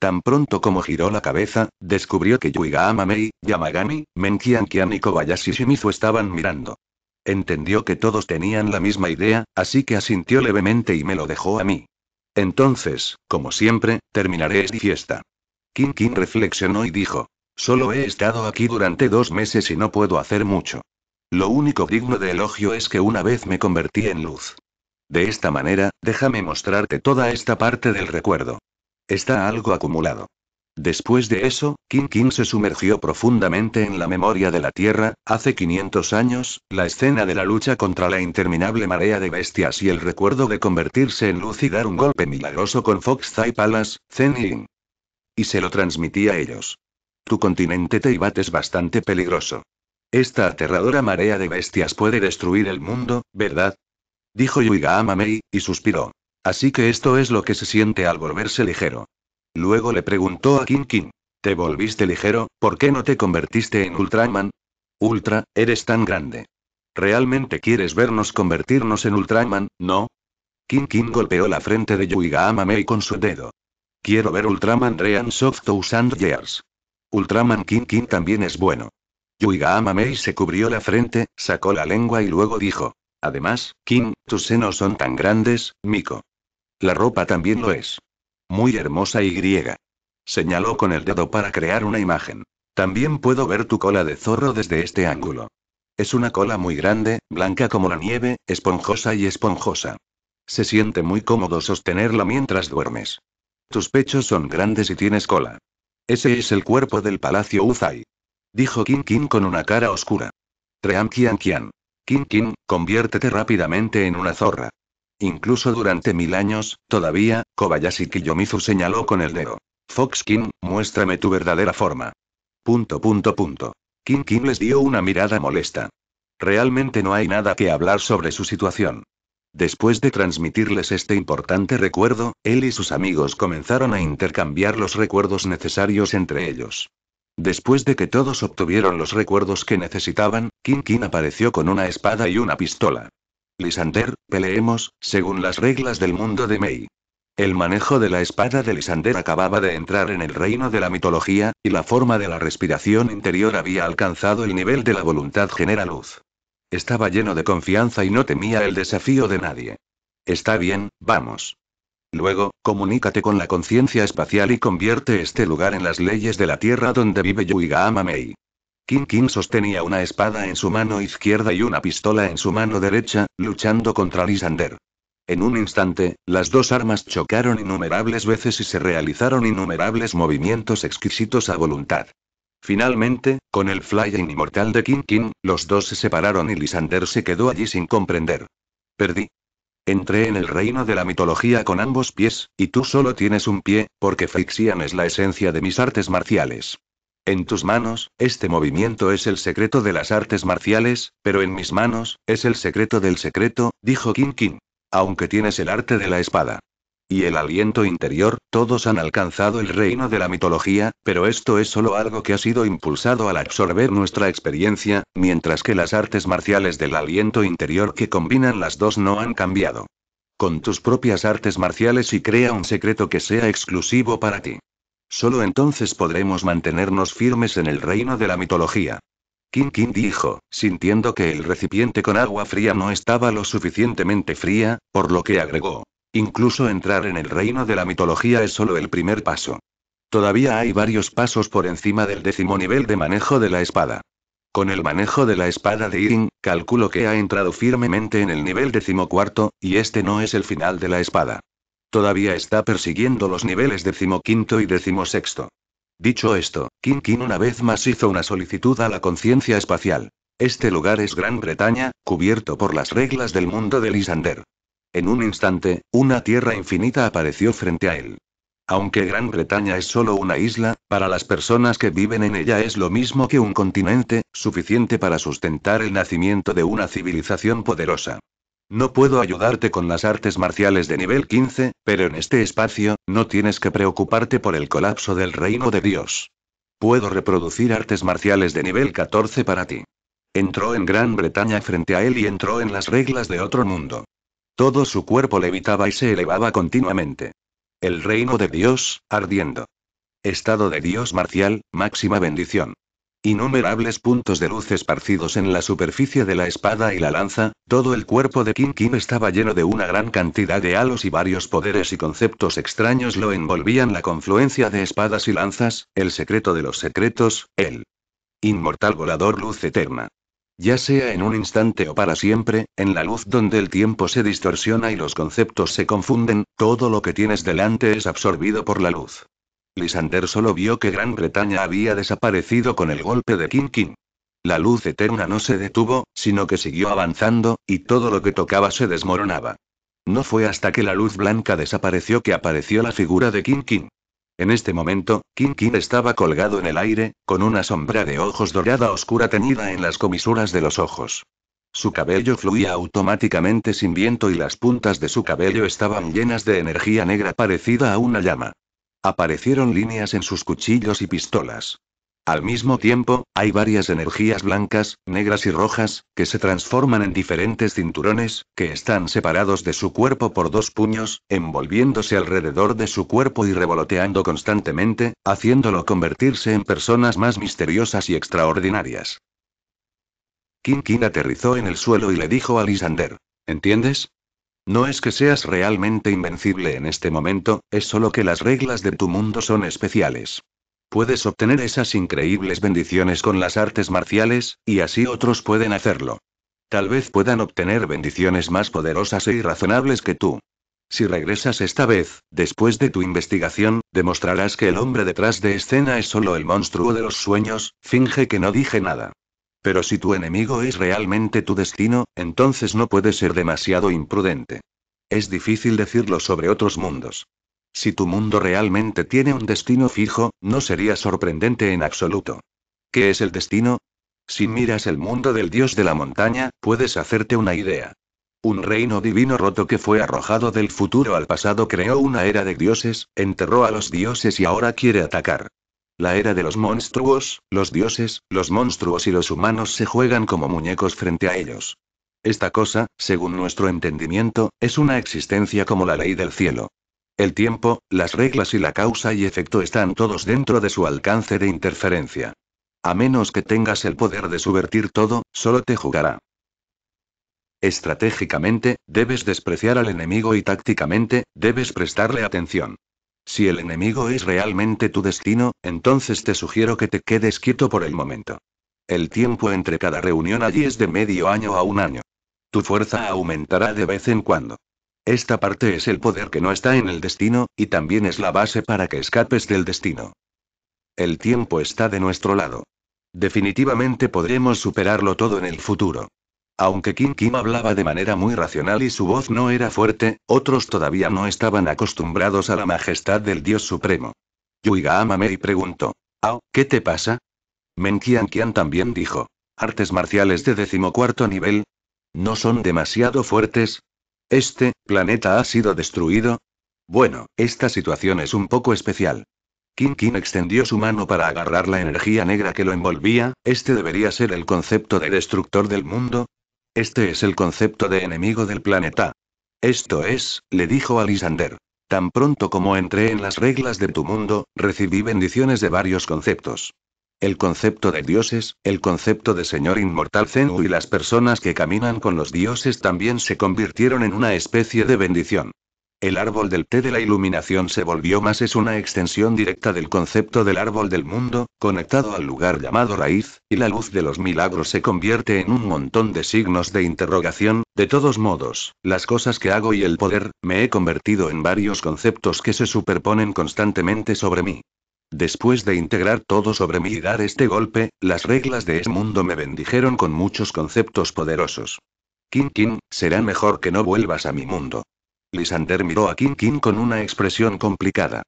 Tan pronto como giró la cabeza, descubrió que Yuiga, Amamei, Yamagami, Menkian Kian y Kobayashi Shimizu estaban mirando. Entendió que todos tenían la misma idea, así que asintió levemente y me lo dejó a mí. Entonces, como siempre, terminaré esta fiesta. Kim King reflexionó y dijo. Solo he estado aquí durante dos meses y no puedo hacer mucho. Lo único digno de elogio es que una vez me convertí en luz. De esta manera, déjame mostrarte toda esta parte del recuerdo. Está algo acumulado. Después de eso, King King se sumergió profundamente en la memoria de la Tierra, hace 500 años, la escena de la lucha contra la interminable marea de bestias y el recuerdo de convertirse en luz y dar un golpe milagroso con Fox Thai Palace, Zen Yin. Y se lo transmití a ellos. Tu continente Teibat es bastante peligroso. Esta aterradora marea de bestias puede destruir el mundo, ¿verdad? Dijo Yuiga Amamei, y suspiró. Así que esto es lo que se siente al volverse ligero. Luego le preguntó a King King. ¿Te volviste ligero? ¿Por qué no te convertiste en Ultraman? Ultra, eres tan grande. ¿Realmente quieres vernos convertirnos en Ultraman, no? King King golpeó la frente de Yuiga Amamei con su dedo. Quiero ver Ultraman Rean Soft Thousand Years. Ultraman King King también es bueno. Yuiga Amamei se cubrió la frente, sacó la lengua y luego dijo. Además, Kim, tus senos son tan grandes, Miko. La ropa también lo es. Muy hermosa y griega. Señaló con el dedo para crear una imagen. También puedo ver tu cola de zorro desde este ángulo. Es una cola muy grande, blanca como la nieve, esponjosa y esponjosa. Se siente muy cómodo sostenerla mientras duermes. Tus pechos son grandes y tienes cola. Ese es el cuerpo del Palacio Uzai. Dijo King King con una cara oscura. Tream Kian Kian. King King, conviértete rápidamente en una zorra. Incluso durante mil años, todavía, Kobayashi Kiyomizu señaló con el dedo. Fox King, muéstrame tu verdadera forma. Punto punto punto. King King les dio una mirada molesta. Realmente no hay nada que hablar sobre su situación. Después de transmitirles este importante recuerdo, él y sus amigos comenzaron a intercambiar los recuerdos necesarios entre ellos. Después de que todos obtuvieron los recuerdos que necesitaban, King King apareció con una espada y una pistola. Lisander, peleemos, según las reglas del mundo de Mei. El manejo de la espada de Lisander acababa de entrar en el reino de la mitología, y la forma de la respiración interior había alcanzado el nivel de la voluntad genera luz. Estaba lleno de confianza y no temía el desafío de nadie. Está bien, vamos. Luego, comunícate con la conciencia espacial y convierte este lugar en las leyes de la Tierra donde vive Yuigaama Mei. King King sostenía una espada en su mano izquierda y una pistola en su mano derecha, luchando contra Lisander. En un instante, las dos armas chocaron innumerables veces y se realizaron innumerables movimientos exquisitos a voluntad. Finalmente, con el flying inmortal de King King, los dos se separaron y Lisander se quedó allí sin comprender. Perdí, Entré en el reino de la mitología con ambos pies, y tú solo tienes un pie, porque fixian es la esencia de mis artes marciales. En tus manos, este movimiento es el secreto de las artes marciales, pero en mis manos, es el secreto del secreto, dijo King King. Aunque tienes el arte de la espada y el aliento interior, todos han alcanzado el reino de la mitología, pero esto es solo algo que ha sido impulsado al absorber nuestra experiencia, mientras que las artes marciales del aliento interior que combinan las dos no han cambiado. Con tus propias artes marciales y crea un secreto que sea exclusivo para ti. Solo entonces podremos mantenernos firmes en el reino de la mitología. King King dijo, sintiendo que el recipiente con agua fría no estaba lo suficientemente fría, por lo que agregó, Incluso entrar en el reino de la mitología es solo el primer paso. Todavía hay varios pasos por encima del décimo nivel de manejo de la espada. Con el manejo de la espada de Iring, calculo que ha entrado firmemente en el nivel decimocuarto, y este no es el final de la espada. Todavía está persiguiendo los niveles decimoquinto y sexto. Dicho esto, King King una vez más hizo una solicitud a la conciencia espacial. Este lugar es Gran Bretaña, cubierto por las reglas del mundo de Lisander. En un instante, una tierra infinita apareció frente a él. Aunque Gran Bretaña es solo una isla, para las personas que viven en ella es lo mismo que un continente, suficiente para sustentar el nacimiento de una civilización poderosa. No puedo ayudarte con las artes marciales de nivel 15, pero en este espacio, no tienes que preocuparte por el colapso del reino de Dios. Puedo reproducir artes marciales de nivel 14 para ti. Entró en Gran Bretaña frente a él y entró en las reglas de otro mundo. Todo su cuerpo levitaba y se elevaba continuamente. El reino de Dios, ardiendo. Estado de Dios marcial, máxima bendición. Innumerables puntos de luz esparcidos en la superficie de la espada y la lanza, todo el cuerpo de King Kim estaba lleno de una gran cantidad de halos y varios poderes y conceptos extraños lo envolvían la confluencia de espadas y lanzas, el secreto de los secretos, el inmortal volador luz eterna ya sea en un instante o para siempre, en la luz donde el tiempo se distorsiona y los conceptos se confunden, todo lo que tienes delante es absorbido por la luz. Lisander solo vio que Gran Bretaña había desaparecido con el golpe de King King. La luz eterna no se detuvo, sino que siguió avanzando, y todo lo que tocaba se desmoronaba. No fue hasta que la luz blanca desapareció que apareció la figura de King King. En este momento, King King estaba colgado en el aire, con una sombra de ojos dorada oscura tenida en las comisuras de los ojos. Su cabello fluía automáticamente sin viento y las puntas de su cabello estaban llenas de energía negra parecida a una llama. Aparecieron líneas en sus cuchillos y pistolas. Al mismo tiempo, hay varias energías blancas, negras y rojas, que se transforman en diferentes cinturones, que están separados de su cuerpo por dos puños, envolviéndose alrededor de su cuerpo y revoloteando constantemente, haciéndolo convertirse en personas más misteriosas y extraordinarias. King King aterrizó en el suelo y le dijo a Lisander. ¿Entiendes? No es que seas realmente invencible en este momento, es solo que las reglas de tu mundo son especiales. Puedes obtener esas increíbles bendiciones con las artes marciales, y así otros pueden hacerlo. Tal vez puedan obtener bendiciones más poderosas e irrazonables que tú. Si regresas esta vez, después de tu investigación, demostrarás que el hombre detrás de escena es solo el monstruo de los sueños, finge que no dije nada. Pero si tu enemigo es realmente tu destino, entonces no puedes ser demasiado imprudente. Es difícil decirlo sobre otros mundos. Si tu mundo realmente tiene un destino fijo, no sería sorprendente en absoluto. ¿Qué es el destino? Si miras el mundo del dios de la montaña, puedes hacerte una idea. Un reino divino roto que fue arrojado del futuro al pasado creó una era de dioses, enterró a los dioses y ahora quiere atacar. La era de los monstruos, los dioses, los monstruos y los humanos se juegan como muñecos frente a ellos. Esta cosa, según nuestro entendimiento, es una existencia como la ley del cielo. El tiempo, las reglas y la causa y efecto están todos dentro de su alcance de interferencia. A menos que tengas el poder de subvertir todo, solo te jugará. Estratégicamente, debes despreciar al enemigo y tácticamente, debes prestarle atención. Si el enemigo es realmente tu destino, entonces te sugiero que te quedes quieto por el momento. El tiempo entre cada reunión allí es de medio año a un año. Tu fuerza aumentará de vez en cuando. Esta parte es el poder que no está en el destino, y también es la base para que escapes del destino. El tiempo está de nuestro lado. Definitivamente podremos superarlo todo en el futuro. Aunque Kim Kim hablaba de manera muy racional y su voz no era fuerte, otros todavía no estaban acostumbrados a la majestad del Dios Supremo. Yuiga y preguntó. Ao, ¿qué te pasa? Men Kian también dijo. Artes marciales de decimocuarto nivel. No son demasiado fuertes, este planeta ha sido destruido. Bueno, esta situación es un poco especial. King King extendió su mano para agarrar la energía negra que lo envolvía, este debería ser el concepto de destructor del mundo. Este es el concepto de enemigo del planeta. Esto es, le dijo Alisander. Tan pronto como entré en las reglas de tu mundo, recibí bendiciones de varios conceptos. El concepto de dioses, el concepto de señor inmortal Zenhu y las personas que caminan con los dioses también se convirtieron en una especie de bendición. El árbol del té de la iluminación se volvió más es una extensión directa del concepto del árbol del mundo, conectado al lugar llamado raíz, y la luz de los milagros se convierte en un montón de signos de interrogación, de todos modos, las cosas que hago y el poder, me he convertido en varios conceptos que se superponen constantemente sobre mí. Después de integrar todo sobre mí y dar este golpe, las reglas de ese mundo me bendijeron con muchos conceptos poderosos. King King, será mejor que no vuelvas a mi mundo. Lisander miró a King King con una expresión complicada.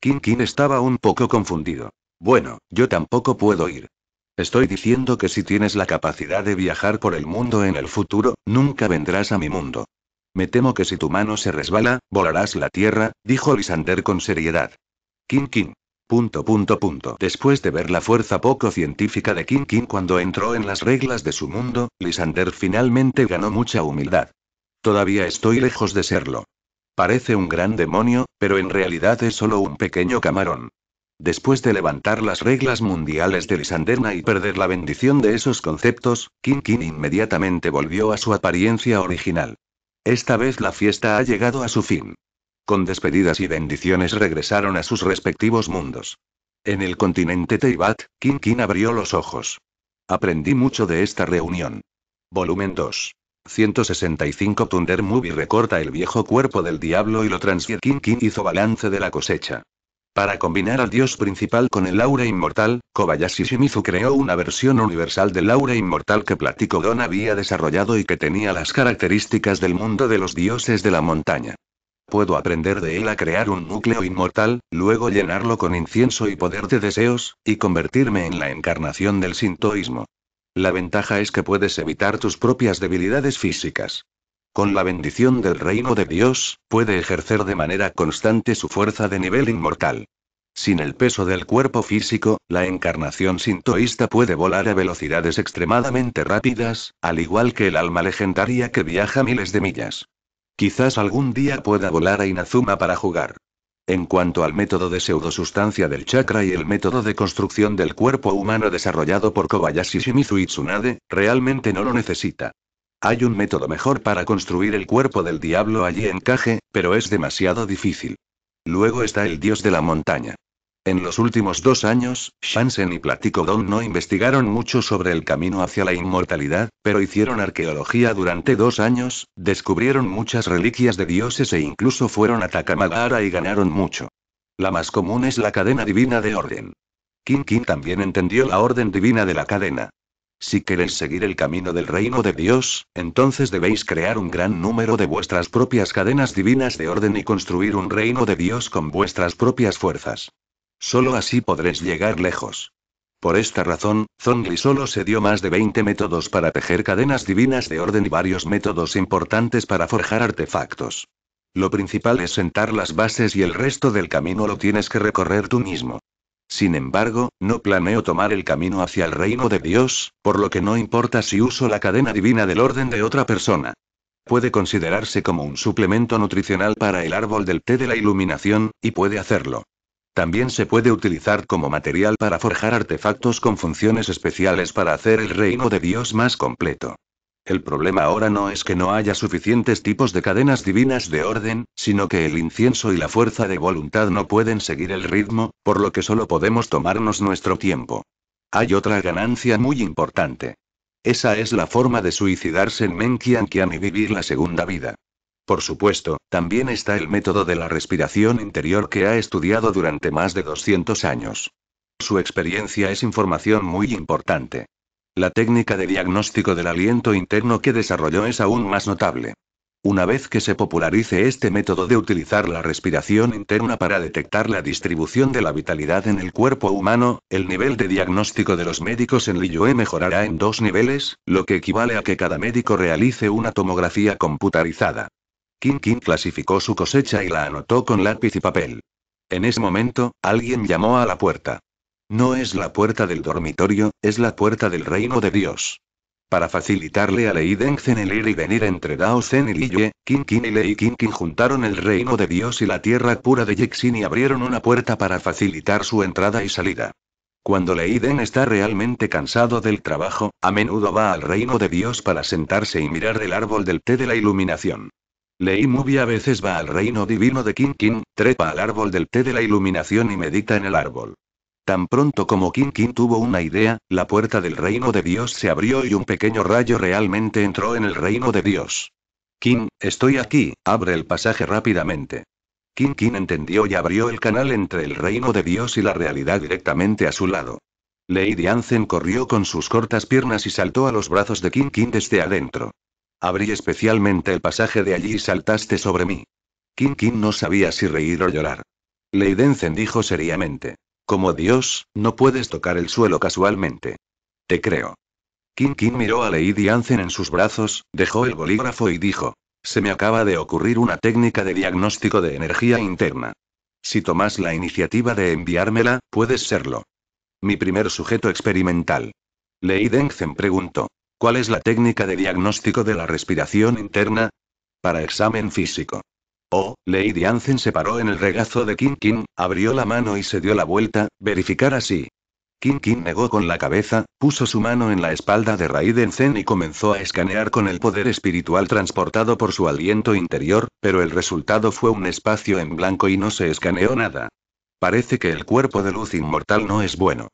King King estaba un poco confundido. Bueno, yo tampoco puedo ir. Estoy diciendo que si tienes la capacidad de viajar por el mundo en el futuro, nunca vendrás a mi mundo. Me temo que si tu mano se resbala, volarás la tierra, dijo Lisander con seriedad. King King, Después de ver la fuerza poco científica de King King cuando entró en las reglas de su mundo, Lysander finalmente ganó mucha humildad. Todavía estoy lejos de serlo. Parece un gran demonio, pero en realidad es solo un pequeño camarón. Después de levantar las reglas mundiales de Lisanderna y perder la bendición de esos conceptos, King King inmediatamente volvió a su apariencia original. Esta vez la fiesta ha llegado a su fin. Con despedidas y bendiciones regresaron a sus respectivos mundos. En el continente Teibat, King King abrió los ojos. Aprendí mucho de esta reunión. Volumen 2. 165 Thunder Movie recorta el viejo cuerpo del diablo y lo transfiere. King King hizo balance de la cosecha. Para combinar al dios principal con el aura inmortal, Kobayashi Shimizu creó una versión universal del aura inmortal que Platico Don había desarrollado y que tenía las características del mundo de los dioses de la montaña. Puedo aprender de él a crear un núcleo inmortal, luego llenarlo con incienso y poder de deseos, y convertirme en la encarnación del sintoísmo. La ventaja es que puedes evitar tus propias debilidades físicas. Con la bendición del reino de Dios, puede ejercer de manera constante su fuerza de nivel inmortal. Sin el peso del cuerpo físico, la encarnación sintoísta puede volar a velocidades extremadamente rápidas, al igual que el alma legendaria que viaja miles de millas. Quizás algún día pueda volar a Inazuma para jugar. En cuanto al método de pseudosustancia del chakra y el método de construcción del cuerpo humano desarrollado por Kobayashi Shimizu realmente no lo necesita. Hay un método mejor para construir el cuerpo del diablo allí en encaje, pero es demasiado difícil. Luego está el dios de la montaña. En los últimos dos años, Shansen y Platicodon no investigaron mucho sobre el camino hacia la inmortalidad, pero hicieron arqueología durante dos años, descubrieron muchas reliquias de dioses e incluso fueron a Takamagara y ganaron mucho. La más común es la cadena divina de orden. King King también entendió la orden divina de la cadena. Si queréis seguir el camino del reino de Dios, entonces debéis crear un gran número de vuestras propias cadenas divinas de orden y construir un reino de Dios con vuestras propias fuerzas. Solo así podréis llegar lejos. Por esta razón, Zongli solo se dio más de 20 métodos para tejer cadenas divinas de orden y varios métodos importantes para forjar artefactos. Lo principal es sentar las bases y el resto del camino lo tienes que recorrer tú mismo. Sin embargo, no planeo tomar el camino hacia el reino de Dios, por lo que no importa si uso la cadena divina del orden de otra persona. Puede considerarse como un suplemento nutricional para el árbol del té de la iluminación, y puede hacerlo. También se puede utilizar como material para forjar artefactos con funciones especiales para hacer el reino de Dios más completo. El problema ahora no es que no haya suficientes tipos de cadenas divinas de orden, sino que el incienso y la fuerza de voluntad no pueden seguir el ritmo, por lo que solo podemos tomarnos nuestro tiempo. Hay otra ganancia muy importante. Esa es la forma de suicidarse en Menkian y vivir la segunda vida. Por supuesto, también está el método de la respiración interior que ha estudiado durante más de 200 años. Su experiencia es información muy importante. La técnica de diagnóstico del aliento interno que desarrolló es aún más notable. Una vez que se popularice este método de utilizar la respiración interna para detectar la distribución de la vitalidad en el cuerpo humano, el nivel de diagnóstico de los médicos en Liyue mejorará en dos niveles, lo que equivale a que cada médico realice una tomografía computarizada. King King clasificó su cosecha y la anotó con lápiz y papel. En ese momento, alguien llamó a la puerta. No es la puerta del dormitorio, es la puerta del reino de Dios. Para facilitarle a Leiden Zen el ir y venir entre Dao Zen y Yue, King King y Lei King juntaron el reino de Dios y la tierra pura de Jixin y abrieron una puerta para facilitar su entrada y salida. Cuando Leiden está realmente cansado del trabajo, a menudo va al reino de Dios para sentarse y mirar el árbol del té de la iluminación. Lei Mubi a veces va al reino divino de King King, trepa al árbol del té de la iluminación y medita en el árbol. Tan pronto como King King tuvo una idea, la puerta del reino de Dios se abrió y un pequeño rayo realmente entró en el reino de Dios. King, estoy aquí, abre el pasaje rápidamente. King King entendió y abrió el canal entre el reino de Dios y la realidad directamente a su lado. Lady Anzen corrió con sus cortas piernas y saltó a los brazos de King King desde adentro. Abrí especialmente el pasaje de allí y saltaste sobre mí. King King no sabía si reír o llorar. Leidenzen dijo seriamente. Como Dios, no puedes tocar el suelo casualmente. Te creo. King King miró a Lady Anzen en sus brazos, dejó el bolígrafo y dijo. Se me acaba de ocurrir una técnica de diagnóstico de energía interna. Si tomas la iniciativa de enviármela, puedes serlo. Mi primer sujeto experimental. Leidenzen preguntó. ¿Cuál es la técnica de diagnóstico de la respiración interna? Para examen físico. Oh, Lady Anzen se paró en el regazo de King King, abrió la mano y se dio la vuelta, verificar así. King King negó con la cabeza, puso su mano en la espalda de Raiden Zen y comenzó a escanear con el poder espiritual transportado por su aliento interior, pero el resultado fue un espacio en blanco y no se escaneó nada. Parece que el cuerpo de luz inmortal no es bueno.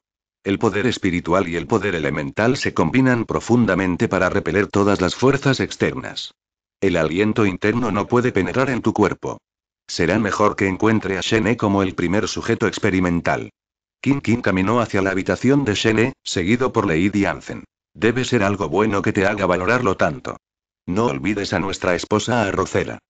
El poder espiritual y el poder elemental se combinan profundamente para repeler todas las fuerzas externas. El aliento interno no puede penetrar en tu cuerpo. Será mejor que encuentre a Shene como el primer sujeto experimental. King King caminó hacia la habitación de Shene, seguido por Lady Anzen. Debe ser algo bueno que te haga valorarlo tanto. No olvides a nuestra esposa Arrocera.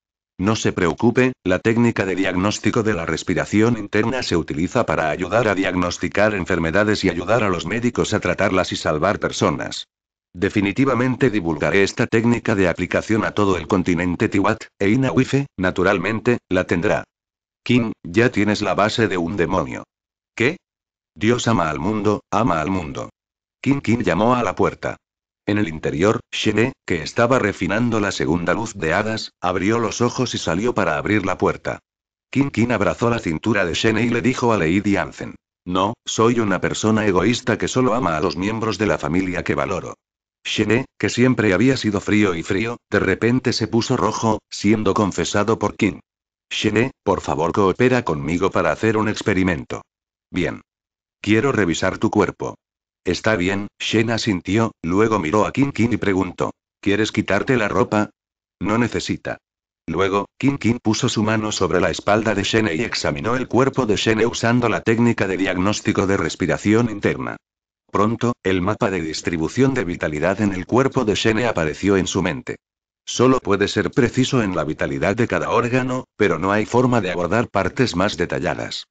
No se preocupe, la técnica de diagnóstico de la respiración interna se utiliza para ayudar a diagnosticar enfermedades y ayudar a los médicos a tratarlas y salvar personas. Definitivamente divulgaré esta técnica de aplicación a todo el continente Tiwat, e Ina naturalmente, la tendrá. Kim, ya tienes la base de un demonio. ¿Qué? Dios ama al mundo, ama al mundo. King King llamó a la puerta. En el interior, Shene, que estaba refinando la segunda luz de hadas, abrió los ojos y salió para abrir la puerta. Kin Kin abrazó la cintura de Shene y le dijo a Lady Anzen. No, soy una persona egoísta que solo ama a los miembros de la familia que valoro. Shene, que siempre había sido frío y frío, de repente se puso rojo, siendo confesado por Kin. Shene, por favor coopera conmigo para hacer un experimento. Bien. Quiero revisar tu cuerpo. Está bien, Shen asintió, luego miró a King King y preguntó. ¿Quieres quitarte la ropa? No necesita. Luego, King King puso su mano sobre la espalda de Shen y examinó el cuerpo de Shen usando la técnica de diagnóstico de respiración interna. Pronto, el mapa de distribución de vitalidad en el cuerpo de Shen apareció en su mente. Solo puede ser preciso en la vitalidad de cada órgano, pero no hay forma de abordar partes más detalladas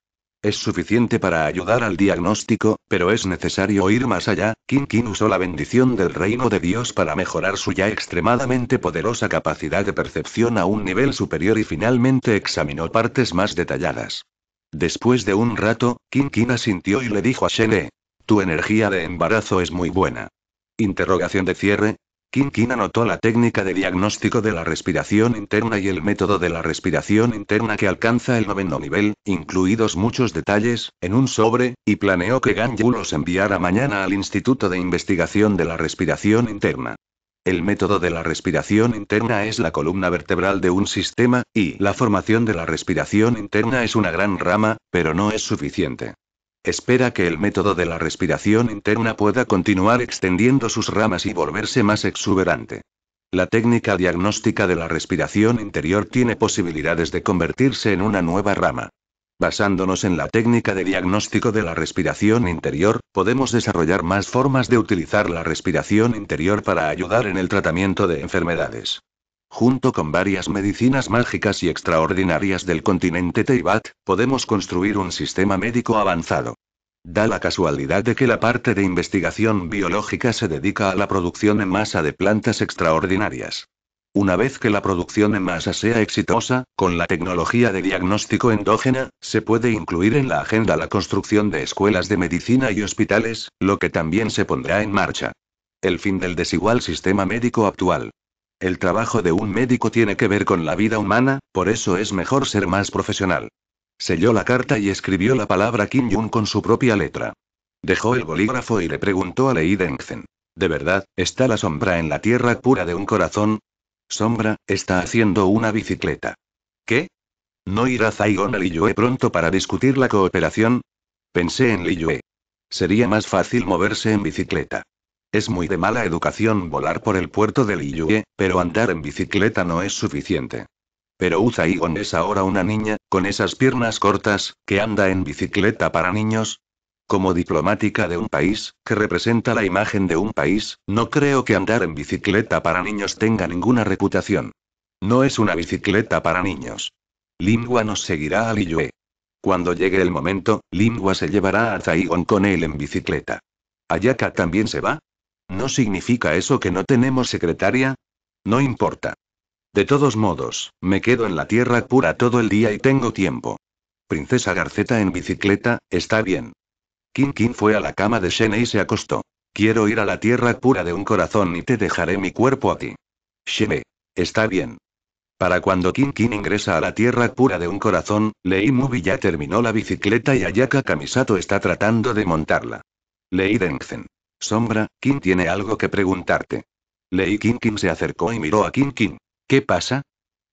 es suficiente para ayudar al diagnóstico, pero es necesario ir más allá. King usó la bendición del reino de Dios para mejorar su ya extremadamente poderosa capacidad de percepción a un nivel superior y finalmente examinó partes más detalladas. Después de un rato, King asintió y le dijo a Shene: Tu energía de embarazo es muy buena. Interrogación de cierre, Kin anotó la técnica de diagnóstico de la respiración interna y el método de la respiración interna que alcanza el noveno nivel, incluidos muchos detalles, en un sobre, y planeó que Yu los enviara mañana al Instituto de Investigación de la Respiración Interna. El método de la respiración interna es la columna vertebral de un sistema, y la formación de la respiración interna es una gran rama, pero no es suficiente. Espera que el método de la respiración interna pueda continuar extendiendo sus ramas y volverse más exuberante. La técnica diagnóstica de la respiración interior tiene posibilidades de convertirse en una nueva rama. Basándonos en la técnica de diagnóstico de la respiración interior, podemos desarrollar más formas de utilizar la respiración interior para ayudar en el tratamiento de enfermedades. Junto con varias medicinas mágicas y extraordinarias del continente Teibat, podemos construir un sistema médico avanzado. Da la casualidad de que la parte de investigación biológica se dedica a la producción en masa de plantas extraordinarias. Una vez que la producción en masa sea exitosa, con la tecnología de diagnóstico endógena, se puede incluir en la agenda la construcción de escuelas de medicina y hospitales, lo que también se pondrá en marcha. El fin del desigual sistema médico actual. El trabajo de un médico tiene que ver con la vida humana, por eso es mejor ser más profesional. Selló la carta y escribió la palabra Kim Jong con su propia letra. Dejó el bolígrafo y le preguntó a Lei ¿De verdad, está la sombra en la tierra pura de un corazón? Sombra, está haciendo una bicicleta. ¿Qué? ¿No irá Zaigon a Liyue pronto para discutir la cooperación? Pensé en Liyue. Sería más fácil moverse en bicicleta. Es muy de mala educación volar por el puerto de Liyue, pero andar en bicicleta no es suficiente. Pero Uzaigon es ahora una niña, con esas piernas cortas, que anda en bicicleta para niños. Como diplomática de un país, que representa la imagen de un país, no creo que andar en bicicleta para niños tenga ninguna reputación. No es una bicicleta para niños. Lingua nos seguirá a Liyue. Cuando llegue el momento, Lingua se llevará a Zaigon con él en bicicleta. ¿Ayaka también se va? ¿No significa eso que no tenemos secretaria? No importa. De todos modos, me quedo en la tierra pura todo el día y tengo tiempo. Princesa Garceta en bicicleta, está bien. King King fue a la cama de Shene y se acostó. Quiero ir a la tierra pura de un corazón y te dejaré mi cuerpo a ti. Shene. Está bien. Para cuando King King ingresa a la tierra pura de un corazón, Lei Mubi ya terminó la bicicleta y Ayaka Kamisato está tratando de montarla. Lei Dengzen. Sombra, King tiene algo que preguntarte. Lei King King se acercó y miró a King King. ¿Qué pasa?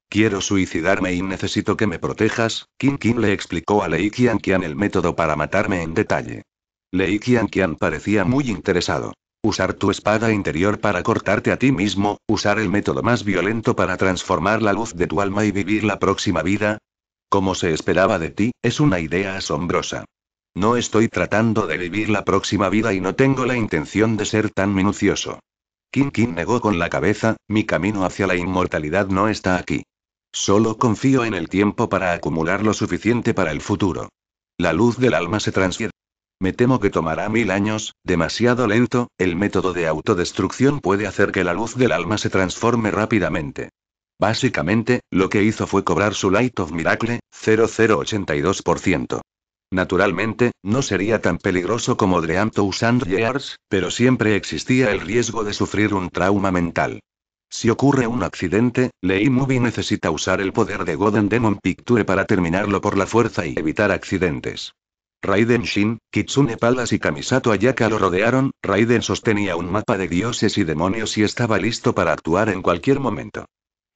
Quiero suicidarme y necesito que me protejas, Kim Kim le explicó a Lei Qian el método para matarme en detalle. Lei Qian parecía muy interesado. Usar tu espada interior para cortarte a ti mismo, usar el método más violento para transformar la luz de tu alma y vivir la próxima vida. Como se esperaba de ti, es una idea asombrosa. No estoy tratando de vivir la próxima vida y no tengo la intención de ser tan minucioso. King King negó con la cabeza, mi camino hacia la inmortalidad no está aquí. Solo confío en el tiempo para acumular lo suficiente para el futuro. La luz del alma se transfiere. Me temo que tomará mil años, demasiado lento, el método de autodestrucción puede hacer que la luz del alma se transforme rápidamente. Básicamente, lo que hizo fue cobrar su Light of Miracle, 0082%. Naturalmente, no sería tan peligroso como Dream and Years, pero siempre existía el riesgo de sufrir un trauma mental. Si ocurre un accidente, Lei Movie necesita usar el poder de Golden Demon Picture para terminarlo por la fuerza y evitar accidentes. Raiden Shin, Kitsune Palas y Kamisato Ayaka lo rodearon, Raiden sostenía un mapa de dioses y demonios y estaba listo para actuar en cualquier momento.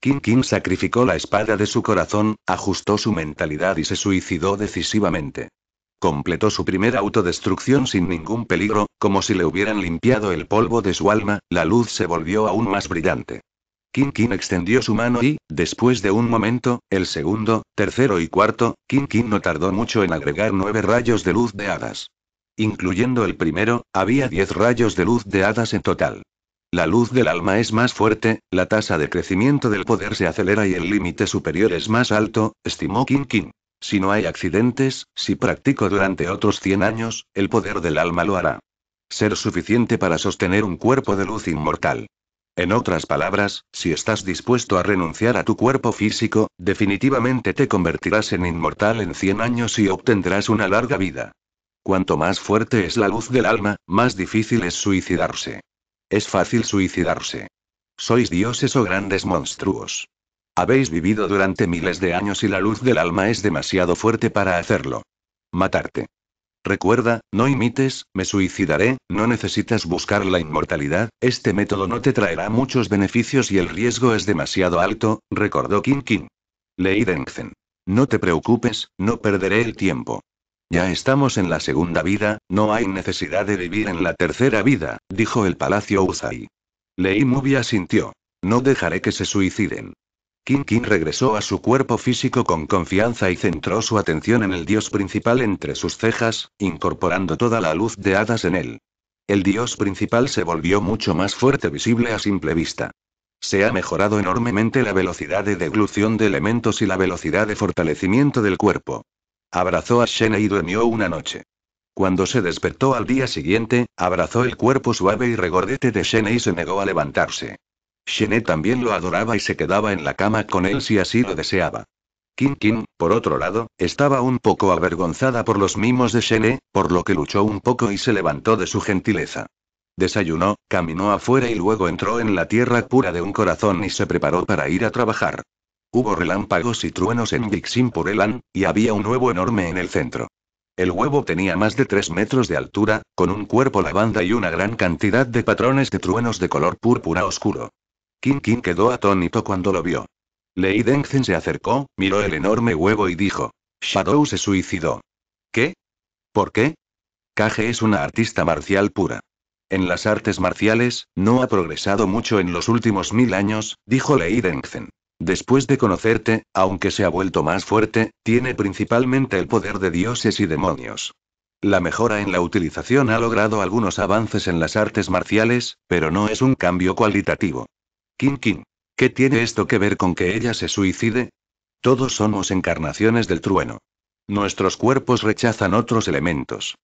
King King sacrificó la espada de su corazón, ajustó su mentalidad y se suicidó decisivamente. Completó su primera autodestrucción sin ningún peligro, como si le hubieran limpiado el polvo de su alma, la luz se volvió aún más brillante. King King extendió su mano y, después de un momento, el segundo, tercero y cuarto, King King no tardó mucho en agregar nueve rayos de luz de hadas. Incluyendo el primero, había diez rayos de luz de hadas en total. La luz del alma es más fuerte, la tasa de crecimiento del poder se acelera y el límite superior es más alto, estimó King King. Si no hay accidentes, si practico durante otros 100 años, el poder del alma lo hará. Ser suficiente para sostener un cuerpo de luz inmortal. En otras palabras, si estás dispuesto a renunciar a tu cuerpo físico, definitivamente te convertirás en inmortal en 100 años y obtendrás una larga vida. Cuanto más fuerte es la luz del alma, más difícil es suicidarse. Es fácil suicidarse. Sois dioses o grandes monstruos. Habéis vivido durante miles de años y la luz del alma es demasiado fuerte para hacerlo. Matarte. Recuerda, no imites, me suicidaré, no necesitas buscar la inmortalidad, este método no te traerá muchos beneficios y el riesgo es demasiado alto, recordó King Kim. Leí No te preocupes, no perderé el tiempo. Ya estamos en la segunda vida, no hay necesidad de vivir en la tercera vida, dijo el palacio Uzai. Lei Mubia sintió. No dejaré que se suiciden. King King regresó a su cuerpo físico con confianza y centró su atención en el dios principal entre sus cejas, incorporando toda la luz de hadas en él. El dios principal se volvió mucho más fuerte visible a simple vista. Se ha mejorado enormemente la velocidad de deglución de elementos y la velocidad de fortalecimiento del cuerpo. Abrazó a Shena y durmió una noche. Cuando se despertó al día siguiente, abrazó el cuerpo suave y regordete de Shene y se negó a levantarse. Shené también lo adoraba y se quedaba en la cama con él si así lo deseaba. Kim Kim, por otro lado, estaba un poco avergonzada por los mimos de Shené, por lo que luchó un poco y se levantó de su gentileza. Desayunó, caminó afuera y luego entró en la tierra pura de un corazón y se preparó para ir a trabajar. Hubo relámpagos y truenos en por Elan, y había un huevo enorme en el centro. El huevo tenía más de 3 metros de altura, con un cuerpo lavanda y una gran cantidad de patrones de truenos de color púrpura oscuro. King King quedó atónito cuando lo vio. Lei se acercó, miró el enorme huevo y dijo. Shadow se suicidó. ¿Qué? ¿Por qué? Kage es una artista marcial pura. En las artes marciales, no ha progresado mucho en los últimos mil años, dijo Lei Después de conocerte, aunque se ha vuelto más fuerte, tiene principalmente el poder de dioses y demonios. La mejora en la utilización ha logrado algunos avances en las artes marciales, pero no es un cambio cualitativo. Kinkin. ¿Qué tiene esto que ver con que ella se suicide? Todos somos encarnaciones del trueno. Nuestros cuerpos rechazan otros elementos.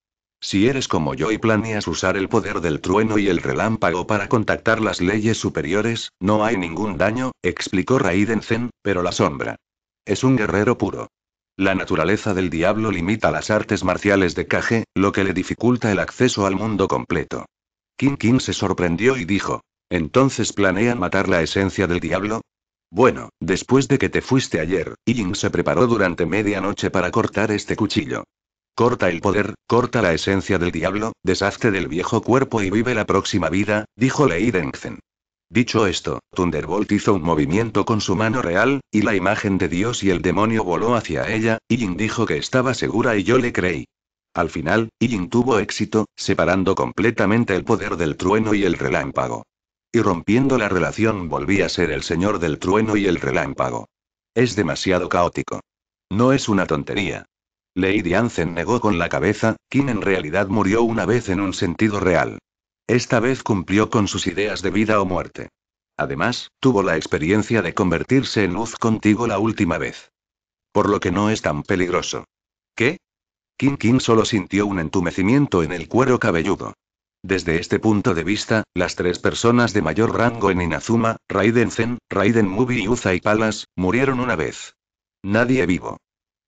Si eres como yo y planeas usar el poder del trueno y el relámpago para contactar las leyes superiores, no hay ningún daño, explicó Raiden Zen, pero la sombra. Es un guerrero puro. La naturaleza del diablo limita las artes marciales de Kage, lo que le dificulta el acceso al mundo completo. King se sorprendió y dijo, ¿Entonces planean matar la esencia del diablo? Bueno, después de que te fuiste ayer, Ying se preparó durante media noche para cortar este cuchillo. Corta el poder, corta la esencia del diablo, deshazte del viejo cuerpo y vive la próxima vida, dijo Lei Dengzen. Dicho esto, Thunderbolt hizo un movimiento con su mano real, y la imagen de Dios y el demonio voló hacia ella, Yin dijo que estaba segura y yo le creí. Al final, Ying tuvo éxito, separando completamente el poder del trueno y el relámpago y rompiendo la relación volví a ser el señor del trueno y el relámpago. Es demasiado caótico. No es una tontería. Lady Anzen negó con la cabeza, Kim en realidad murió una vez en un sentido real. Esta vez cumplió con sus ideas de vida o muerte. Además, tuvo la experiencia de convertirse en luz contigo la última vez. Por lo que no es tan peligroso. ¿Qué? Kim Kim solo sintió un entumecimiento en el cuero cabelludo. Desde este punto de vista, las tres personas de mayor rango en Inazuma, Raiden Zen, Raiden Mubi y Uzai Palas, murieron una vez. Nadie vivo.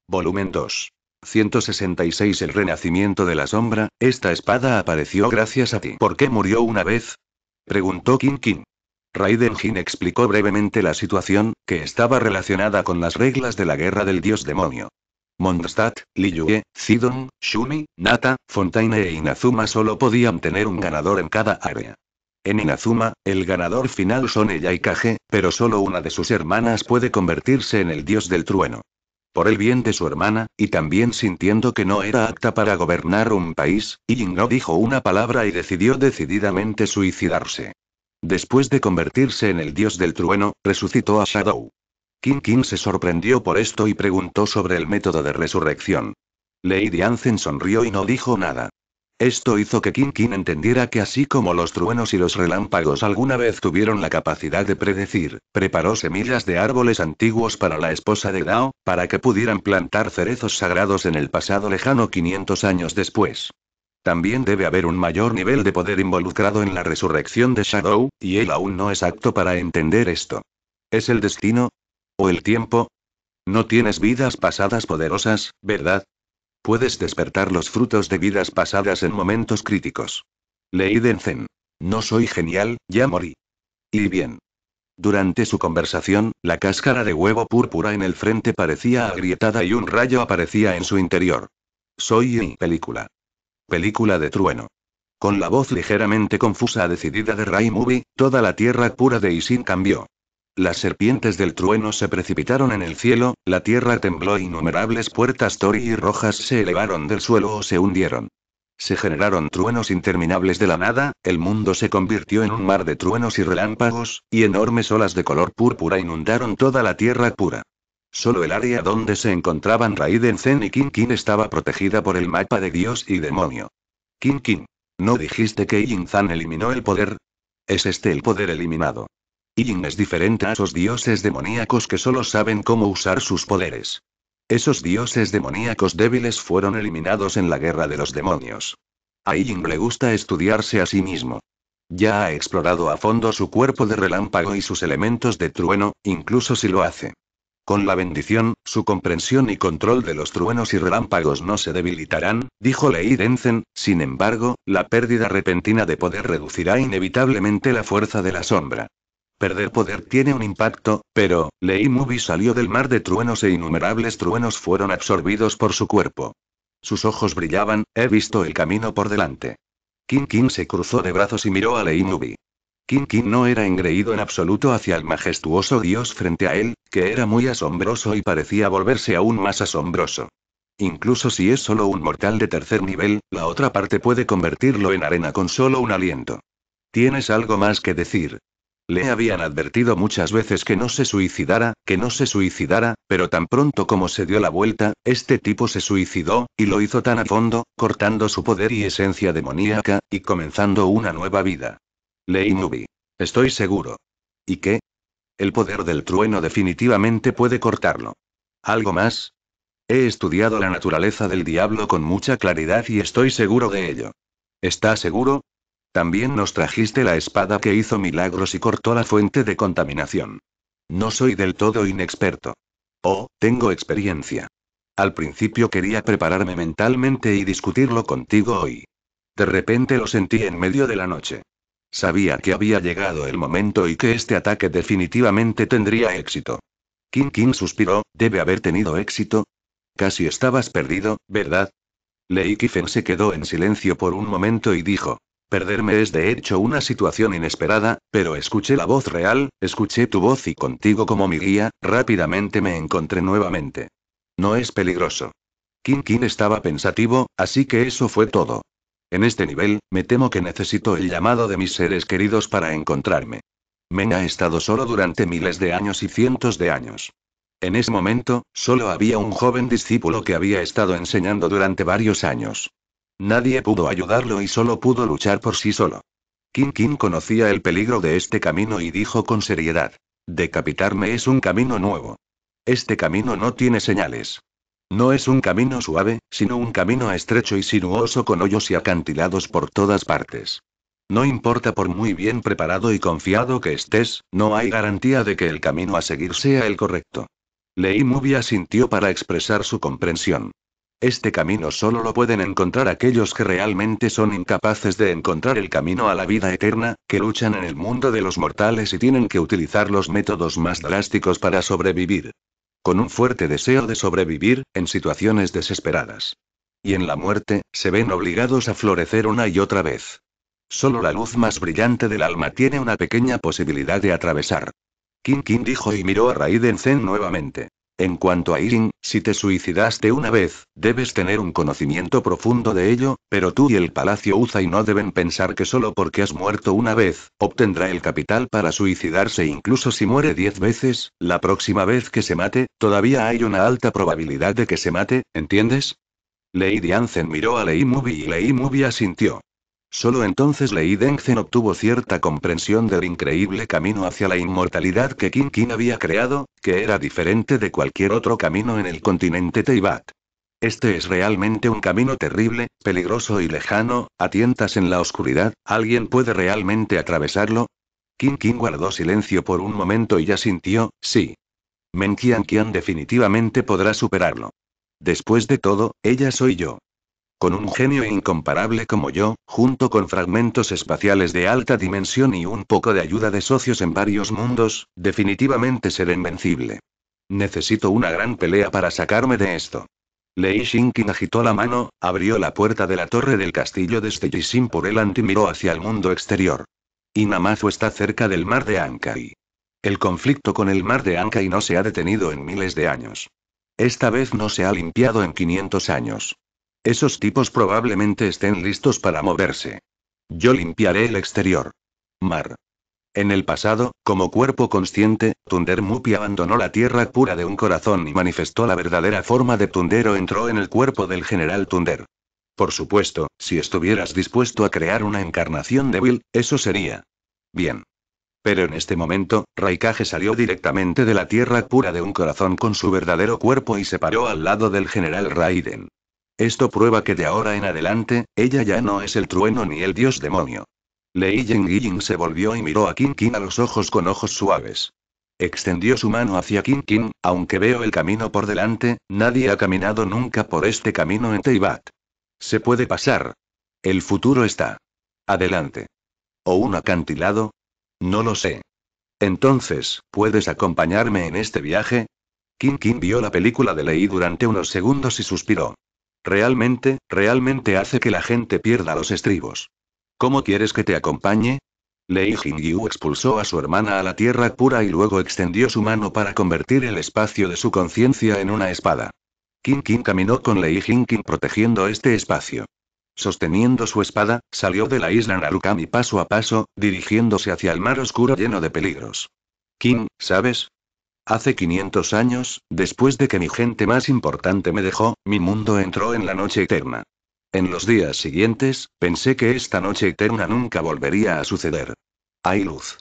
Volumen 2. 166 El renacimiento de la sombra, esta espada apareció gracias a ti. ¿Por qué murió una vez? Preguntó King King. Raiden Jin explicó brevemente la situación, que estaba relacionada con las reglas de la guerra del dios demonio. Mondstadt, Liyue, Zidong, Shumi, Nata, Fontaine e Inazuma solo podían tener un ganador en cada área. En Inazuma, el ganador final son ella y Kage, pero solo una de sus hermanas puede convertirse en el dios del trueno. Por el bien de su hermana, y también sintiendo que no era apta para gobernar un país, no dijo una palabra y decidió decididamente suicidarse. Después de convertirse en el dios del trueno, resucitó a Shadow. King King se sorprendió por esto y preguntó sobre el método de resurrección. Lady Anzen sonrió y no dijo nada. Esto hizo que King King entendiera que así como los truenos y los relámpagos alguna vez tuvieron la capacidad de predecir, preparó semillas de árboles antiguos para la esposa de Dao, para que pudieran plantar cerezos sagrados en el pasado lejano 500 años después. También debe haber un mayor nivel de poder involucrado en la resurrección de Shadow, y él aún no es apto para entender esto. ¿Es el destino? ¿O el tiempo? No tienes vidas pasadas poderosas, ¿verdad? Puedes despertar los frutos de vidas pasadas en momentos críticos. Leiden No soy genial, ya morí. Y bien. Durante su conversación, la cáscara de huevo púrpura en el frente parecía agrietada y un rayo aparecía en su interior. Soy y película. Película de trueno. Con la voz ligeramente confusa decidida de Ray Movie, toda la tierra pura de Isin cambió. Las serpientes del trueno se precipitaron en el cielo, la tierra tembló, innumerables puertas tori y rojas se elevaron del suelo o se hundieron. Se generaron truenos interminables de la nada, el mundo se convirtió en un mar de truenos y relámpagos, y enormes olas de color púrpura inundaron toda la tierra pura. Solo el área donde se encontraban Raiden Zen y King King estaba protegida por el mapa de Dios y demonio. King King. ¿No dijiste que Yin Zan eliminó el poder? ¿Es este el poder eliminado? Yin es diferente a esos dioses demoníacos que solo saben cómo usar sus poderes. Esos dioses demoníacos débiles fueron eliminados en la guerra de los demonios. A Yin le gusta estudiarse a sí mismo. Ya ha explorado a fondo su cuerpo de relámpago y sus elementos de trueno, incluso si lo hace. Con la bendición, su comprensión y control de los truenos y relámpagos no se debilitarán, dijo Lei Denzen, sin embargo, la pérdida repentina de poder reducirá inevitablemente la fuerza de la sombra. Perder poder tiene un impacto, pero, Lei Mubi salió del mar de truenos e innumerables truenos fueron absorbidos por su cuerpo. Sus ojos brillaban, he visto el camino por delante. King King se cruzó de brazos y miró a Lei Mubi. King King no era engreído en absoluto hacia el majestuoso dios frente a él, que era muy asombroso y parecía volverse aún más asombroso. Incluso si es solo un mortal de tercer nivel, la otra parte puede convertirlo en arena con solo un aliento. Tienes algo más que decir, le habían advertido muchas veces que no se suicidara, que no se suicidara, pero tan pronto como se dio la vuelta, este tipo se suicidó, y lo hizo tan a fondo, cortando su poder y esencia demoníaca, y comenzando una nueva vida. le Nubi. Estoy seguro. ¿Y qué? El poder del trueno definitivamente puede cortarlo. ¿Algo más? He estudiado la naturaleza del diablo con mucha claridad y estoy seguro de ello. ¿Está seguro? También nos trajiste la espada que hizo milagros y cortó la fuente de contaminación. No soy del todo inexperto. Oh, tengo experiencia. Al principio quería prepararme mentalmente y discutirlo contigo hoy. De repente lo sentí en medio de la noche. Sabía que había llegado el momento y que este ataque definitivamente tendría éxito. King King suspiró, debe haber tenido éxito. Casi estabas perdido, ¿verdad? Lei Kifen se quedó en silencio por un momento y dijo, Perderme es de hecho una situación inesperada, pero escuché la voz real, escuché tu voz y contigo como mi guía, rápidamente me encontré nuevamente. No es peligroso. King King estaba pensativo, así que eso fue todo. En este nivel, me temo que necesito el llamado de mis seres queridos para encontrarme. Men ha estado solo durante miles de años y cientos de años. En ese momento, solo había un joven discípulo que había estado enseñando durante varios años. Nadie pudo ayudarlo y solo pudo luchar por sí solo. King King conocía el peligro de este camino y dijo con seriedad. Decapitarme es un camino nuevo. Este camino no tiene señales. No es un camino suave, sino un camino estrecho y sinuoso con hoyos y acantilados por todas partes. No importa por muy bien preparado y confiado que estés, no hay garantía de que el camino a seguir sea el correcto. Lei Mubi asintió para expresar su comprensión. Este camino solo lo pueden encontrar aquellos que realmente son incapaces de encontrar el camino a la vida eterna, que luchan en el mundo de los mortales y tienen que utilizar los métodos más drásticos para sobrevivir. Con un fuerte deseo de sobrevivir, en situaciones desesperadas. Y en la muerte, se ven obligados a florecer una y otra vez. Solo la luz más brillante del alma tiene una pequeña posibilidad de atravesar. King King dijo y miró a Raiden Zen nuevamente. En cuanto a Irin, si te suicidaste una vez, debes tener un conocimiento profundo de ello, pero tú y el Palacio Uzai no deben pensar que solo porque has muerto una vez, obtendrá el capital para suicidarse incluso si muere diez veces, la próxima vez que se mate, todavía hay una alta probabilidad de que se mate, ¿entiendes? Lady Anzen miró a Lei Mubi y Lei Mubi asintió. Solo entonces Lei obtuvo cierta comprensión del increíble camino hacia la inmortalidad que King King había creado, que era diferente de cualquier otro camino en el continente Teibat. Este es realmente un camino terrible, peligroso y lejano, a tientas en la oscuridad, ¿alguien puede realmente atravesarlo? King King guardó silencio por un momento y ya sintió, sí. Men Qian definitivamente podrá superarlo. Después de todo, ella soy yo. Con un genio incomparable como yo, junto con fragmentos espaciales de alta dimensión y un poco de ayuda de socios en varios mundos, definitivamente seré invencible. Necesito una gran pelea para sacarme de esto. Lei Shinkin agitó la mano, abrió la puerta de la torre del castillo de Stejisin por el y miró hacia el mundo exterior. Inamazo está cerca del mar de Ankai. El conflicto con el mar de Ankai no se ha detenido en miles de años. Esta vez no se ha limpiado en 500 años. Esos tipos probablemente estén listos para moverse. Yo limpiaré el exterior. Mar. En el pasado, como cuerpo consciente, Tunder Mupi abandonó la tierra pura de un corazón y manifestó la verdadera forma de Tundero entró en el cuerpo del general Tunder. Por supuesto, si estuvieras dispuesto a crear una encarnación débil, eso sería. Bien. Pero en este momento, Raikage salió directamente de la tierra pura de un corazón con su verdadero cuerpo y se paró al lado del general Raiden. Esto prueba que de ahora en adelante, ella ya no es el trueno ni el dios demonio. Lei Ying se volvió y miró a King King a los ojos con ojos suaves. Extendió su mano hacia King King, aunque veo el camino por delante, nadie ha caminado nunca por este camino en Teibat. Se puede pasar. El futuro está. Adelante. ¿O un acantilado? No lo sé. Entonces, ¿puedes acompañarme en este viaje? King King vio la película de Lei durante unos segundos y suspiró. Realmente, realmente hace que la gente pierda los estribos. ¿Cómo quieres que te acompañe? Lei Jingyu expulsó a su hermana a la tierra pura y luego extendió su mano para convertir el espacio de su conciencia en una espada. Qin Qin caminó con Lei Jingqin protegiendo este espacio. Sosteniendo su espada, salió de la isla Narukami paso a paso, dirigiéndose hacia el mar oscuro lleno de peligros. Qin, ¿sabes? Hace 500 años, después de que mi gente más importante me dejó, mi mundo entró en la noche eterna. En los días siguientes, pensé que esta noche eterna nunca volvería a suceder. Hay luz.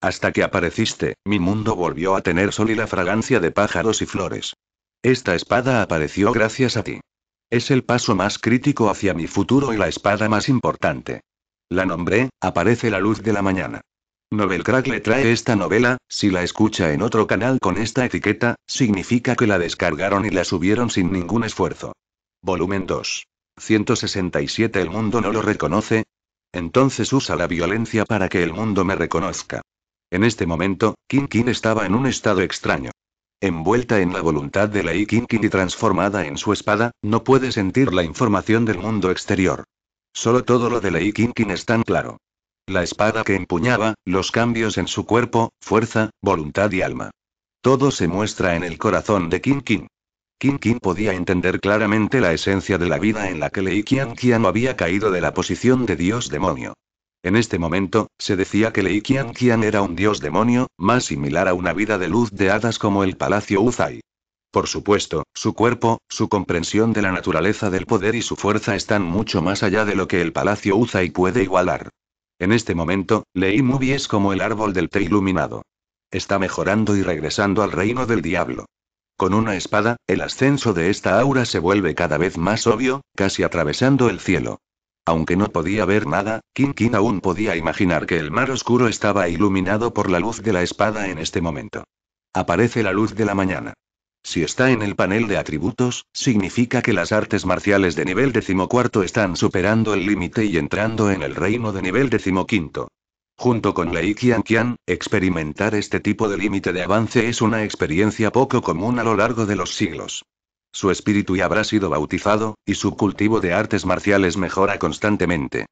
Hasta que apareciste, mi mundo volvió a tener sol y la fragancia de pájaros y flores. Esta espada apareció gracias a ti. Es el paso más crítico hacia mi futuro y la espada más importante. La nombré, aparece la luz de la mañana. Novelcrack le trae esta novela, si la escucha en otro canal con esta etiqueta, significa que la descargaron y la subieron sin ningún esfuerzo. Volumen 2. 167 El mundo no lo reconoce. Entonces usa la violencia para que el mundo me reconozca. En este momento, King King estaba en un estado extraño. Envuelta en la voluntad de Lei I King y transformada en su espada, no puede sentir la información del mundo exterior. Solo todo lo de Lei King King es tan claro la espada que empuñaba, los cambios en su cuerpo, fuerza, voluntad y alma. Todo se muestra en el corazón de Qin King. podía entender claramente la esencia de la vida en la que Lei Qian no había caído de la posición de dios demonio. En este momento, se decía que Lei Qian era un dios demonio, más similar a una vida de luz de hadas como el Palacio Uzai. Por supuesto, su cuerpo, su comprensión de la naturaleza del poder y su fuerza están mucho más allá de lo que el Palacio Uzai puede igualar. En este momento, leí Movie es como el árbol del té iluminado. Está mejorando y regresando al reino del diablo. Con una espada, el ascenso de esta aura se vuelve cada vez más obvio, casi atravesando el cielo. Aunque no podía ver nada, King King aún podía imaginar que el mar oscuro estaba iluminado por la luz de la espada en este momento. Aparece la luz de la mañana. Si está en el panel de atributos, significa que las artes marciales de nivel decimocuarto están superando el límite y entrando en el reino de nivel decimoquinto. Junto con Lei Qianqian, experimentar este tipo de límite de avance es una experiencia poco común a lo largo de los siglos. Su espíritu ya habrá sido bautizado, y su cultivo de artes marciales mejora constantemente.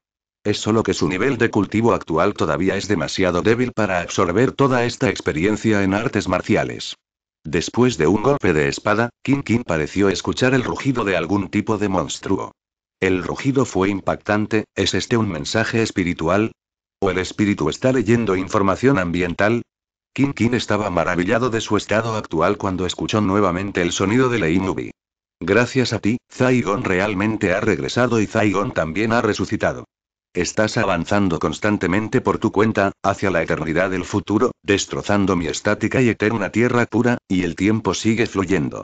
Es solo que su nivel de cultivo actual todavía es demasiado débil para absorber toda esta experiencia en artes marciales. Después de un golpe de espada, King King pareció escuchar el rugido de algún tipo de monstruo. El rugido fue impactante, ¿es este un mensaje espiritual? ¿O el espíritu está leyendo información ambiental? King King estaba maravillado de su estado actual cuando escuchó nuevamente el sonido de la Inubi. Gracias a ti, Zaigon realmente ha regresado y Zaigon también ha resucitado. Estás avanzando constantemente por tu cuenta, hacia la eternidad del futuro, destrozando mi estática y eterna tierra pura, y el tiempo sigue fluyendo.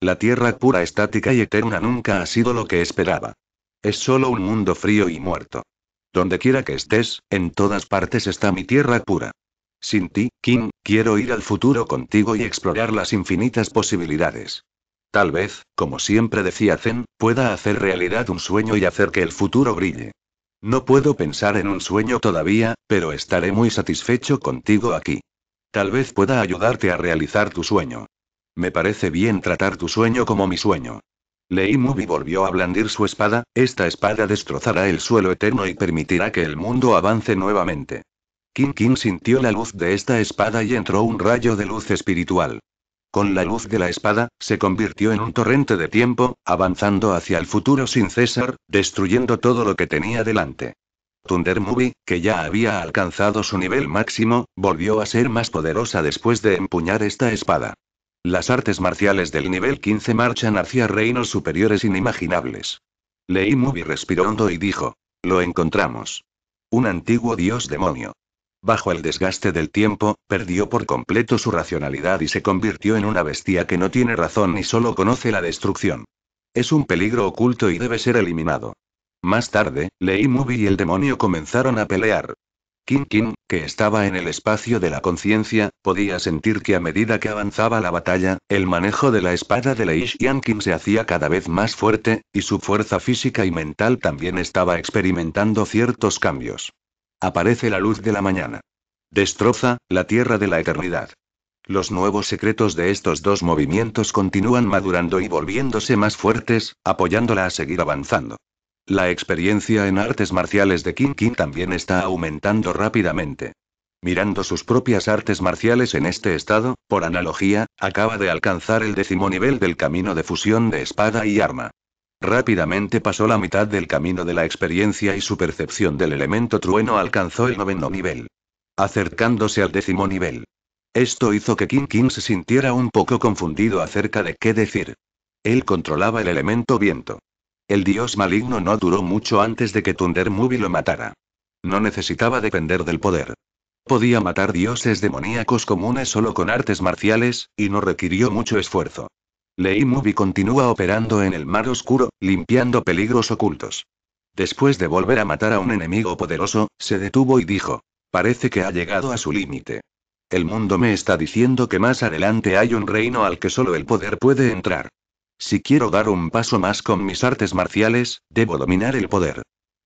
La tierra pura estática y eterna nunca ha sido lo que esperaba. Es solo un mundo frío y muerto. Donde quiera que estés, en todas partes está mi tierra pura. Sin ti, Kim, quiero ir al futuro contigo y explorar las infinitas posibilidades. Tal vez, como siempre decía Zen, pueda hacer realidad un sueño y hacer que el futuro brille. No puedo pensar en un sueño todavía, pero estaré muy satisfecho contigo aquí. Tal vez pueda ayudarte a realizar tu sueño. Me parece bien tratar tu sueño como mi sueño. Lei Mubi volvió a blandir su espada, esta espada destrozará el suelo eterno y permitirá que el mundo avance nuevamente. King King sintió la luz de esta espada y entró un rayo de luz espiritual. Con la luz de la espada, se convirtió en un torrente de tiempo, avanzando hacia el futuro sin cesar, destruyendo todo lo que tenía delante. Thunder Movie, que ya había alcanzado su nivel máximo, volvió a ser más poderosa después de empuñar esta espada. Las artes marciales del nivel 15 marchan hacia reinos superiores inimaginables. Lei Movie respiró hondo y dijo: Lo encontramos. Un antiguo dios demonio bajo el desgaste del tiempo, perdió por completo su racionalidad y se convirtió en una bestia que no tiene razón y solo conoce la destrucción. Es un peligro oculto y debe ser eliminado. Más tarde, Lei Mubi y el demonio comenzaron a pelear. Kim que estaba en el espacio de la conciencia, podía sentir que a medida que avanzaba la batalla, el manejo de la espada de Lei Qin se hacía cada vez más fuerte, y su fuerza física y mental también estaba experimentando ciertos cambios. Aparece la luz de la mañana. Destroza, la tierra de la eternidad. Los nuevos secretos de estos dos movimientos continúan madurando y volviéndose más fuertes, apoyándola a seguir avanzando. La experiencia en artes marciales de King King también está aumentando rápidamente. Mirando sus propias artes marciales en este estado, por analogía, acaba de alcanzar el décimo nivel del camino de fusión de espada y arma. Rápidamente pasó la mitad del camino de la experiencia y su percepción del elemento trueno alcanzó el noveno nivel. Acercándose al décimo nivel. Esto hizo que King King se sintiera un poco confundido acerca de qué decir. Él controlaba el elemento viento. El dios maligno no duró mucho antes de que Thunder Movie lo matara. No necesitaba depender del poder. Podía matar dioses demoníacos comunes solo con artes marciales, y no requirió mucho esfuerzo. Lei Movie continúa operando en el mar oscuro, limpiando peligros ocultos. Después de volver a matar a un enemigo poderoso, se detuvo y dijo, parece que ha llegado a su límite. El mundo me está diciendo que más adelante hay un reino al que solo el poder puede entrar. Si quiero dar un paso más con mis artes marciales, debo dominar el poder.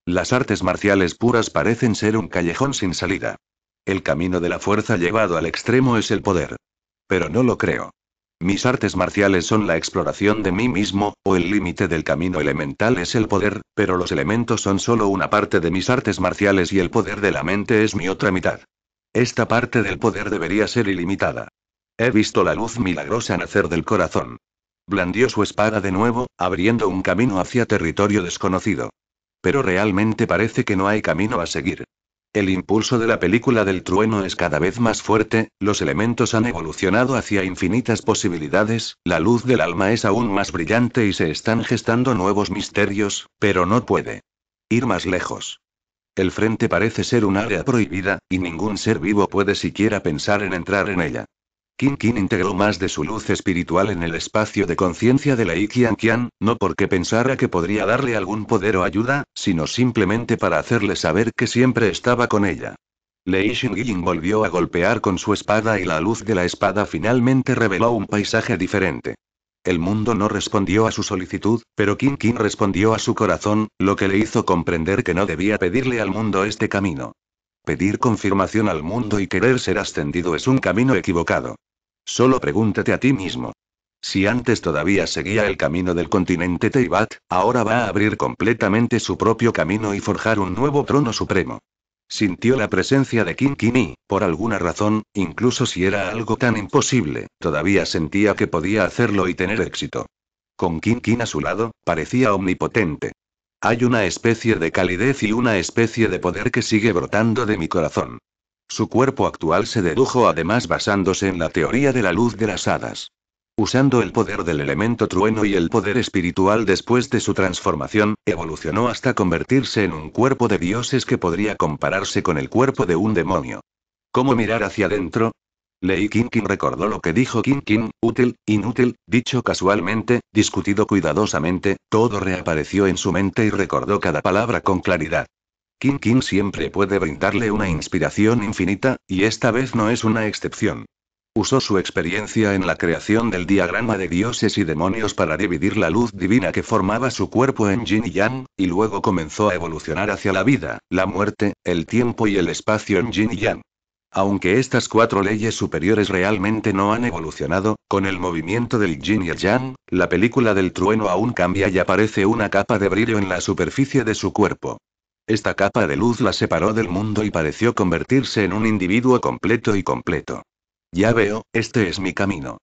Las artes marciales puras parecen ser un callejón sin salida. El camino de la fuerza llevado al extremo es el poder. Pero no lo creo. Mis artes marciales son la exploración de mí mismo, o el límite del camino elemental es el poder, pero los elementos son solo una parte de mis artes marciales y el poder de la mente es mi otra mitad. Esta parte del poder debería ser ilimitada. He visto la luz milagrosa nacer del corazón. Blandió su espada de nuevo, abriendo un camino hacia territorio desconocido. Pero realmente parece que no hay camino a seguir. El impulso de la película del trueno es cada vez más fuerte, los elementos han evolucionado hacia infinitas posibilidades, la luz del alma es aún más brillante y se están gestando nuevos misterios, pero no puede ir más lejos. El frente parece ser un área prohibida, y ningún ser vivo puede siquiera pensar en entrar en ella. King Qin integró más de su luz espiritual en el espacio de conciencia de la Ikian Kian, no porque pensara que podría darle algún poder o ayuda, sino simplemente para hacerle saber que siempre estaba con ella. Lei Xingyin volvió a golpear con su espada y la luz de la espada finalmente reveló un paisaje diferente. El mundo no respondió a su solicitud, pero King King respondió a su corazón, lo que le hizo comprender que no debía pedirle al mundo este camino. Pedir confirmación al mundo y querer ser ascendido es un camino equivocado. Solo pregúntate a ti mismo. Si antes todavía seguía el camino del continente Teibat, ahora va a abrir completamente su propio camino y forjar un nuevo trono supremo. Sintió la presencia de King y, por alguna razón, incluso si era algo tan imposible, todavía sentía que podía hacerlo y tener éxito. Con King a su lado, parecía omnipotente. Hay una especie de calidez y una especie de poder que sigue brotando de mi corazón. Su cuerpo actual se dedujo además basándose en la teoría de la luz de las hadas. Usando el poder del elemento trueno y el poder espiritual después de su transformación, evolucionó hasta convertirse en un cuerpo de dioses que podría compararse con el cuerpo de un demonio. ¿Cómo mirar hacia adentro? Lei King recordó lo que dijo King, útil, inútil, dicho casualmente, discutido cuidadosamente, todo reapareció en su mente y recordó cada palabra con claridad. King King siempre puede brindarle una inspiración infinita, y esta vez no es una excepción. Usó su experiencia en la creación del diagrama de dioses y demonios para dividir la luz divina que formaba su cuerpo en Jin y yang, y luego comenzó a evolucionar hacia la vida, la muerte, el tiempo y el espacio en yin y yang. Aunque estas cuatro leyes superiores realmente no han evolucionado, con el movimiento del Jin y yang, la película del trueno aún cambia y aparece una capa de brillo en la superficie de su cuerpo. Esta capa de luz la separó del mundo y pareció convertirse en un individuo completo y completo. Ya veo, este es mi camino.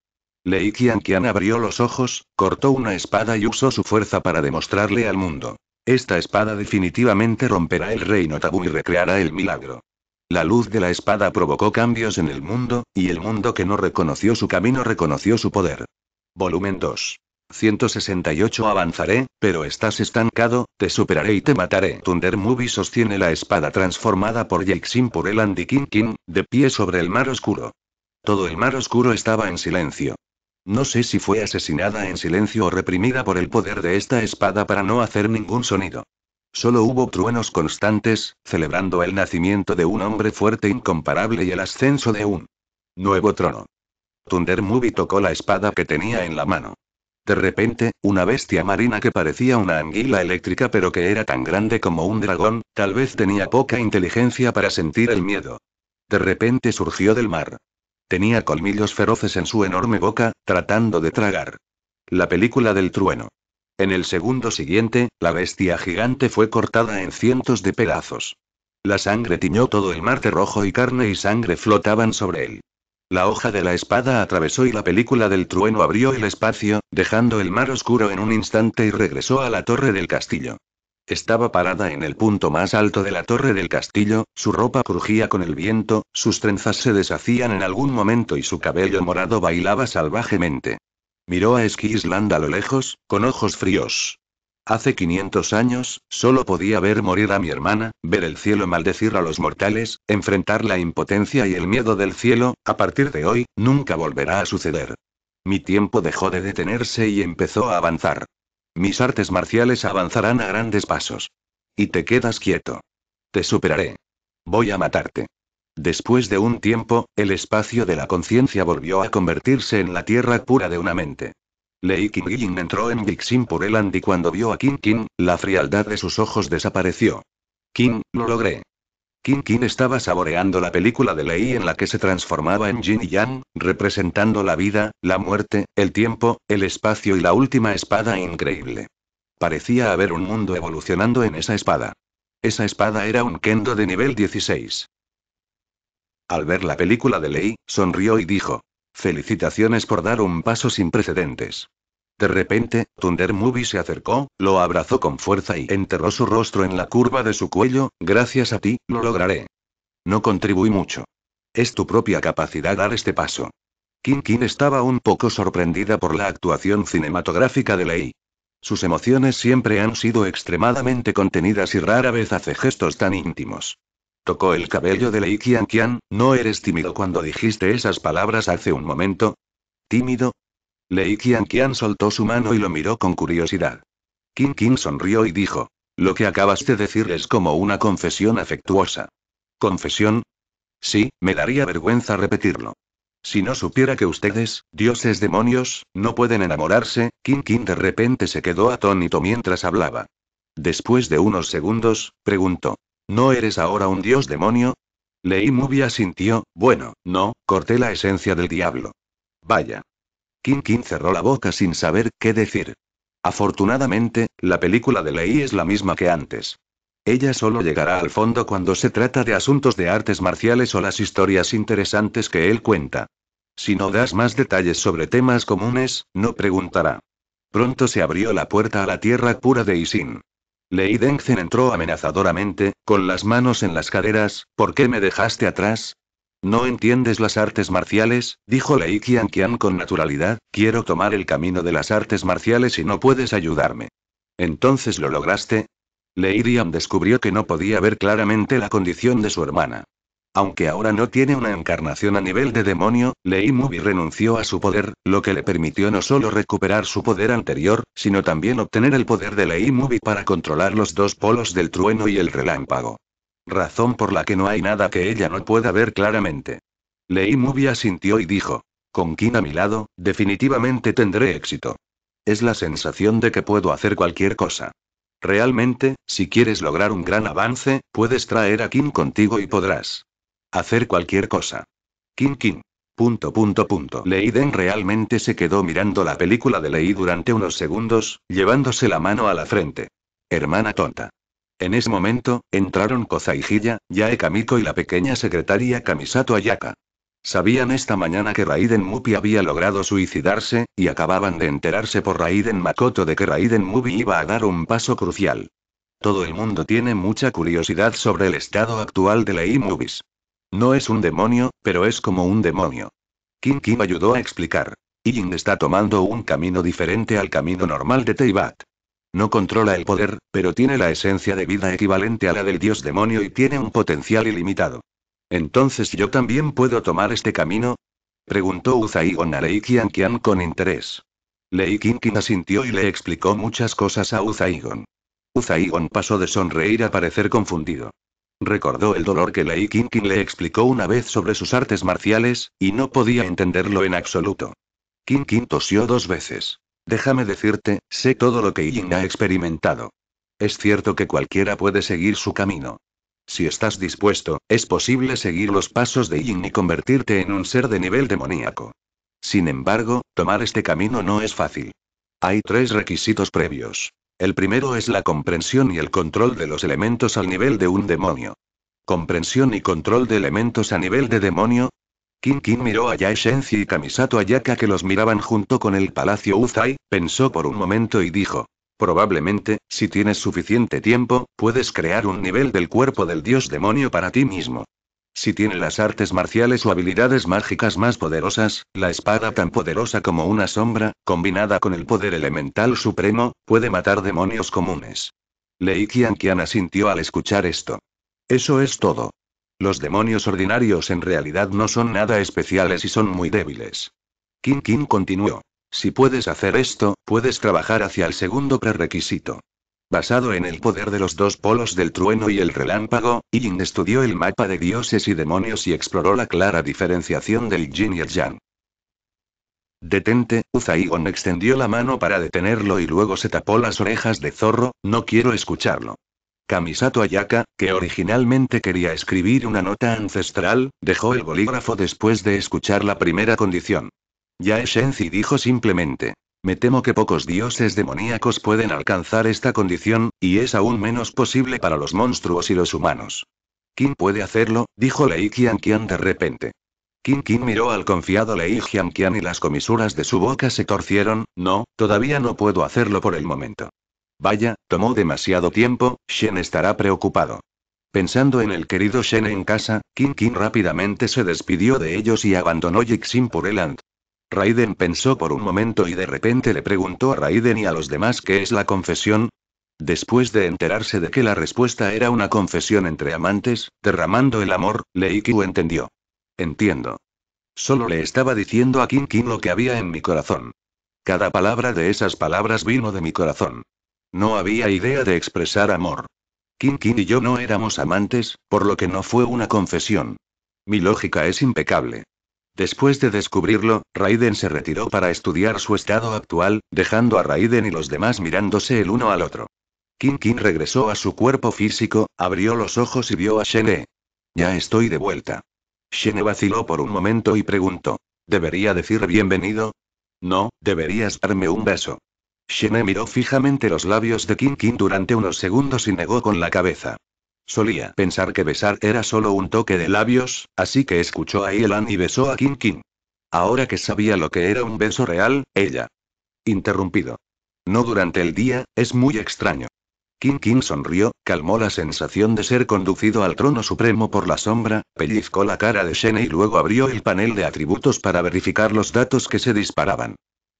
Lei Qianqian abrió los ojos, cortó una espada y usó su fuerza para demostrarle al mundo. Esta espada definitivamente romperá el reino tabú y recreará el milagro. La luz de la espada provocó cambios en el mundo, y el mundo que no reconoció su camino reconoció su poder. Volumen 2. 168 Avanzaré, pero estás estancado, te superaré y te mataré. Thunder Movie sostiene la espada transformada por Sin por el Andy King de pie sobre el mar oscuro. Todo el mar oscuro estaba en silencio. No sé si fue asesinada en silencio o reprimida por el poder de esta espada para no hacer ningún sonido. Solo hubo truenos constantes, celebrando el nacimiento de un hombre fuerte incomparable y el ascenso de un nuevo trono. Thunder Movie tocó la espada que tenía en la mano. De repente, una bestia marina que parecía una anguila eléctrica pero que era tan grande como un dragón, tal vez tenía poca inteligencia para sentir el miedo. De repente surgió del mar. Tenía colmillos feroces en su enorme boca, tratando de tragar. La película del trueno. En el segundo siguiente, la bestia gigante fue cortada en cientos de pedazos. La sangre tiñó todo el mar de rojo y carne y sangre flotaban sobre él. La hoja de la espada atravesó y la película del trueno abrió el espacio, dejando el mar oscuro en un instante y regresó a la torre del castillo. Estaba parada en el punto más alto de la torre del castillo, su ropa crujía con el viento, sus trenzas se deshacían en algún momento y su cabello morado bailaba salvajemente. Miró a Skisland a lo lejos, con ojos fríos. Hace 500 años, solo podía ver morir a mi hermana, ver el cielo maldecir a los mortales, enfrentar la impotencia y el miedo del cielo, a partir de hoy, nunca volverá a suceder. Mi tiempo dejó de detenerse y empezó a avanzar. Mis artes marciales avanzarán a grandes pasos. Y te quedas quieto. Te superaré. Voy a matarte. Después de un tiempo, el espacio de la conciencia volvió a convertirse en la tierra pura de una mente. Lei Qingying entró en Bixin por el Andy cuando vio a King King, la frialdad de sus ojos desapareció. King, lo logré. King King estaba saboreando la película de Lei en la que se transformaba en Jin y Yang, representando la vida, la muerte, el tiempo, el espacio y la última espada increíble. Parecía haber un mundo evolucionando en esa espada. Esa espada era un kendo de nivel 16. Al ver la película de Lei, sonrió y dijo, Felicitaciones por dar un paso sin precedentes. De repente, Thunder Movie se acercó, lo abrazó con fuerza y enterró su rostro en la curva de su cuello, gracias a ti, lo lograré. No contribuí mucho. Es tu propia capacidad dar este paso. Kim King estaba un poco sorprendida por la actuación cinematográfica de Lei. Sus emociones siempre han sido extremadamente contenidas y rara vez hace gestos tan íntimos. Tocó el cabello de Lei Qianqian, ¿no eres tímido cuando dijiste esas palabras hace un momento? ¿Tímido? Lei Qianqian soltó su mano y lo miró con curiosidad. King King sonrió y dijo, lo que acabaste de decir es como una confesión afectuosa. ¿Confesión? Sí, me daría vergüenza repetirlo. Si no supiera que ustedes, dioses demonios, no pueden enamorarse, King King de repente se quedó atónito mientras hablaba. Después de unos segundos, preguntó. ¿No eres ahora un dios demonio? Lei Mubia sintió, bueno, no, corté la esencia del diablo. Vaya. King King cerró la boca sin saber qué decir. Afortunadamente, la película de Lei es la misma que antes. Ella solo llegará al fondo cuando se trata de asuntos de artes marciales o las historias interesantes que él cuenta. Si no das más detalles sobre temas comunes, no preguntará. Pronto se abrió la puerta a la tierra pura de Isin. Lei Dengzen entró amenazadoramente, con las manos en las caderas, ¿por qué me dejaste atrás? No entiendes las artes marciales, dijo Lei Qianqian con naturalidad, quiero tomar el camino de las artes marciales y no puedes ayudarme. Entonces lo lograste. Lei Dian descubrió que no podía ver claramente la condición de su hermana. Aunque ahora no tiene una encarnación a nivel de demonio, Lei Mubi renunció a su poder, lo que le permitió no solo recuperar su poder anterior, sino también obtener el poder de Lei Mubi para controlar los dos polos del trueno y el relámpago. Razón por la que no hay nada que ella no pueda ver claramente. Lei Mubi asintió y dijo, con Kim a mi lado, definitivamente tendré éxito. Es la sensación de que puedo hacer cualquier cosa. Realmente, si quieres lograr un gran avance, puedes traer a Kim contigo y podrás. Hacer cualquier cosa. King King. Punto, punto, punto. Leiden realmente se quedó mirando la película de leiden durante unos segundos, llevándose la mano a la frente. Hermana tonta. En ese momento, entraron Kozaijilla, Yaekamiko y la pequeña secretaria Kamisato Ayaka. Sabían esta mañana que Raiden Mupi había logrado suicidarse, y acababan de enterarse por Raiden Makoto de que Raiden Mupi iba a dar un paso crucial. Todo el mundo tiene mucha curiosidad sobre el estado actual de la movies no es un demonio, pero es como un demonio. Kim Kim ayudó a explicar. Ying está tomando un camino diferente al camino normal de Teibat. No controla el poder, pero tiene la esencia de vida equivalente a la del dios demonio y tiene un potencial ilimitado. ¿Entonces yo también puedo tomar este camino? Preguntó Uzaigon a Lei Qianqian con interés. Lei Qin asintió y le explicó muchas cosas a Uzaigon. Uzaigon pasó de sonreír a parecer confundido. Recordó el dolor que Lei King le explicó una vez sobre sus artes marciales, y no podía entenderlo en absoluto. King tosió dos veces. Déjame decirte, sé todo lo que Yin ha experimentado. Es cierto que cualquiera puede seguir su camino. Si estás dispuesto, es posible seguir los pasos de Yin y convertirte en un ser de nivel demoníaco. Sin embargo, tomar este camino no es fácil. Hay tres requisitos previos. El primero es la comprensión y el control de los elementos al nivel de un demonio. Comprensión y control de elementos a nivel de demonio. Kim King miró a Yae y Kamisato Ayaka que los miraban junto con el palacio Uzai, pensó por un momento y dijo. Probablemente, si tienes suficiente tiempo, puedes crear un nivel del cuerpo del dios demonio para ti mismo. Si tiene las artes marciales o habilidades mágicas más poderosas, la espada tan poderosa como una sombra, combinada con el poder elemental supremo, puede matar demonios comunes. Lei Qian asintió al escuchar esto. Eso es todo. Los demonios ordinarios en realidad no son nada especiales y son muy débiles. Qin Qin continuó. Si puedes hacer esto, puedes trabajar hacia el segundo prerequisito. Basado en el poder de los dos polos del trueno y el relámpago, Yin estudió el mapa de dioses y demonios y exploró la clara diferenciación del yin y el yang. Detente, Uzaigon extendió la mano para detenerlo y luego se tapó las orejas de zorro, no quiero escucharlo. Kamisato Ayaka, que originalmente quería escribir una nota ancestral, dejó el bolígrafo después de escuchar la primera condición. Ya Shenzi dijo simplemente, me temo que pocos dioses demoníacos pueden alcanzar esta condición, y es aún menos posible para los monstruos y los humanos. ¿Quién puede hacerlo, dijo Lei Qianqian de repente. Qin Qin miró al confiado Lei Qianqian y las comisuras de su boca se torcieron, no, todavía no puedo hacerlo por el momento. Vaya, tomó demasiado tiempo, Shen estará preocupado. Pensando en el querido Shen en casa, Qin Qin rápidamente se despidió de ellos y abandonó Jixin Pureland. Raiden pensó por un momento y de repente le preguntó a Raiden y a los demás qué es la confesión. Después de enterarse de que la respuesta era una confesión entre amantes, derramando el amor, Leikyu entendió. Entiendo. Solo le estaba diciendo a King lo que había en mi corazón. Cada palabra de esas palabras vino de mi corazón. No había idea de expresar amor. King King y yo no éramos amantes, por lo que no fue una confesión. Mi lógica es impecable. Después de descubrirlo, Raiden se retiró para estudiar su estado actual, dejando a Raiden y los demás mirándose el uno al otro. King King regresó a su cuerpo físico, abrió los ojos y vio a Shene. Ya estoy de vuelta. Shene vaciló por un momento y preguntó. ¿Debería decir bienvenido? No, deberías darme un beso. Shene miró fijamente los labios de King durante unos segundos y negó con la cabeza. Solía pensar que besar era solo un toque de labios, así que escuchó a Yelan y besó a King King. Ahora que sabía lo que era un beso real, ella. Interrumpido. No durante el día, es muy extraño. King King sonrió, calmó la sensación de ser conducido al trono supremo por la sombra, pellizcó la cara de Shen y luego abrió el panel de atributos para verificar los datos que se disparaban.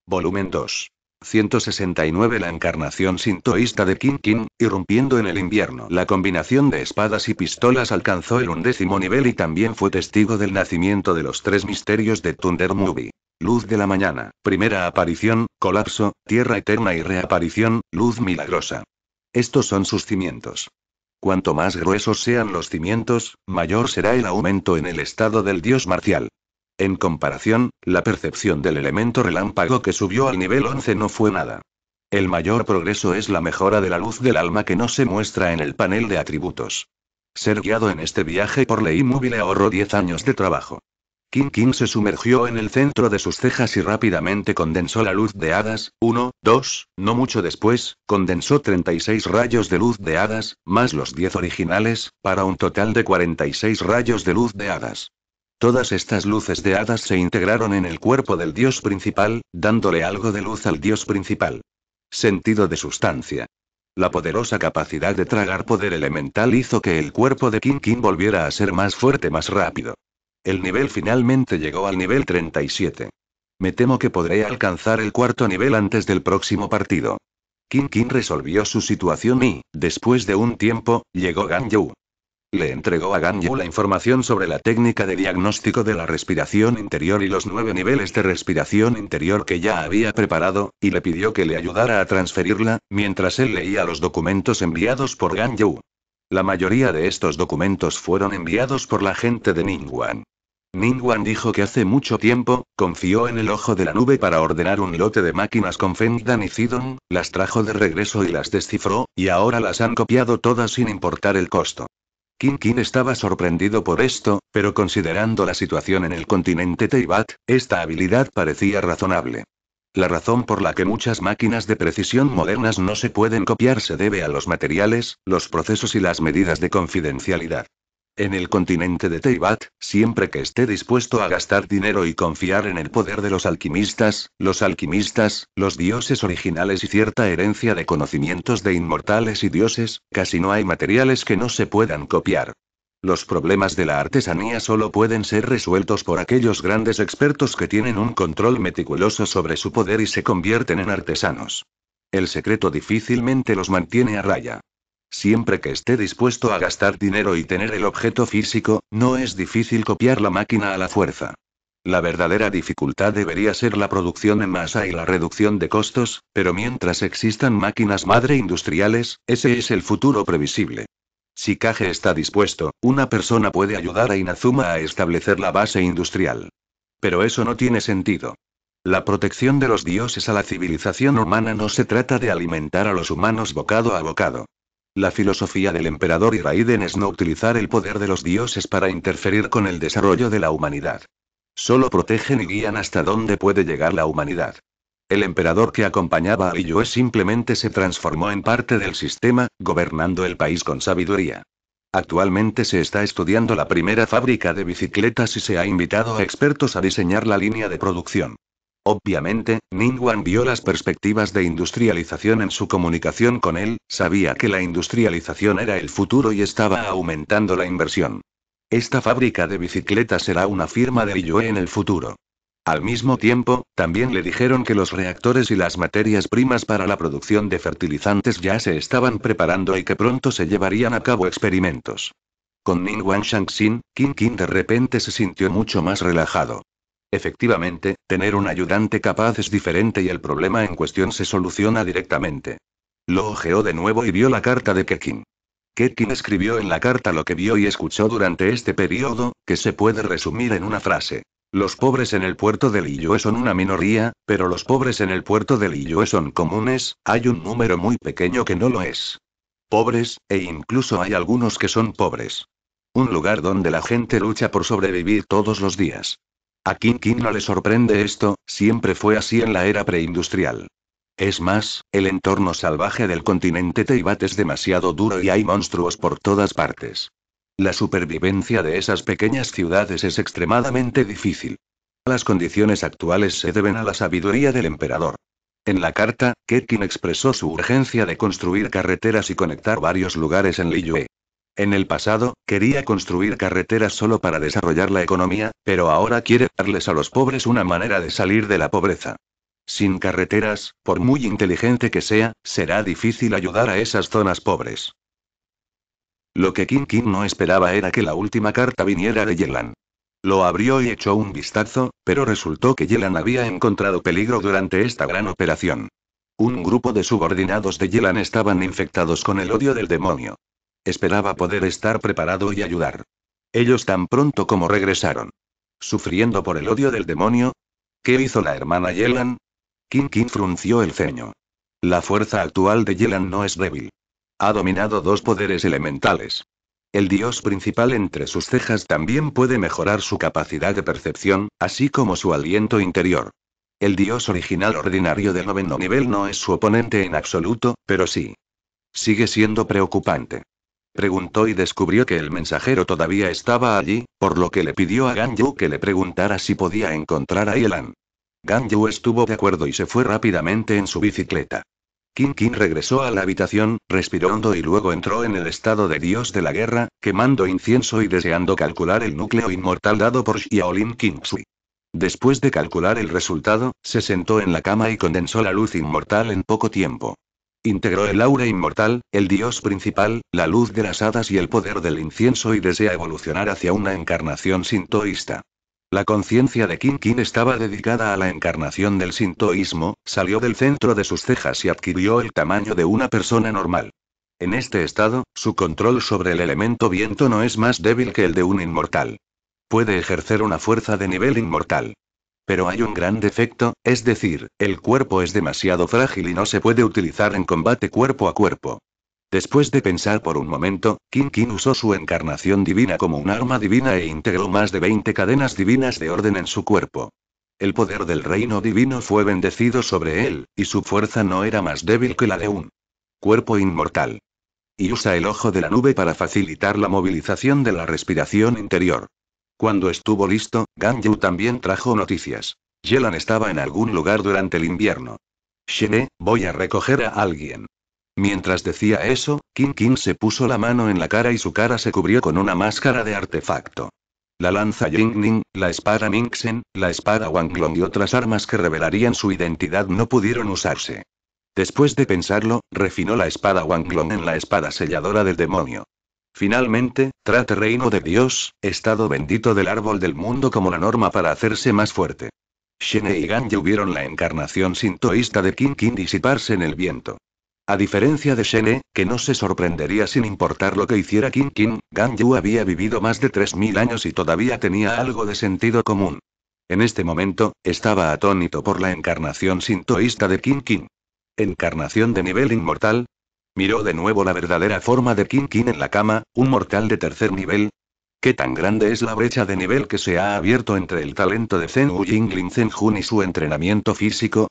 Volumen 2. 169 La encarnación sintoísta de King King, irrumpiendo en el invierno. La combinación de espadas y pistolas alcanzó el undécimo nivel y también fue testigo del nacimiento de los tres misterios de Thunder Movie. Luz de la mañana, primera aparición, colapso, tierra eterna y reaparición, luz milagrosa. Estos son sus cimientos. Cuanto más gruesos sean los cimientos, mayor será el aumento en el estado del dios marcial. En comparación, la percepción del elemento relámpago que subió al nivel 11 no fue nada. El mayor progreso es la mejora de la luz del alma que no se muestra en el panel de atributos. Ser guiado en este viaje por ley móvil ahorró 10 años de trabajo. King King se sumergió en el centro de sus cejas y rápidamente condensó la luz de hadas, 1, 2, no mucho después, condensó 36 rayos de luz de hadas, más los 10 originales, para un total de 46 rayos de luz de hadas. Todas estas luces de hadas se integraron en el cuerpo del dios principal, dándole algo de luz al dios principal. Sentido de sustancia. La poderosa capacidad de tragar poder elemental hizo que el cuerpo de King King volviera a ser más fuerte más rápido. El nivel finalmente llegó al nivel 37. Me temo que podré alcanzar el cuarto nivel antes del próximo partido. King King resolvió su situación y, después de un tiempo, llegó Gan Yu le entregó a Yu la información sobre la técnica de diagnóstico de la respiración interior y los nueve niveles de respiración interior que ya había preparado, y le pidió que le ayudara a transferirla, mientras él leía los documentos enviados por Yu. La mayoría de estos documentos fueron enviados por la gente de Ning Wan dijo que hace mucho tiempo, confió en el ojo de la nube para ordenar un lote de máquinas con Dan y Zidon, las trajo de regreso y las descifró, y ahora las han copiado todas sin importar el costo. King King estaba sorprendido por esto, pero considerando la situación en el continente Teibat, esta habilidad parecía razonable. La razón por la que muchas máquinas de precisión modernas no se pueden copiar se debe a los materiales, los procesos y las medidas de confidencialidad. En el continente de Teibat, siempre que esté dispuesto a gastar dinero y confiar en el poder de los alquimistas, los alquimistas, los dioses originales y cierta herencia de conocimientos de inmortales y dioses, casi no hay materiales que no se puedan copiar. Los problemas de la artesanía solo pueden ser resueltos por aquellos grandes expertos que tienen un control meticuloso sobre su poder y se convierten en artesanos. El secreto difícilmente los mantiene a raya. Siempre que esté dispuesto a gastar dinero y tener el objeto físico, no es difícil copiar la máquina a la fuerza. La verdadera dificultad debería ser la producción en masa y la reducción de costos, pero mientras existan máquinas madre industriales, ese es el futuro previsible. Si Kage está dispuesto, una persona puede ayudar a Inazuma a establecer la base industrial. Pero eso no tiene sentido. La protección de los dioses a la civilización humana no se trata de alimentar a los humanos bocado a bocado. La filosofía del emperador y es no utilizar el poder de los dioses para interferir con el desarrollo de la humanidad. Solo protegen y guían hasta dónde puede llegar la humanidad. El emperador que acompañaba a Iyue simplemente se transformó en parte del sistema, gobernando el país con sabiduría. Actualmente se está estudiando la primera fábrica de bicicletas y se ha invitado a expertos a diseñar la línea de producción. Obviamente, Wan vio las perspectivas de industrialización en su comunicación con él, sabía que la industrialización era el futuro y estaba aumentando la inversión. Esta fábrica de bicicletas será una firma de Yue en el futuro. Al mismo tiempo, también le dijeron que los reactores y las materias primas para la producción de fertilizantes ya se estaban preparando y que pronto se llevarían a cabo experimentos. Con Ningguan Shangxin, Qin Qin de repente se sintió mucho más relajado. Efectivamente, tener un ayudante capaz es diferente y el problema en cuestión se soluciona directamente. Lo ojeó de nuevo y vio la carta de Kekin. Kekin escribió en la carta lo que vio y escuchó durante este periodo, que se puede resumir en una frase. Los pobres en el puerto de Liyue son una minoría, pero los pobres en el puerto de Liyue son comunes, hay un número muy pequeño que no lo es. Pobres, e incluso hay algunos que son pobres. Un lugar donde la gente lucha por sobrevivir todos los días. A King King no le sorprende esto, siempre fue así en la era preindustrial. Es más, el entorno salvaje del continente Teibat es demasiado duro y hay monstruos por todas partes. La supervivencia de esas pequeñas ciudades es extremadamente difícil. Las condiciones actuales se deben a la sabiduría del emperador. En la carta, Ketkin expresó su urgencia de construir carreteras y conectar varios lugares en Liyue. En el pasado, quería construir carreteras solo para desarrollar la economía, pero ahora quiere darles a los pobres una manera de salir de la pobreza. Sin carreteras, por muy inteligente que sea, será difícil ayudar a esas zonas pobres. Lo que King King no esperaba era que la última carta viniera de Yelan. Lo abrió y echó un vistazo, pero resultó que Yelan había encontrado peligro durante esta gran operación. Un grupo de subordinados de Yelan estaban infectados con el odio del demonio. Esperaba poder estar preparado y ayudar. Ellos tan pronto como regresaron. ¿Sufriendo por el odio del demonio? ¿Qué hizo la hermana Yelan? King King frunció el ceño. La fuerza actual de Yelan no es débil. Ha dominado dos poderes elementales. El dios principal entre sus cejas también puede mejorar su capacidad de percepción, así como su aliento interior. El dios original ordinario del noveno nivel no es su oponente en absoluto, pero sí. Sigue siendo preocupante preguntó y descubrió que el mensajero todavía estaba allí, por lo que le pidió a Yu que le preguntara si podía encontrar a Yelan. Yu estuvo de acuerdo y se fue rápidamente en su bicicleta. Qin King regresó a la habitación, respiró hondo y luego entró en el estado de dios de la guerra, quemando incienso y deseando calcular el núcleo inmortal dado por Xiaolin Kingsui. Después de calcular el resultado, se sentó en la cama y condensó la luz inmortal en poco tiempo integró el aura inmortal, el dios principal, la luz de las hadas y el poder del incienso y desea evolucionar hacia una encarnación sintoísta. La conciencia de King King estaba dedicada a la encarnación del sintoísmo, salió del centro de sus cejas y adquirió el tamaño de una persona normal. En este estado, su control sobre el elemento viento no es más débil que el de un inmortal. Puede ejercer una fuerza de nivel inmortal. Pero hay un gran defecto, es decir, el cuerpo es demasiado frágil y no se puede utilizar en combate cuerpo a cuerpo. Después de pensar por un momento, King usó su encarnación divina como un arma divina e integró más de 20 cadenas divinas de orden en su cuerpo. El poder del reino divino fue bendecido sobre él, y su fuerza no era más débil que la de un cuerpo inmortal. Y usa el ojo de la nube para facilitar la movilización de la respiración interior. Cuando estuvo listo, Ganyu también trajo noticias. Yelan estaba en algún lugar durante el invierno. Shene, voy a recoger a alguien. Mientras decía eso, King King se puso la mano en la cara y su cara se cubrió con una máscara de artefacto. La lanza Ning, la espada Minxen, la espada Wang Long y otras armas que revelarían su identidad no pudieron usarse. Después de pensarlo, refinó la espada Wang Long en la espada selladora del demonio. Finalmente, trate reino de Dios, estado bendito del árbol del mundo como la norma para hacerse más fuerte. Shene y ganju vieron la encarnación sintoísta de King King disiparse en el viento. A diferencia de Shene, que no se sorprendería sin importar lo que hiciera King King, Yu había vivido más de 3.000 años y todavía tenía algo de sentido común. En este momento, estaba atónito por la encarnación sintoísta de King King. Encarnación de nivel inmortal, Miró de nuevo la verdadera forma de King King en la cama, un mortal de tercer nivel. ¿Qué tan grande es la brecha de nivel que se ha abierto entre el talento de Zen Wu Lin Zen Jun y su entrenamiento físico?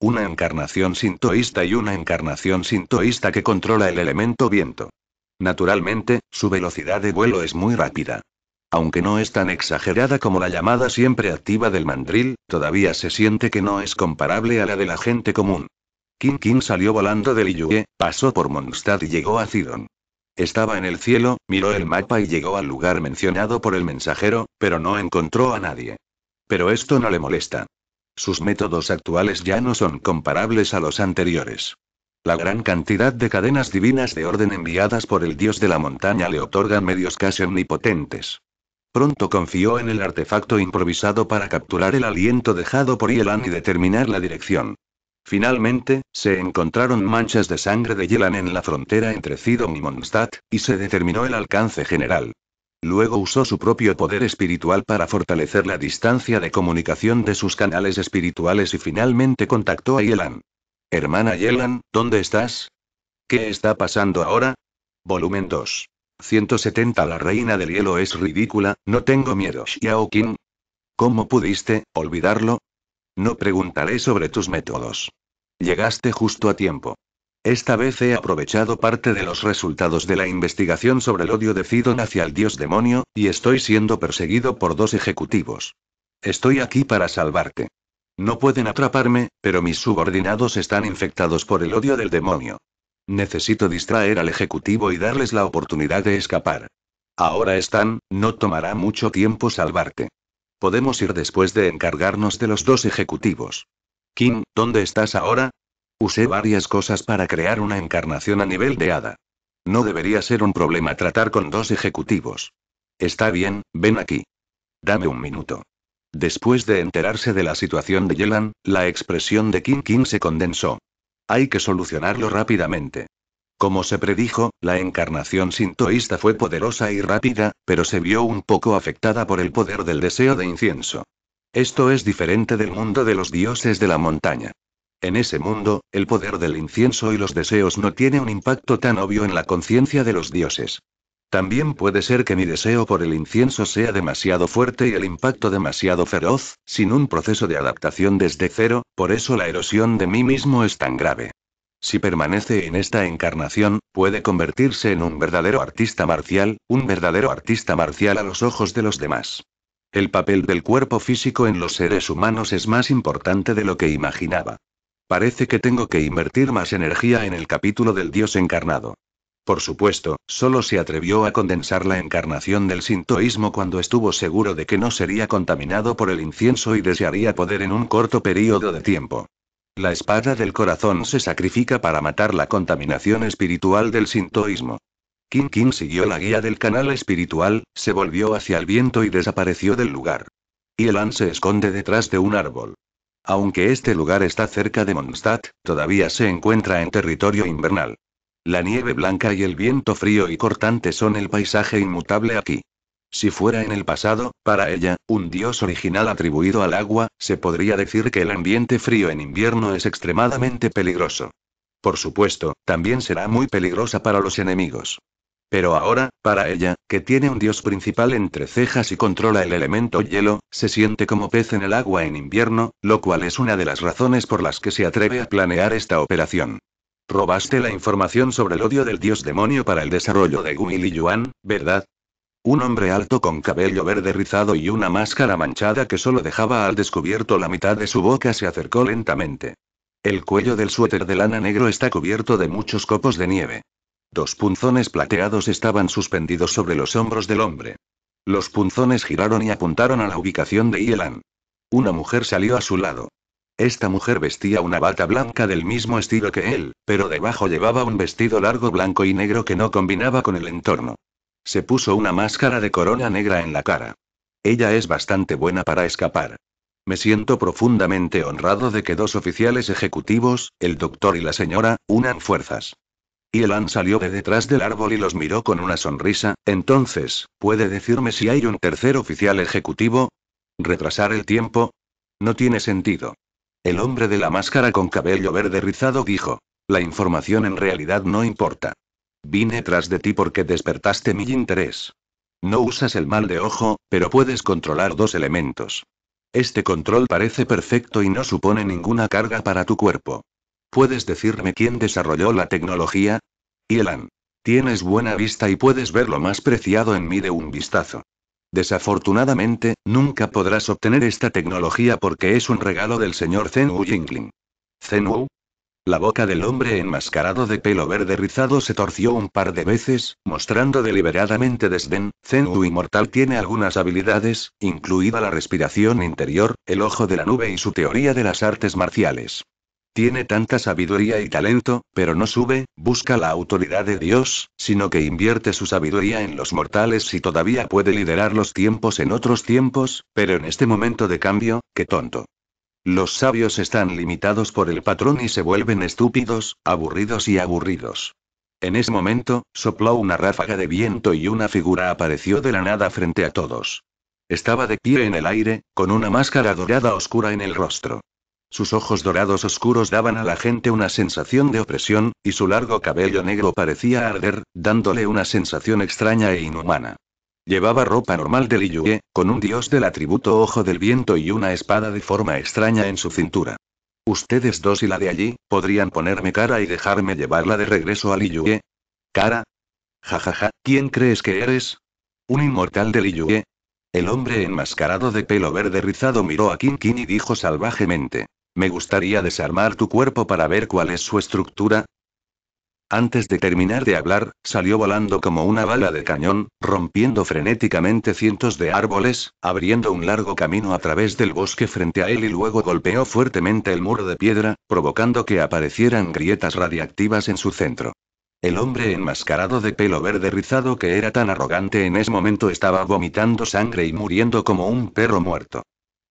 Una encarnación sintoísta y una encarnación sintoísta que controla el elemento viento. Naturalmente, su velocidad de vuelo es muy rápida. Aunque no es tan exagerada como la llamada siempre activa del mandril, todavía se siente que no es comparable a la de la gente común. King King salió volando del Liyue, pasó por Mondstadt y llegó a Zidon. Estaba en el cielo, miró el mapa y llegó al lugar mencionado por el mensajero, pero no encontró a nadie. Pero esto no le molesta. Sus métodos actuales ya no son comparables a los anteriores. La gran cantidad de cadenas divinas de orden enviadas por el dios de la montaña le otorgan medios casi omnipotentes. Pronto confió en el artefacto improvisado para capturar el aliento dejado por Yelan y determinar la dirección. Finalmente, se encontraron manchas de sangre de Yelan en la frontera entre Sidon y Mondstadt, y se determinó el alcance general. Luego usó su propio poder espiritual para fortalecer la distancia de comunicación de sus canales espirituales y finalmente contactó a Yelan. Hermana Yelan, ¿dónde estás? ¿Qué está pasando ahora? Volumen 2. 170 La reina del hielo es ridícula, no tengo miedo. Xiao ¿Cómo pudiste, olvidarlo? No preguntaré sobre tus métodos. Llegaste justo a tiempo. Esta vez he aprovechado parte de los resultados de la investigación sobre el odio de Sidon hacia el dios demonio, y estoy siendo perseguido por dos ejecutivos. Estoy aquí para salvarte. No pueden atraparme, pero mis subordinados están infectados por el odio del demonio. Necesito distraer al ejecutivo y darles la oportunidad de escapar. Ahora están, no tomará mucho tiempo salvarte. Podemos ir después de encargarnos de los dos ejecutivos. Kim, ¿dónde estás ahora? Usé varias cosas para crear una encarnación a nivel de hada. No debería ser un problema tratar con dos ejecutivos. Está bien, ven aquí. Dame un minuto. Después de enterarse de la situación de Yelan, la expresión de Kim Kim se condensó. Hay que solucionarlo rápidamente. Como se predijo, la encarnación sintoísta fue poderosa y rápida, pero se vio un poco afectada por el poder del deseo de incienso. Esto es diferente del mundo de los dioses de la montaña. En ese mundo, el poder del incienso y los deseos no tiene un impacto tan obvio en la conciencia de los dioses. También puede ser que mi deseo por el incienso sea demasiado fuerte y el impacto demasiado feroz, sin un proceso de adaptación desde cero, por eso la erosión de mí mismo es tan grave. Si permanece en esta encarnación, puede convertirse en un verdadero artista marcial, un verdadero artista marcial a los ojos de los demás. El papel del cuerpo físico en los seres humanos es más importante de lo que imaginaba. Parece que tengo que invertir más energía en el capítulo del Dios encarnado. Por supuesto, solo se atrevió a condensar la encarnación del sintoísmo cuando estuvo seguro de que no sería contaminado por el incienso y desearía poder en un corto período de tiempo. La espada del corazón se sacrifica para matar la contaminación espiritual del sintoísmo. Kim Kim siguió la guía del canal espiritual, se volvió hacia el viento y desapareció del lugar. Y An se esconde detrás de un árbol. Aunque este lugar está cerca de Mondstadt, todavía se encuentra en territorio invernal. La nieve blanca y el viento frío y cortante son el paisaje inmutable aquí. Si fuera en el pasado, para ella, un dios original atribuido al agua, se podría decir que el ambiente frío en invierno es extremadamente peligroso. Por supuesto, también será muy peligrosa para los enemigos. Pero ahora, para ella, que tiene un dios principal entre cejas y controla el elemento hielo, se siente como pez en el agua en invierno, lo cual es una de las razones por las que se atreve a planear esta operación. Robaste la información sobre el odio del dios demonio para el desarrollo de Li Yuan, ¿verdad? Un hombre alto con cabello verde rizado y una máscara manchada que solo dejaba al descubierto la mitad de su boca se acercó lentamente. El cuello del suéter de lana negro está cubierto de muchos copos de nieve. Dos punzones plateados estaban suspendidos sobre los hombros del hombre. Los punzones giraron y apuntaron a la ubicación de Yelan. Una mujer salió a su lado. Esta mujer vestía una bata blanca del mismo estilo que él, pero debajo llevaba un vestido largo blanco y negro que no combinaba con el entorno. Se puso una máscara de corona negra en la cara. Ella es bastante buena para escapar. Me siento profundamente honrado de que dos oficiales ejecutivos, el doctor y la señora, unan fuerzas. Y Elan salió de detrás del árbol y los miró con una sonrisa. Entonces, ¿puede decirme si hay un tercer oficial ejecutivo? ¿Retrasar el tiempo? No tiene sentido. El hombre de la máscara con cabello verde rizado dijo. La información en realidad no importa. Vine tras de ti porque despertaste mi interés. No usas el mal de ojo, pero puedes controlar dos elementos. Este control parece perfecto y no supone ninguna carga para tu cuerpo. ¿Puedes decirme quién desarrolló la tecnología? Yelan. Tienes buena vista y puedes ver lo más preciado en mí de un vistazo. Desafortunadamente, nunca podrás obtener esta tecnología porque es un regalo del señor Zenwu Yingling. Zen la boca del hombre enmascarado de pelo verde rizado se torció un par de veces, mostrando deliberadamente desdén. y inmortal tiene algunas habilidades, incluida la respiración interior, el ojo de la nube y su teoría de las artes marciales. Tiene tanta sabiduría y talento, pero no sube, busca la autoridad de Dios, sino que invierte su sabiduría en los mortales si todavía puede liderar los tiempos en otros tiempos, pero en este momento de cambio, qué tonto. Los sabios están limitados por el patrón y se vuelven estúpidos, aburridos y aburridos. En ese momento, sopló una ráfaga de viento y una figura apareció de la nada frente a todos. Estaba de pie en el aire, con una máscara dorada oscura en el rostro. Sus ojos dorados oscuros daban a la gente una sensación de opresión, y su largo cabello negro parecía arder, dándole una sensación extraña e inhumana. Llevaba ropa normal de Liyue, con un dios del atributo ojo del viento y una espada de forma extraña en su cintura. Ustedes dos y la de allí, ¿podrían ponerme cara y dejarme llevarla de regreso a Liyue? ¿Cara? Jajaja, ja, ja. ¿quién crees que eres? ¿Un inmortal de Liyue? El hombre enmascarado de pelo verde rizado miró a King King y dijo salvajemente. Me gustaría desarmar tu cuerpo para ver cuál es su estructura, antes de terminar de hablar, salió volando como una bala de cañón, rompiendo frenéticamente cientos de árboles, abriendo un largo camino a través del bosque frente a él y luego golpeó fuertemente el muro de piedra, provocando que aparecieran grietas radiactivas en su centro. El hombre enmascarado de pelo verde rizado que era tan arrogante en ese momento estaba vomitando sangre y muriendo como un perro muerto.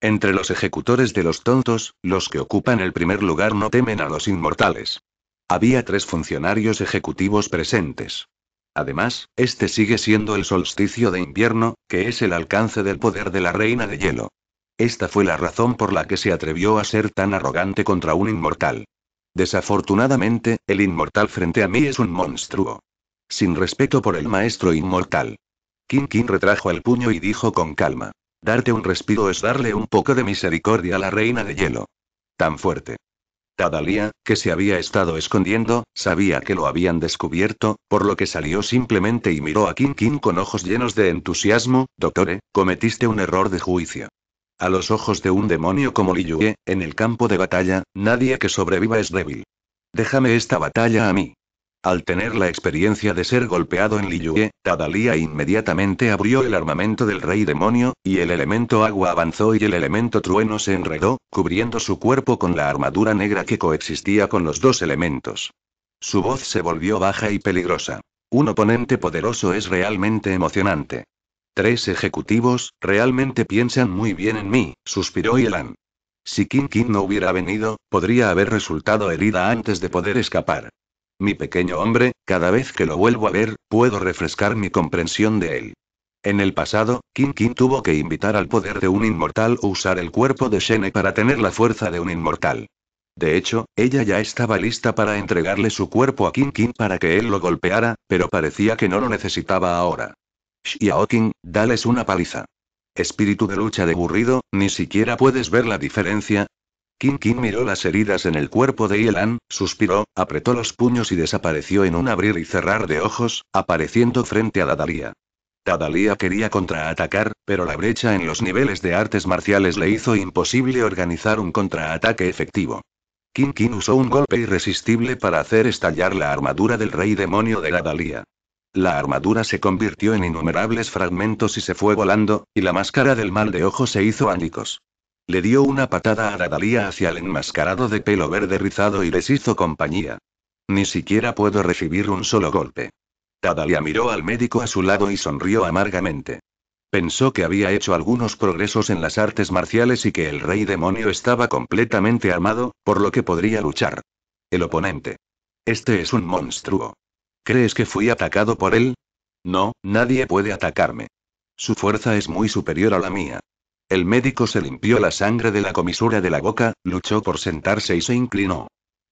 Entre los ejecutores de los tontos, los que ocupan el primer lugar no temen a los inmortales. Había tres funcionarios ejecutivos presentes. Además, este sigue siendo el solsticio de invierno, que es el alcance del poder de la reina de hielo. Esta fue la razón por la que se atrevió a ser tan arrogante contra un inmortal. Desafortunadamente, el inmortal frente a mí es un monstruo. Sin respeto por el maestro inmortal. King King retrajo el puño y dijo con calma. Darte un respiro es darle un poco de misericordia a la reina de hielo. Tan fuerte. Tadalia, que se había estado escondiendo, sabía que lo habían descubierto, por lo que salió simplemente y miró a King King con ojos llenos de entusiasmo, doctore, eh, cometiste un error de juicio. A los ojos de un demonio como Yue, en el campo de batalla, nadie que sobreviva es débil. Déjame esta batalla a mí. Al tener la experiencia de ser golpeado en Liyue, Tadalia inmediatamente abrió el armamento del rey demonio, y el elemento agua avanzó y el elemento trueno se enredó, cubriendo su cuerpo con la armadura negra que coexistía con los dos elementos. Su voz se volvió baja y peligrosa. Un oponente poderoso es realmente emocionante. Tres ejecutivos, realmente piensan muy bien en mí, suspiró Yelan. Si King King no hubiera venido, podría haber resultado herida antes de poder escapar. Mi pequeño hombre, cada vez que lo vuelvo a ver, puedo refrescar mi comprensión de él. En el pasado, King King tuvo que invitar al poder de un inmortal o usar el cuerpo de Shene para tener la fuerza de un inmortal. De hecho, ella ya estaba lista para entregarle su cuerpo a King King para que él lo golpeara, pero parecía que no lo necesitaba ahora. Xiao King, dales una paliza. Espíritu de lucha de ni siquiera puedes ver la diferencia, Kim Kim miró las heridas en el cuerpo de Yelan, suspiró, apretó los puños y desapareció en un abrir y cerrar de ojos, apareciendo frente a Dadalía. Dadalía quería contraatacar, pero la brecha en los niveles de artes marciales le hizo imposible organizar un contraataque efectivo. Kim usó un golpe irresistible para hacer estallar la armadura del rey demonio de Dadalía. La armadura se convirtió en innumerables fragmentos y se fue volando, y la máscara del mal de ojos se hizo ánicos. Le dio una patada a Dadalia hacia el enmascarado de pelo verde rizado y les hizo compañía. Ni siquiera puedo recibir un solo golpe. Tadalia miró al médico a su lado y sonrió amargamente. Pensó que había hecho algunos progresos en las artes marciales y que el rey demonio estaba completamente armado, por lo que podría luchar. El oponente. Este es un monstruo. ¿Crees que fui atacado por él? No, nadie puede atacarme. Su fuerza es muy superior a la mía. El médico se limpió la sangre de la comisura de la boca, luchó por sentarse y se inclinó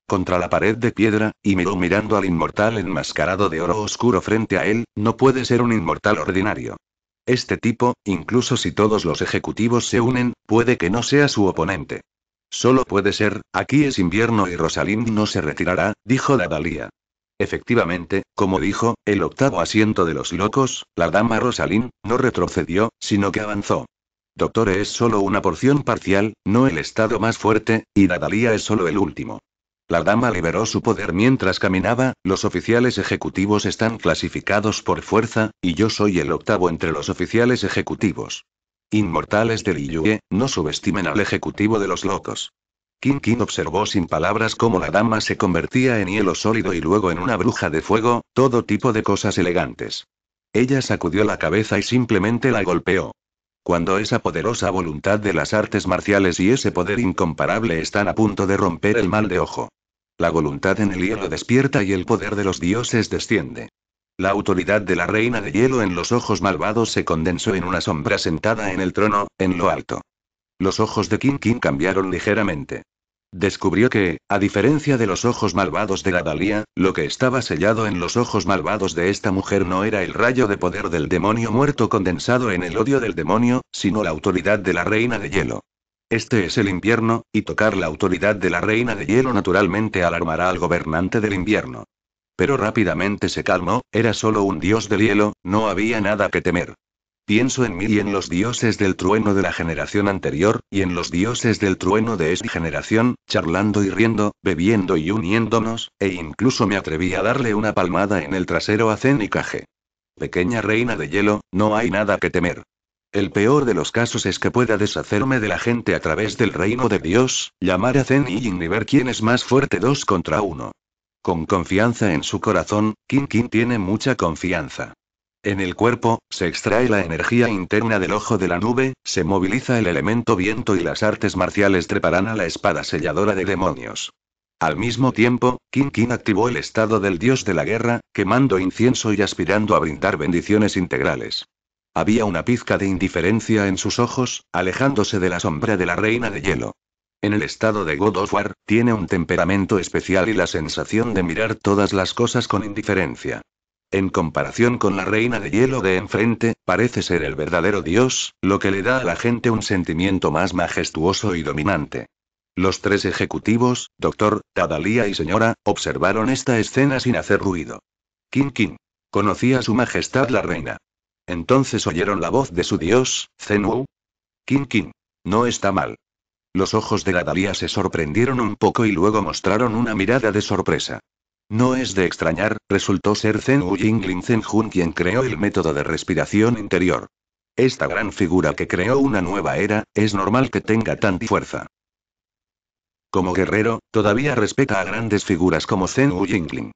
contra la pared de piedra, y miró mirando al inmortal enmascarado de oro oscuro frente a él, no puede ser un inmortal ordinario. Este tipo, incluso si todos los ejecutivos se unen, puede que no sea su oponente. Solo puede ser, aquí es invierno y Rosalind no se retirará, dijo la valía. Efectivamente, como dijo, el octavo asiento de los locos, la dama Rosalind, no retrocedió, sino que avanzó. Doctor es solo una porción parcial, no el estado más fuerte, y Nadalía es solo el último. La dama liberó su poder mientras caminaba, los oficiales ejecutivos están clasificados por fuerza, y yo soy el octavo entre los oficiales ejecutivos. Inmortales del Liyue, no subestimen al ejecutivo de los locos. King King observó sin palabras cómo la dama se convertía en hielo sólido y luego en una bruja de fuego, todo tipo de cosas elegantes. Ella sacudió la cabeza y simplemente la golpeó. Cuando esa poderosa voluntad de las artes marciales y ese poder incomparable están a punto de romper el mal de ojo. La voluntad en el hielo despierta y el poder de los dioses desciende. La autoridad de la reina de hielo en los ojos malvados se condensó en una sombra sentada en el trono, en lo alto. Los ojos de King King cambiaron ligeramente. Descubrió que, a diferencia de los ojos malvados de la Dalía, lo que estaba sellado en los ojos malvados de esta mujer no era el rayo de poder del demonio muerto condensado en el odio del demonio, sino la autoridad de la reina de hielo. Este es el invierno, y tocar la autoridad de la reina de hielo naturalmente alarmará al gobernante del invierno. Pero rápidamente se calmó, era solo un dios del hielo, no había nada que temer. Pienso en mí y en los dioses del trueno de la generación anterior, y en los dioses del trueno de esta generación, charlando y riendo, bebiendo y uniéndonos, e incluso me atreví a darle una palmada en el trasero a Zen y Pequeña reina de hielo, no hay nada que temer. El peor de los casos es que pueda deshacerme de la gente a través del reino de Dios, llamar a Zen y y ver quién es más fuerte dos contra uno. Con confianza en su corazón, King King tiene mucha confianza. En el cuerpo, se extrae la energía interna del ojo de la nube, se moviliza el elemento viento y las artes marciales treparán a la espada selladora de demonios. Al mismo tiempo, King King activó el estado del dios de la guerra, quemando incienso y aspirando a brindar bendiciones integrales. Había una pizca de indiferencia en sus ojos, alejándose de la sombra de la reina de hielo. En el estado de God of War, tiene un temperamento especial y la sensación de mirar todas las cosas con indiferencia en comparación con la reina de hielo de enfrente, parece ser el verdadero dios, lo que le da a la gente un sentimiento más majestuoso y dominante. Los tres ejecutivos, doctor, Tadalía y señora, observaron esta escena sin hacer ruido. King King. Conocía a su majestad la reina. Entonces oyeron la voz de su dios, Zenwu. King King. No está mal. Los ojos de Gadalía se sorprendieron un poco y luego mostraron una mirada de sorpresa. No es de extrañar, resultó ser Zen Lin Zen Jun quien creó el método de respiración interior. Esta gran figura que creó una nueva era, es normal que tenga tanta fuerza. Como guerrero, todavía respeta a grandes figuras como Zen Lin.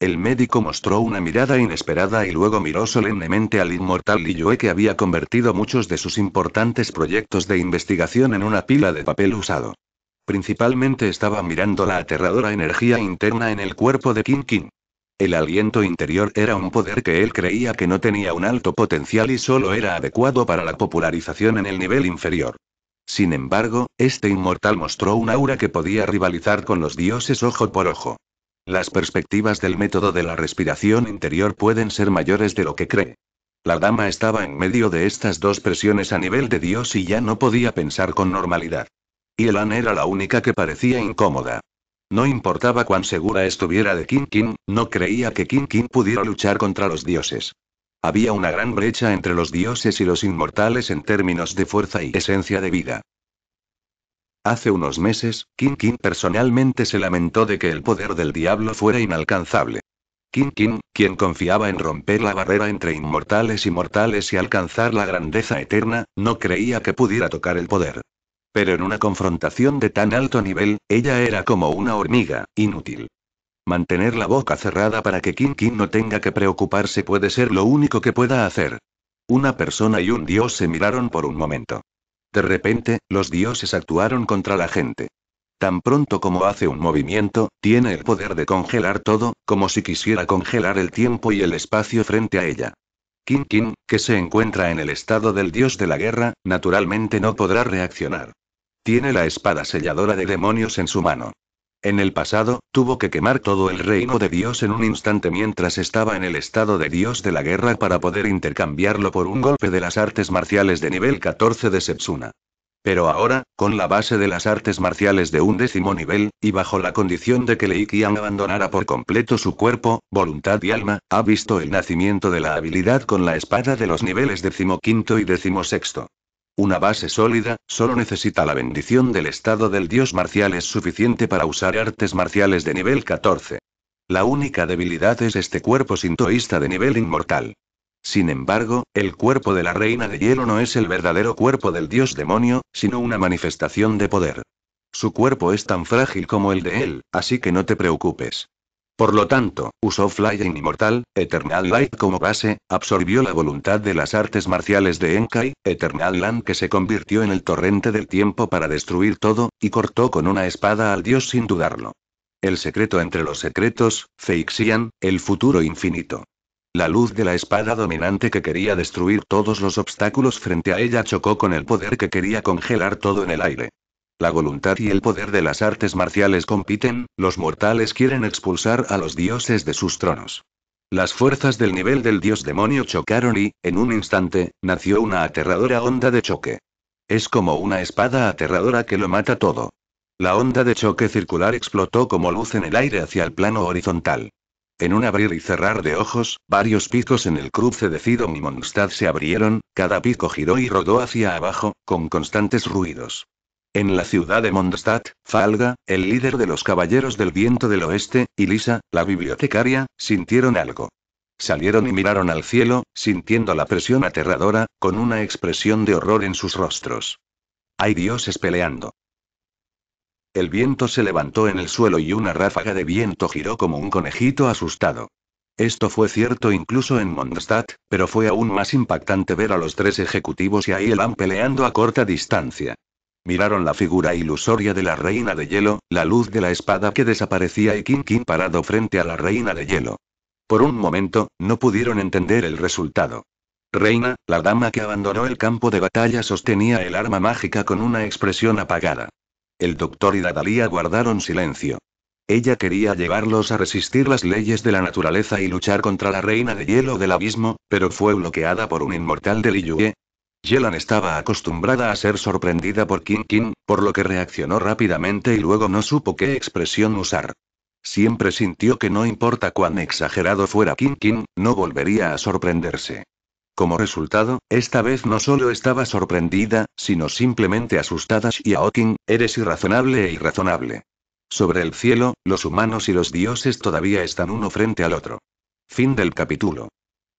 El médico mostró una mirada inesperada y luego miró solemnemente al inmortal Yue que había convertido muchos de sus importantes proyectos de investigación en una pila de papel usado. Principalmente estaba mirando la aterradora energía interna en el cuerpo de King King. El aliento interior era un poder que él creía que no tenía un alto potencial y solo era adecuado para la popularización en el nivel inferior. Sin embargo, este inmortal mostró un aura que podía rivalizar con los dioses ojo por ojo. Las perspectivas del método de la respiración interior pueden ser mayores de lo que cree. La dama estaba en medio de estas dos presiones a nivel de Dios y ya no podía pensar con normalidad. Y Elan era la única que parecía incómoda. No importaba cuán segura estuviera de King King, no creía que King King pudiera luchar contra los dioses. Había una gran brecha entre los dioses y los inmortales en términos de fuerza y esencia de vida. Hace unos meses, King King personalmente se lamentó de que el poder del diablo fuera inalcanzable. King King, quien confiaba en romper la barrera entre inmortales y mortales y alcanzar la grandeza eterna, no creía que pudiera tocar el poder. Pero en una confrontación de tan alto nivel, ella era como una hormiga, inútil. Mantener la boca cerrada para que King King no tenga que preocuparse puede ser lo único que pueda hacer. Una persona y un dios se miraron por un momento. De repente, los dioses actuaron contra la gente. Tan pronto como hace un movimiento, tiene el poder de congelar todo, como si quisiera congelar el tiempo y el espacio frente a ella. King King, que se encuentra en el estado del dios de la guerra, naturalmente no podrá reaccionar. Tiene la espada selladora de demonios en su mano. En el pasado, tuvo que quemar todo el reino de Dios en un instante mientras estaba en el estado de Dios de la guerra para poder intercambiarlo por un golpe de las artes marciales de nivel 14 de Setsuna. Pero ahora, con la base de las artes marciales de un décimo nivel, y bajo la condición de que Leikian abandonara por completo su cuerpo, voluntad y alma, ha visto el nacimiento de la habilidad con la espada de los niveles decimoquinto y decimosexto. Una base sólida, solo necesita la bendición del estado del dios marcial es suficiente para usar artes marciales de nivel 14. La única debilidad es este cuerpo sintoísta de nivel inmortal. Sin embargo, el cuerpo de la reina de hielo no es el verdadero cuerpo del dios demonio, sino una manifestación de poder. Su cuerpo es tan frágil como el de él, así que no te preocupes. Por lo tanto, usó Flying Immortal, Eternal Light como base, absorbió la voluntad de las artes marciales de Enkai, Eternal Land que se convirtió en el torrente del tiempo para destruir todo, y cortó con una espada al dios sin dudarlo. El secreto entre los secretos, Feixian, el futuro infinito. La luz de la espada dominante que quería destruir todos los obstáculos frente a ella chocó con el poder que quería congelar todo en el aire. La voluntad y el poder de las artes marciales compiten, los mortales quieren expulsar a los dioses de sus tronos. Las fuerzas del nivel del dios demonio chocaron y, en un instante, nació una aterradora onda de choque. Es como una espada aterradora que lo mata todo. La onda de choque circular explotó como luz en el aire hacia el plano horizontal. En un abrir y cerrar de ojos, varios picos en el cruce de Cidom y se abrieron, cada pico giró y rodó hacia abajo, con constantes ruidos. En la ciudad de Mondstadt, Falga, el líder de los Caballeros del Viento del Oeste, y Lisa, la bibliotecaria, sintieron algo. Salieron y miraron al cielo, sintiendo la presión aterradora, con una expresión de horror en sus rostros. Hay dioses peleando. El viento se levantó en el suelo y una ráfaga de viento giró como un conejito asustado. Esto fue cierto incluso en Mondstadt, pero fue aún más impactante ver a los tres ejecutivos y a Ilan peleando a corta distancia. Miraron la figura ilusoria de la reina de hielo, la luz de la espada que desaparecía y King King parado frente a la reina de hielo. Por un momento, no pudieron entender el resultado. Reina, la dama que abandonó el campo de batalla sostenía el arma mágica con una expresión apagada. El doctor y Dadalía guardaron silencio. Ella quería llevarlos a resistir las leyes de la naturaleza y luchar contra la reina de hielo del abismo, pero fue bloqueada por un inmortal de Liyue, Yelan estaba acostumbrada a ser sorprendida por King King, por lo que reaccionó rápidamente y luego no supo qué expresión usar. Siempre sintió que no importa cuán exagerado fuera King King, no volvería a sorprenderse. Como resultado, esta vez no solo estaba sorprendida, sino simplemente asustada King, eres irrazonable e irrazonable. Sobre el cielo, los humanos y los dioses todavía están uno frente al otro. Fin del capítulo.